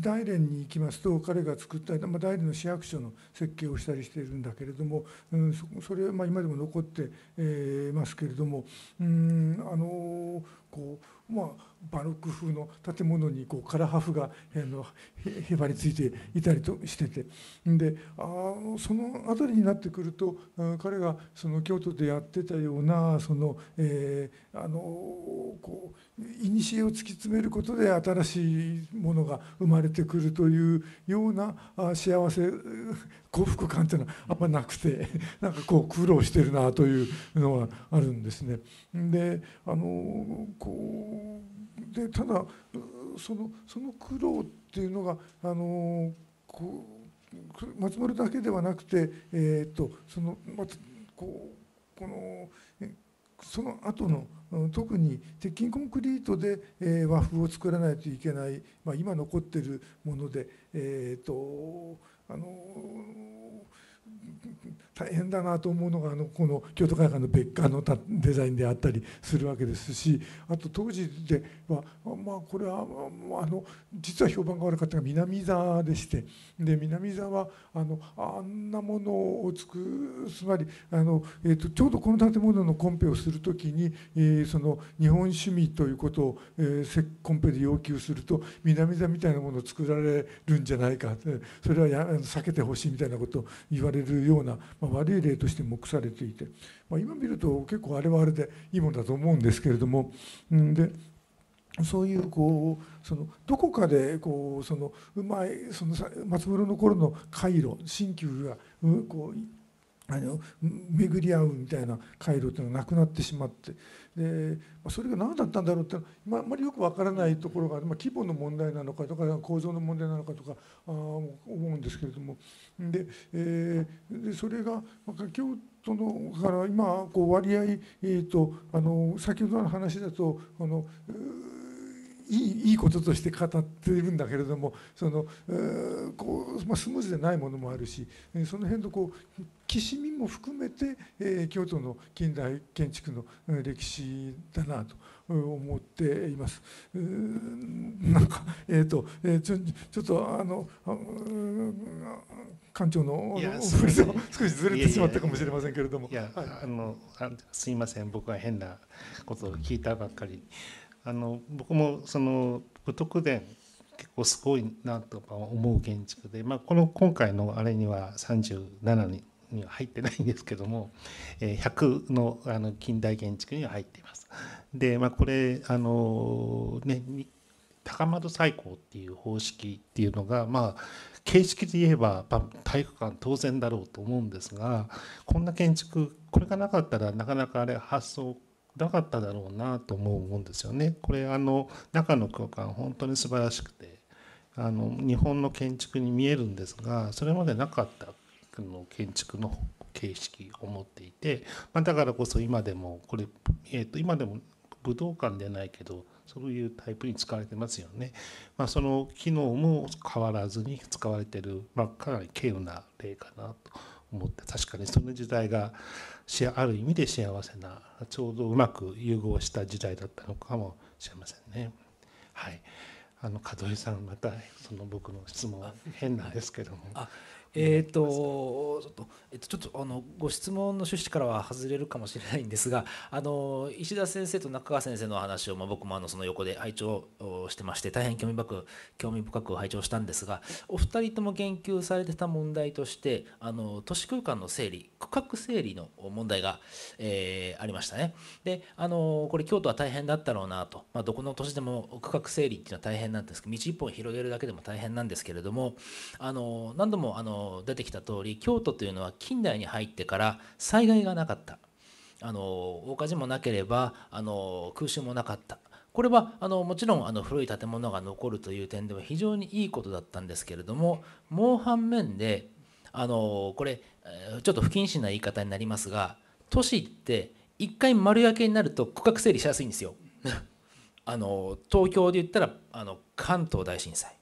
大連に行きますと彼が作った、まあ、大連の市役所の設計をしたりしているんだけれどれども、うん、それはま今でも残って、えますけれども、うん、あのこうまあ、バロック風の建物にこうラ破フがへのへばりついていたりとしててであその辺りになってくると彼がその京都でやってたようなその、えー、あのこう古を突き詰めることで新しいものが生まれてくるというようなあ幸せ幸福感っていうのはあんまなくてなんかこう苦労してるなというのはあるんですね。であのこうでただそのその苦労っていうのがあのこう松丸だけではなくて、えーと、そのまたこうこのその後の特に鉄筋コンクリートで、えー、和風を作らないといけない、まあ、今残ってるもので、えーと、とあのー大変だなと思うのがあのこの京都会館の別館のデザインであったりするわけですしあと当時ではまあこれはあの実は評判が悪かったのが南座でしてで南座はあのあんなものを作るつまりあの、えーと、ちょうどこの建物のコンペをする時に、えー、その日本趣味ということを、えー、コンペで要求すると南座みたいなものを作られるんじゃないかそれはや避けてほしいみたいなことを言わわれるような、まあ、悪い例として目されていて、まあ、今見ると結構あれはあれでいいものだと思うんですけれども、うんで、そういうこうそのどこかでこうそのうまいその松室の頃の回路鍼灸がこうあの巡り合うみたいな回路っていうのがなくなってしまってでそれが何だったんだろうって今あんまりよくわからないところが、まあ、規模の問題なのかとか構造の問題なのかとかあ思うんですけれどもで,、えー、でそれが京都のから今こう割合、えーと、あの先ほどの話だとあの。いいいいこととして語っているんだけれどもその、えー、こうまあ、スムーズでないものもあるしその辺のこうきしみも含めて、えー、京都の近代建築の歴史だなと思っています。なんか、えーとえー、ちょちょっとあの館長の振りと少しずれてしまったかもしれませんけれども。いや、はい、あのあすいません僕は変なことを聞いたばっかり。あの僕もその武徳殿結構すごいなと思う建築で、まあ、この今回のあれには37にには入ってないんですけども100のあの近代建築には入っています。で、まあ、これあの、ね、高円最高っていう方式っていうのが、まあ、形式で言えば、まあ、体育館当然だろうと思うんですがこんな建築これがなかったらなかなかあれ発想なかっただろうなと思うんですよね。これあの中の空間本当に素晴らしくてあの日本の建築に見えるんですがそれまでなかったの建築の形式を持っていて、まあ、だからこそ今でもこれ、えー、と今でも武道館でないけどそういうタイプに使われてますよね。まあ、その機能も変わらずに使われてる、まあ、かなり稀有な例かなと。思って確かにその時代がある意味で幸せなちょうどうまく融合した時代だったのかもしれませんね。はいあの門井さんまたその僕の質問変なんですけども、えっと、ちょっと、えっと、ちょっとあのご質問の趣旨からは外れるかもしれないんですがあの石田先生と中川先生の話を、まあ、僕もあのその横で拝聴してまして大変興味深く興味深く拝聴したんですがお二人とも言及されてた問題としてあの都市空間の整理区画整理の問題が、えー、ありましたね。であのこれ京都は大変だったろうなと、まあ、どこの都市でも区画整理っていうのは大変なんですけど道一本広げるだけでも大変なんですけれどもあの何度もあの出てきた通り京都というのは近代に入ってから災害がなかったあの大火事もなければあの空襲もなかったこれはあのもちろんあの古い建物が残るという点では非常にいいことだったんですけれどももう反面であのこれちょっと不謹慎な言い方になりますが都市って一回丸焼けになると区画整理しやすいんですよ。あの東京で言ったらあの関東大震災、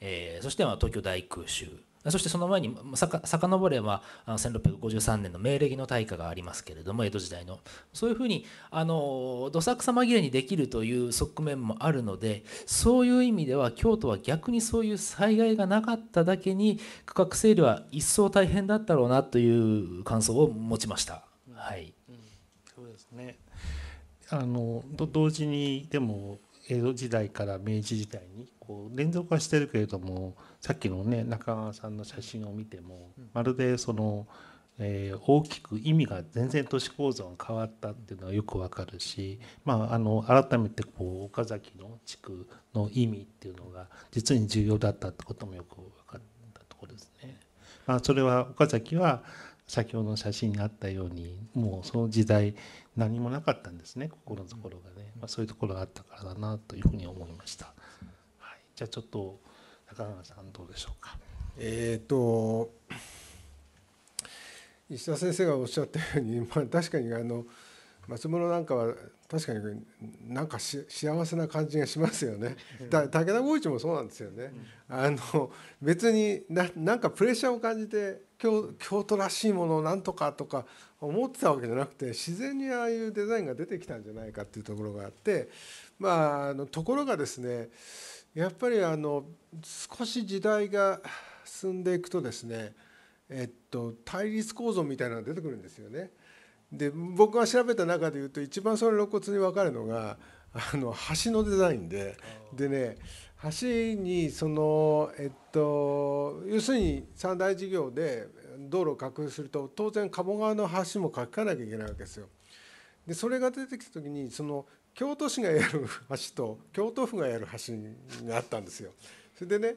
えー、そしてま東京大空襲そしてその前にさか遡れば1653年の明暦の大火がありますけれども江戸時代のそういうふうにあのどさくさ紛れにできるという側面もあるのでそういう意味では京都は逆にそういう災害がなかっただけに区画整理は一層大変だったろうなという感想を持ちました。はい、うん、そうですねあの同時にでも江戸時代から明治時代にこう連続はしてるけれどもさっきのね中川さんの写真を見てもまるでその、えー、大きく意味が全然都市構造が変わったっていうのはよくわかるし、まあ、あの改めてこう岡崎の地区の意味っていうのが実に重要だったってこともよく分かったところですね。まあ、それは岡崎は先ほどの写真にあったようにもうその時代何もなかったんですね心のところがね、まあ、そういうところがあったからだなというふうに思いました。じゃあちょっと中川さんどうでしょうか。えっ、ー、と石田先生がおっしゃったように、まあ、確かにあの松室なんかは確かになんか幸せな感じがしますよね。武田光一もそうなんですよね。あの別にななんかプレッシャーを感じて京京都らしいものをなんとかとか思ってたわけじゃなくて自然にああいうデザインが出てきたんじゃないかっていうところがあってまああのところがですねやっぱりあの少し時代が進んでいくとですね、えっと、対立構造みたいなのが出てくるんですよね。で僕が調べた中でいうと一番それ肋骨に分かるのがあの橋のデザインででね橋にそのえっと要するに三大事業で道路を拡空すると当然鴨川の橋も書かなきゃいけないわけですよ。でそれが出てきた時にその京都市がやる橋と京都府がやる橋があったんですよ。それでね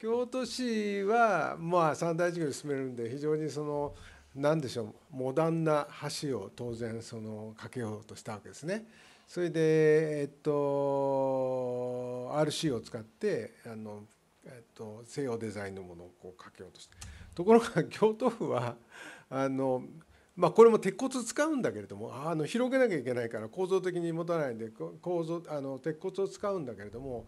京都市はまあ三大事業に進めるんで非常にその何でしょうモダンな橋を当然その架けようとしたわけですね。それでえっと RC を使ってあの、えっと、西洋デザインのものをこう架けようとしてところが京都府はあのまあ、これも鉄骨使うんだけれどもあの広げなきゃいけないから構造的に持たないんで構造あの鉄骨を使うんだけれども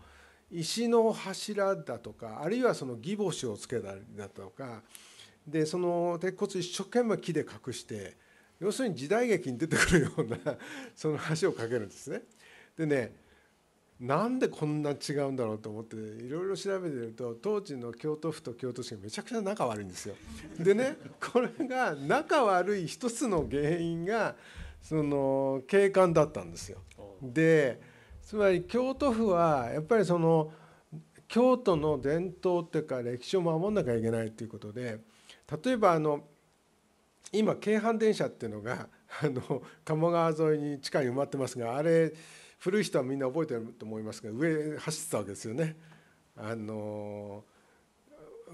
石の柱だとかあるいはそのギボシをつけたりだとかでその鉄骨一生懸命木で隠して要するに時代劇に出てくるようなその橋を架けるんですね。でねなんでこんな違うんだろうと思っていろいろ調べてると当時の京都府と京都市がめちゃくちゃ仲悪いんですよ。でねこれが仲悪い一つの原因がその景観だったんですよ。でつまり京都府はやっぱりその京都の伝統っていうか歴史を守んなきゃいけないっていうことで例えばあの今京阪電車っていうのがあの鴨川沿いに地下に埋まってますがあれ古い人はみんな覚えてると思いますが上走ってたわけですよね。あの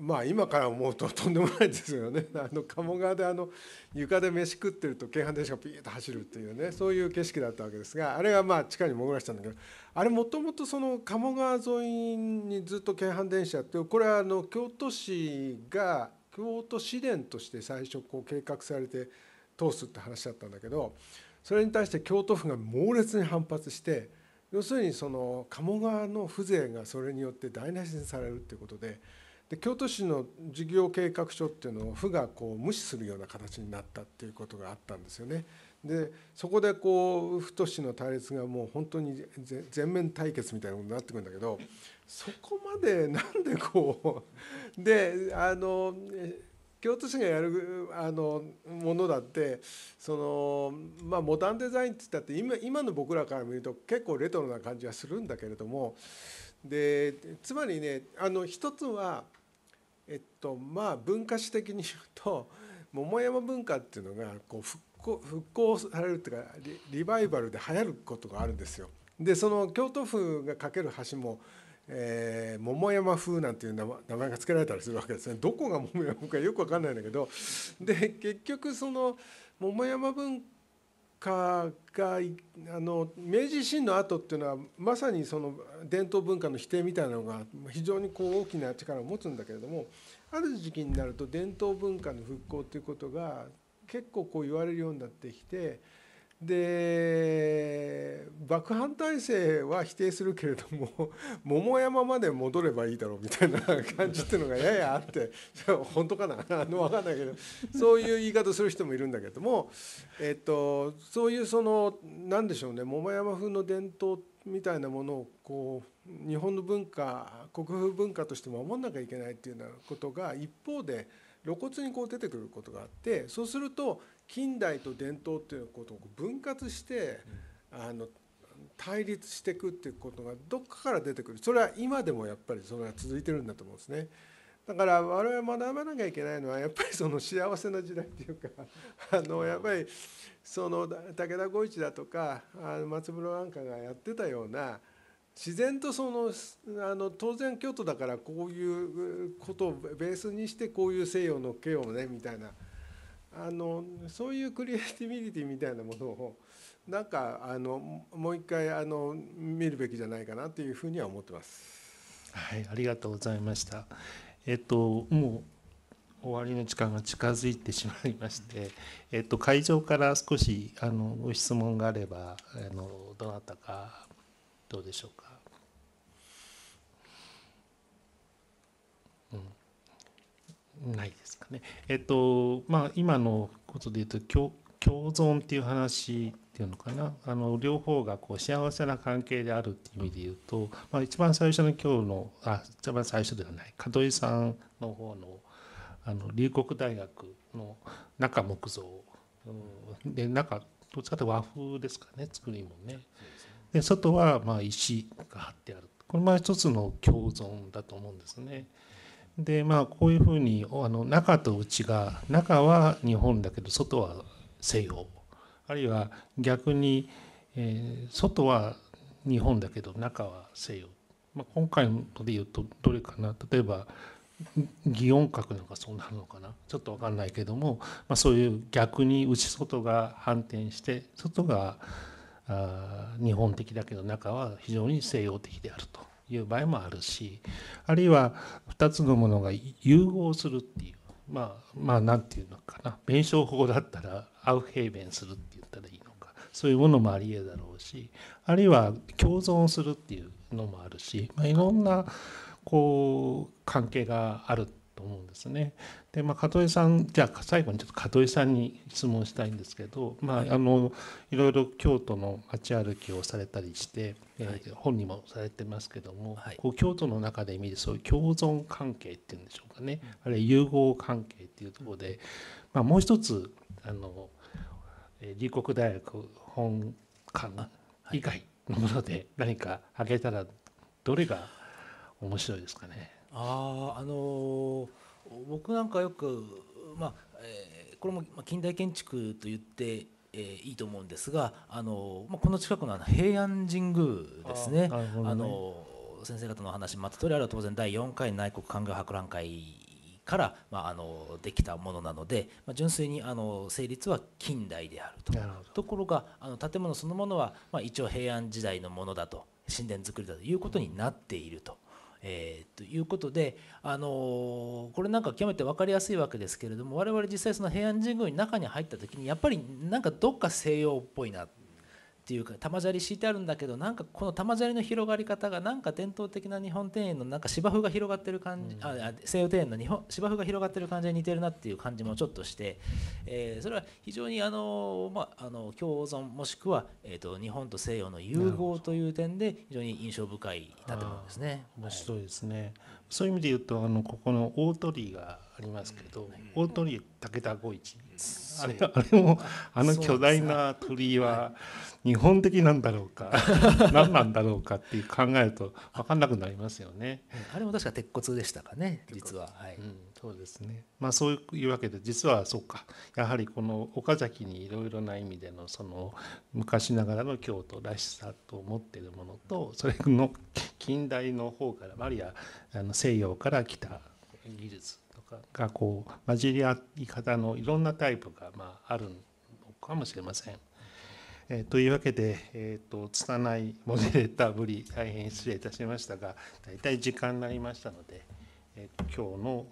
まあ今から思うと とんでもないですよねあの鴨川であの床で飯食ってると京阪電車がピーッと走るっていうねそういう景色だったわけですがあれがまあ地下に潜らしたんだけどあれもともとその鴨川沿いにずっと京阪電車ってこれはあの京都市が京都市電として最初こう計画されて通すって話だったんだけど。それに対して京都府が猛烈に反発して要するにその鴨川の風情がそれによって台無しにされるっていうことでで京都市の事業計画書っていうのを府がこう無視するような形になったっていうことがあったんですよね。でそこでこう府と市の対立がもう本当に全面対決みたいなことになってくるんだけどそこまでなんでこうであの京都市がやるあのものだってその、まあ、モダンデザインって言ったって今今の僕らから見ると結構レトロな感じはするんだけれどもでつまりねあの一つは、えっとまあ、文化史的に言うと桃山文化っていうのがこう復興復興されるっていうかリバイバルで流行ることがあるんですよ。でその京都府がかける橋もえー、桃山風なんていう名前が付けられたりするわけですねどこが桃山かよく分かんないんだけどで結局その桃山文化があの明治維新の後っていうのはまさにその伝統文化の否定みたいなのが非常にこう大きな力を持つんだけれどもある時期になると伝統文化の復興っていうことが結構こう言われるようになってきて。で爆反体制は否定するけれども 桃山まで戻ればいいだろうみたいな感じっていうのがややあって 本当かな あの分かんないけどそういう言い方する人もいるんだけども、えっと、そういうその何でしょうね桃山風の伝統みたいなものをこう日本の文化国風文化として守んなきゃいけないっていうようなことが一方で露骨にこう出てくることがあってそうすると近代と伝統っていうことを分割して、あの対立していくっていうことがどっかから出てくるそれは今でもやっぱりそれは続いてるんだと思うんですね。だから我々学ばなきゃいけないのはやっぱりその幸せな時代っていうか あのやっぱりその武田五一だとかあの松室なんかがやってたような自然とそのあの当然京都だからこういうことをベースにしてこういう西洋の景をねみたいな。あのそういうクリエイティビリティみたいなものをなんかあのもう一回あの見るべきじゃないかなというふうには思ってます。はい、ありがとうございました。えっともう終わりの時間が近づいてしまいまして、えっと会場から少しあのご質問があればあのどなたかどうでしょうか。うん、ないです。ね。えっとまあ、今のことで言うと共存っていう話っていうのかなあの両方がこう幸せな関係であるっていう意味で言うと、まあ、一番最初の今日のあ一番最初ではない門井さんの方のあの龍谷大学の中木造、うん、で中どっちかって和風ですかね作りもね。で外はまあ石が張ってあるこれも一つの共存だと思うんですね。でまあこういうふうにあの中と内が中は日本だけど外は西洋あるいは逆に、えー、外は日本だけど中は西洋、まあ、今回ので言うとどれかな例えば擬音角なんかそうなるのかなちょっと分かんないけども、まあ、そういう逆に内外が反転して外があ日本的だけど中は非常に西洋的であると。いう場合もあるしあるいは2つのものが融合するっていうまあまあ何て言うのかな弁証法だったらアウヘーベンするって言ったらいいのかそういうものもありえだろうしあるいは共存するっていうのもあるし、まあ、いろんなこう関係があるってと思うんですね。でまあ加戸さんじゃあ最後にちょっと加井さんに質問したいんですけど、まあ、あのいろいろ京都の街歩きをされたりして、はい、え本にもされてますけども、はい、こう京都の中で見るそういう共存関係っていうんでしょうかね、あるいは融合関係っていうところで、まあ、もう一つあの龍谷大学本館以外のもので何か挙げたらどれが面白いですかね。あああの僕なんかよくまあ、えー、これも近代建築と言ってえー、いいと思うんですが、あのまあ、この近くのあの平安神宮ですね。あ、ね、の先生方のお話もあったとりあれは当然第4回内国官僚博覧会から、まあ、あのできたものなので、まあ、純粋にあの成立は近代であるとところがあの建物そのものは、まあ、一応平安時代のものだと神殿作りだということになっていると。うんえー、ということで、あのこれなんか極めて分かりやすいわけですけれども我々実際その平安神宮の中に入った時にやっぱりなんかどっか西洋っぽいなっていうか玉砂利敷いてあるんだけどなんかこの玉砂利の広がり方がなんか伝統的な日本庭園のなんか芝生が広がってる感じ、うん、あ西洋庭園の日本芝生が広がってる感じに似てるなっていう感じもちょっとして、えー、それは非常にあの、まあ、あの共存もしくは、えーと、日本と西洋の融合という点で非常に印象深い建物ですね。面白いですね、はい、そういう意味で言うとあのここの大鳥居がありますけど、大鳥武田五一あれあれもあの巨大な鳥居は日本的なんだろうか、何なんだろうかっていう考えると分かんなくなりますよね。あれも確か鉄骨でしたかね実は、はいうん、そうですね、まあ、そういうわけで実はそうかやはりこの岡崎にいろいろな意味でのその昔ながらの京都らしさと思ってるものとそれの近代の方からマリアあの西洋から来た技術がこう混じり合い方のいろんなタイプがまああるのかもしれません。えー、というわけで、えーと、拙いモデレーターぶり大変失礼いたしましたが大体時間になりましたので、えー、今日の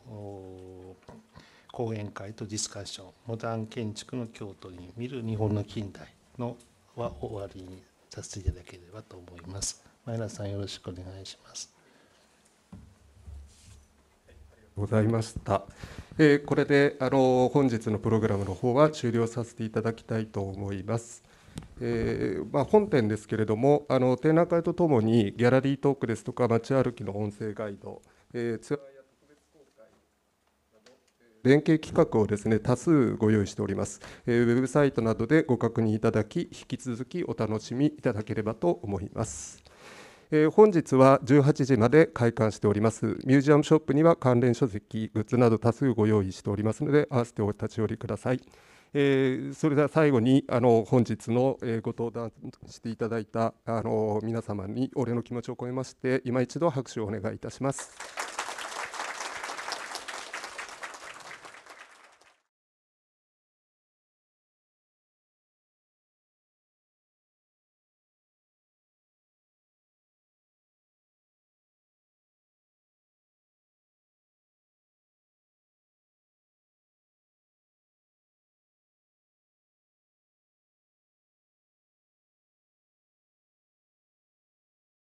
講演会とディスカッション「モダン建築の京都に見る日本の近代の」は終わりにさせていただければと思います。前田さんよろしくお願いします。ございました。えー、これであの本日のプログラムの方は終了させていただきたいと思います。えー、まあ、本展ですけれどもあの展覧会とともにギャラリートークですとか街歩きの音声ガイド、えー、ツアーや特別公開など連携企画をですね多数ご用意しております、えー、ウェブサイトなどでご確認いただき引き続きお楽しみいただければと思います。えー、本日は18時まで開館しておりますミュージアムショップには関連書籍グッズなど多数ご用意しておりますので合わせてお立ち寄りください、えー、それでは最後にあの本日の、えー、ご登壇していただいたあの皆様にお礼の気持ちを込めまして今一度拍手をお願いいたします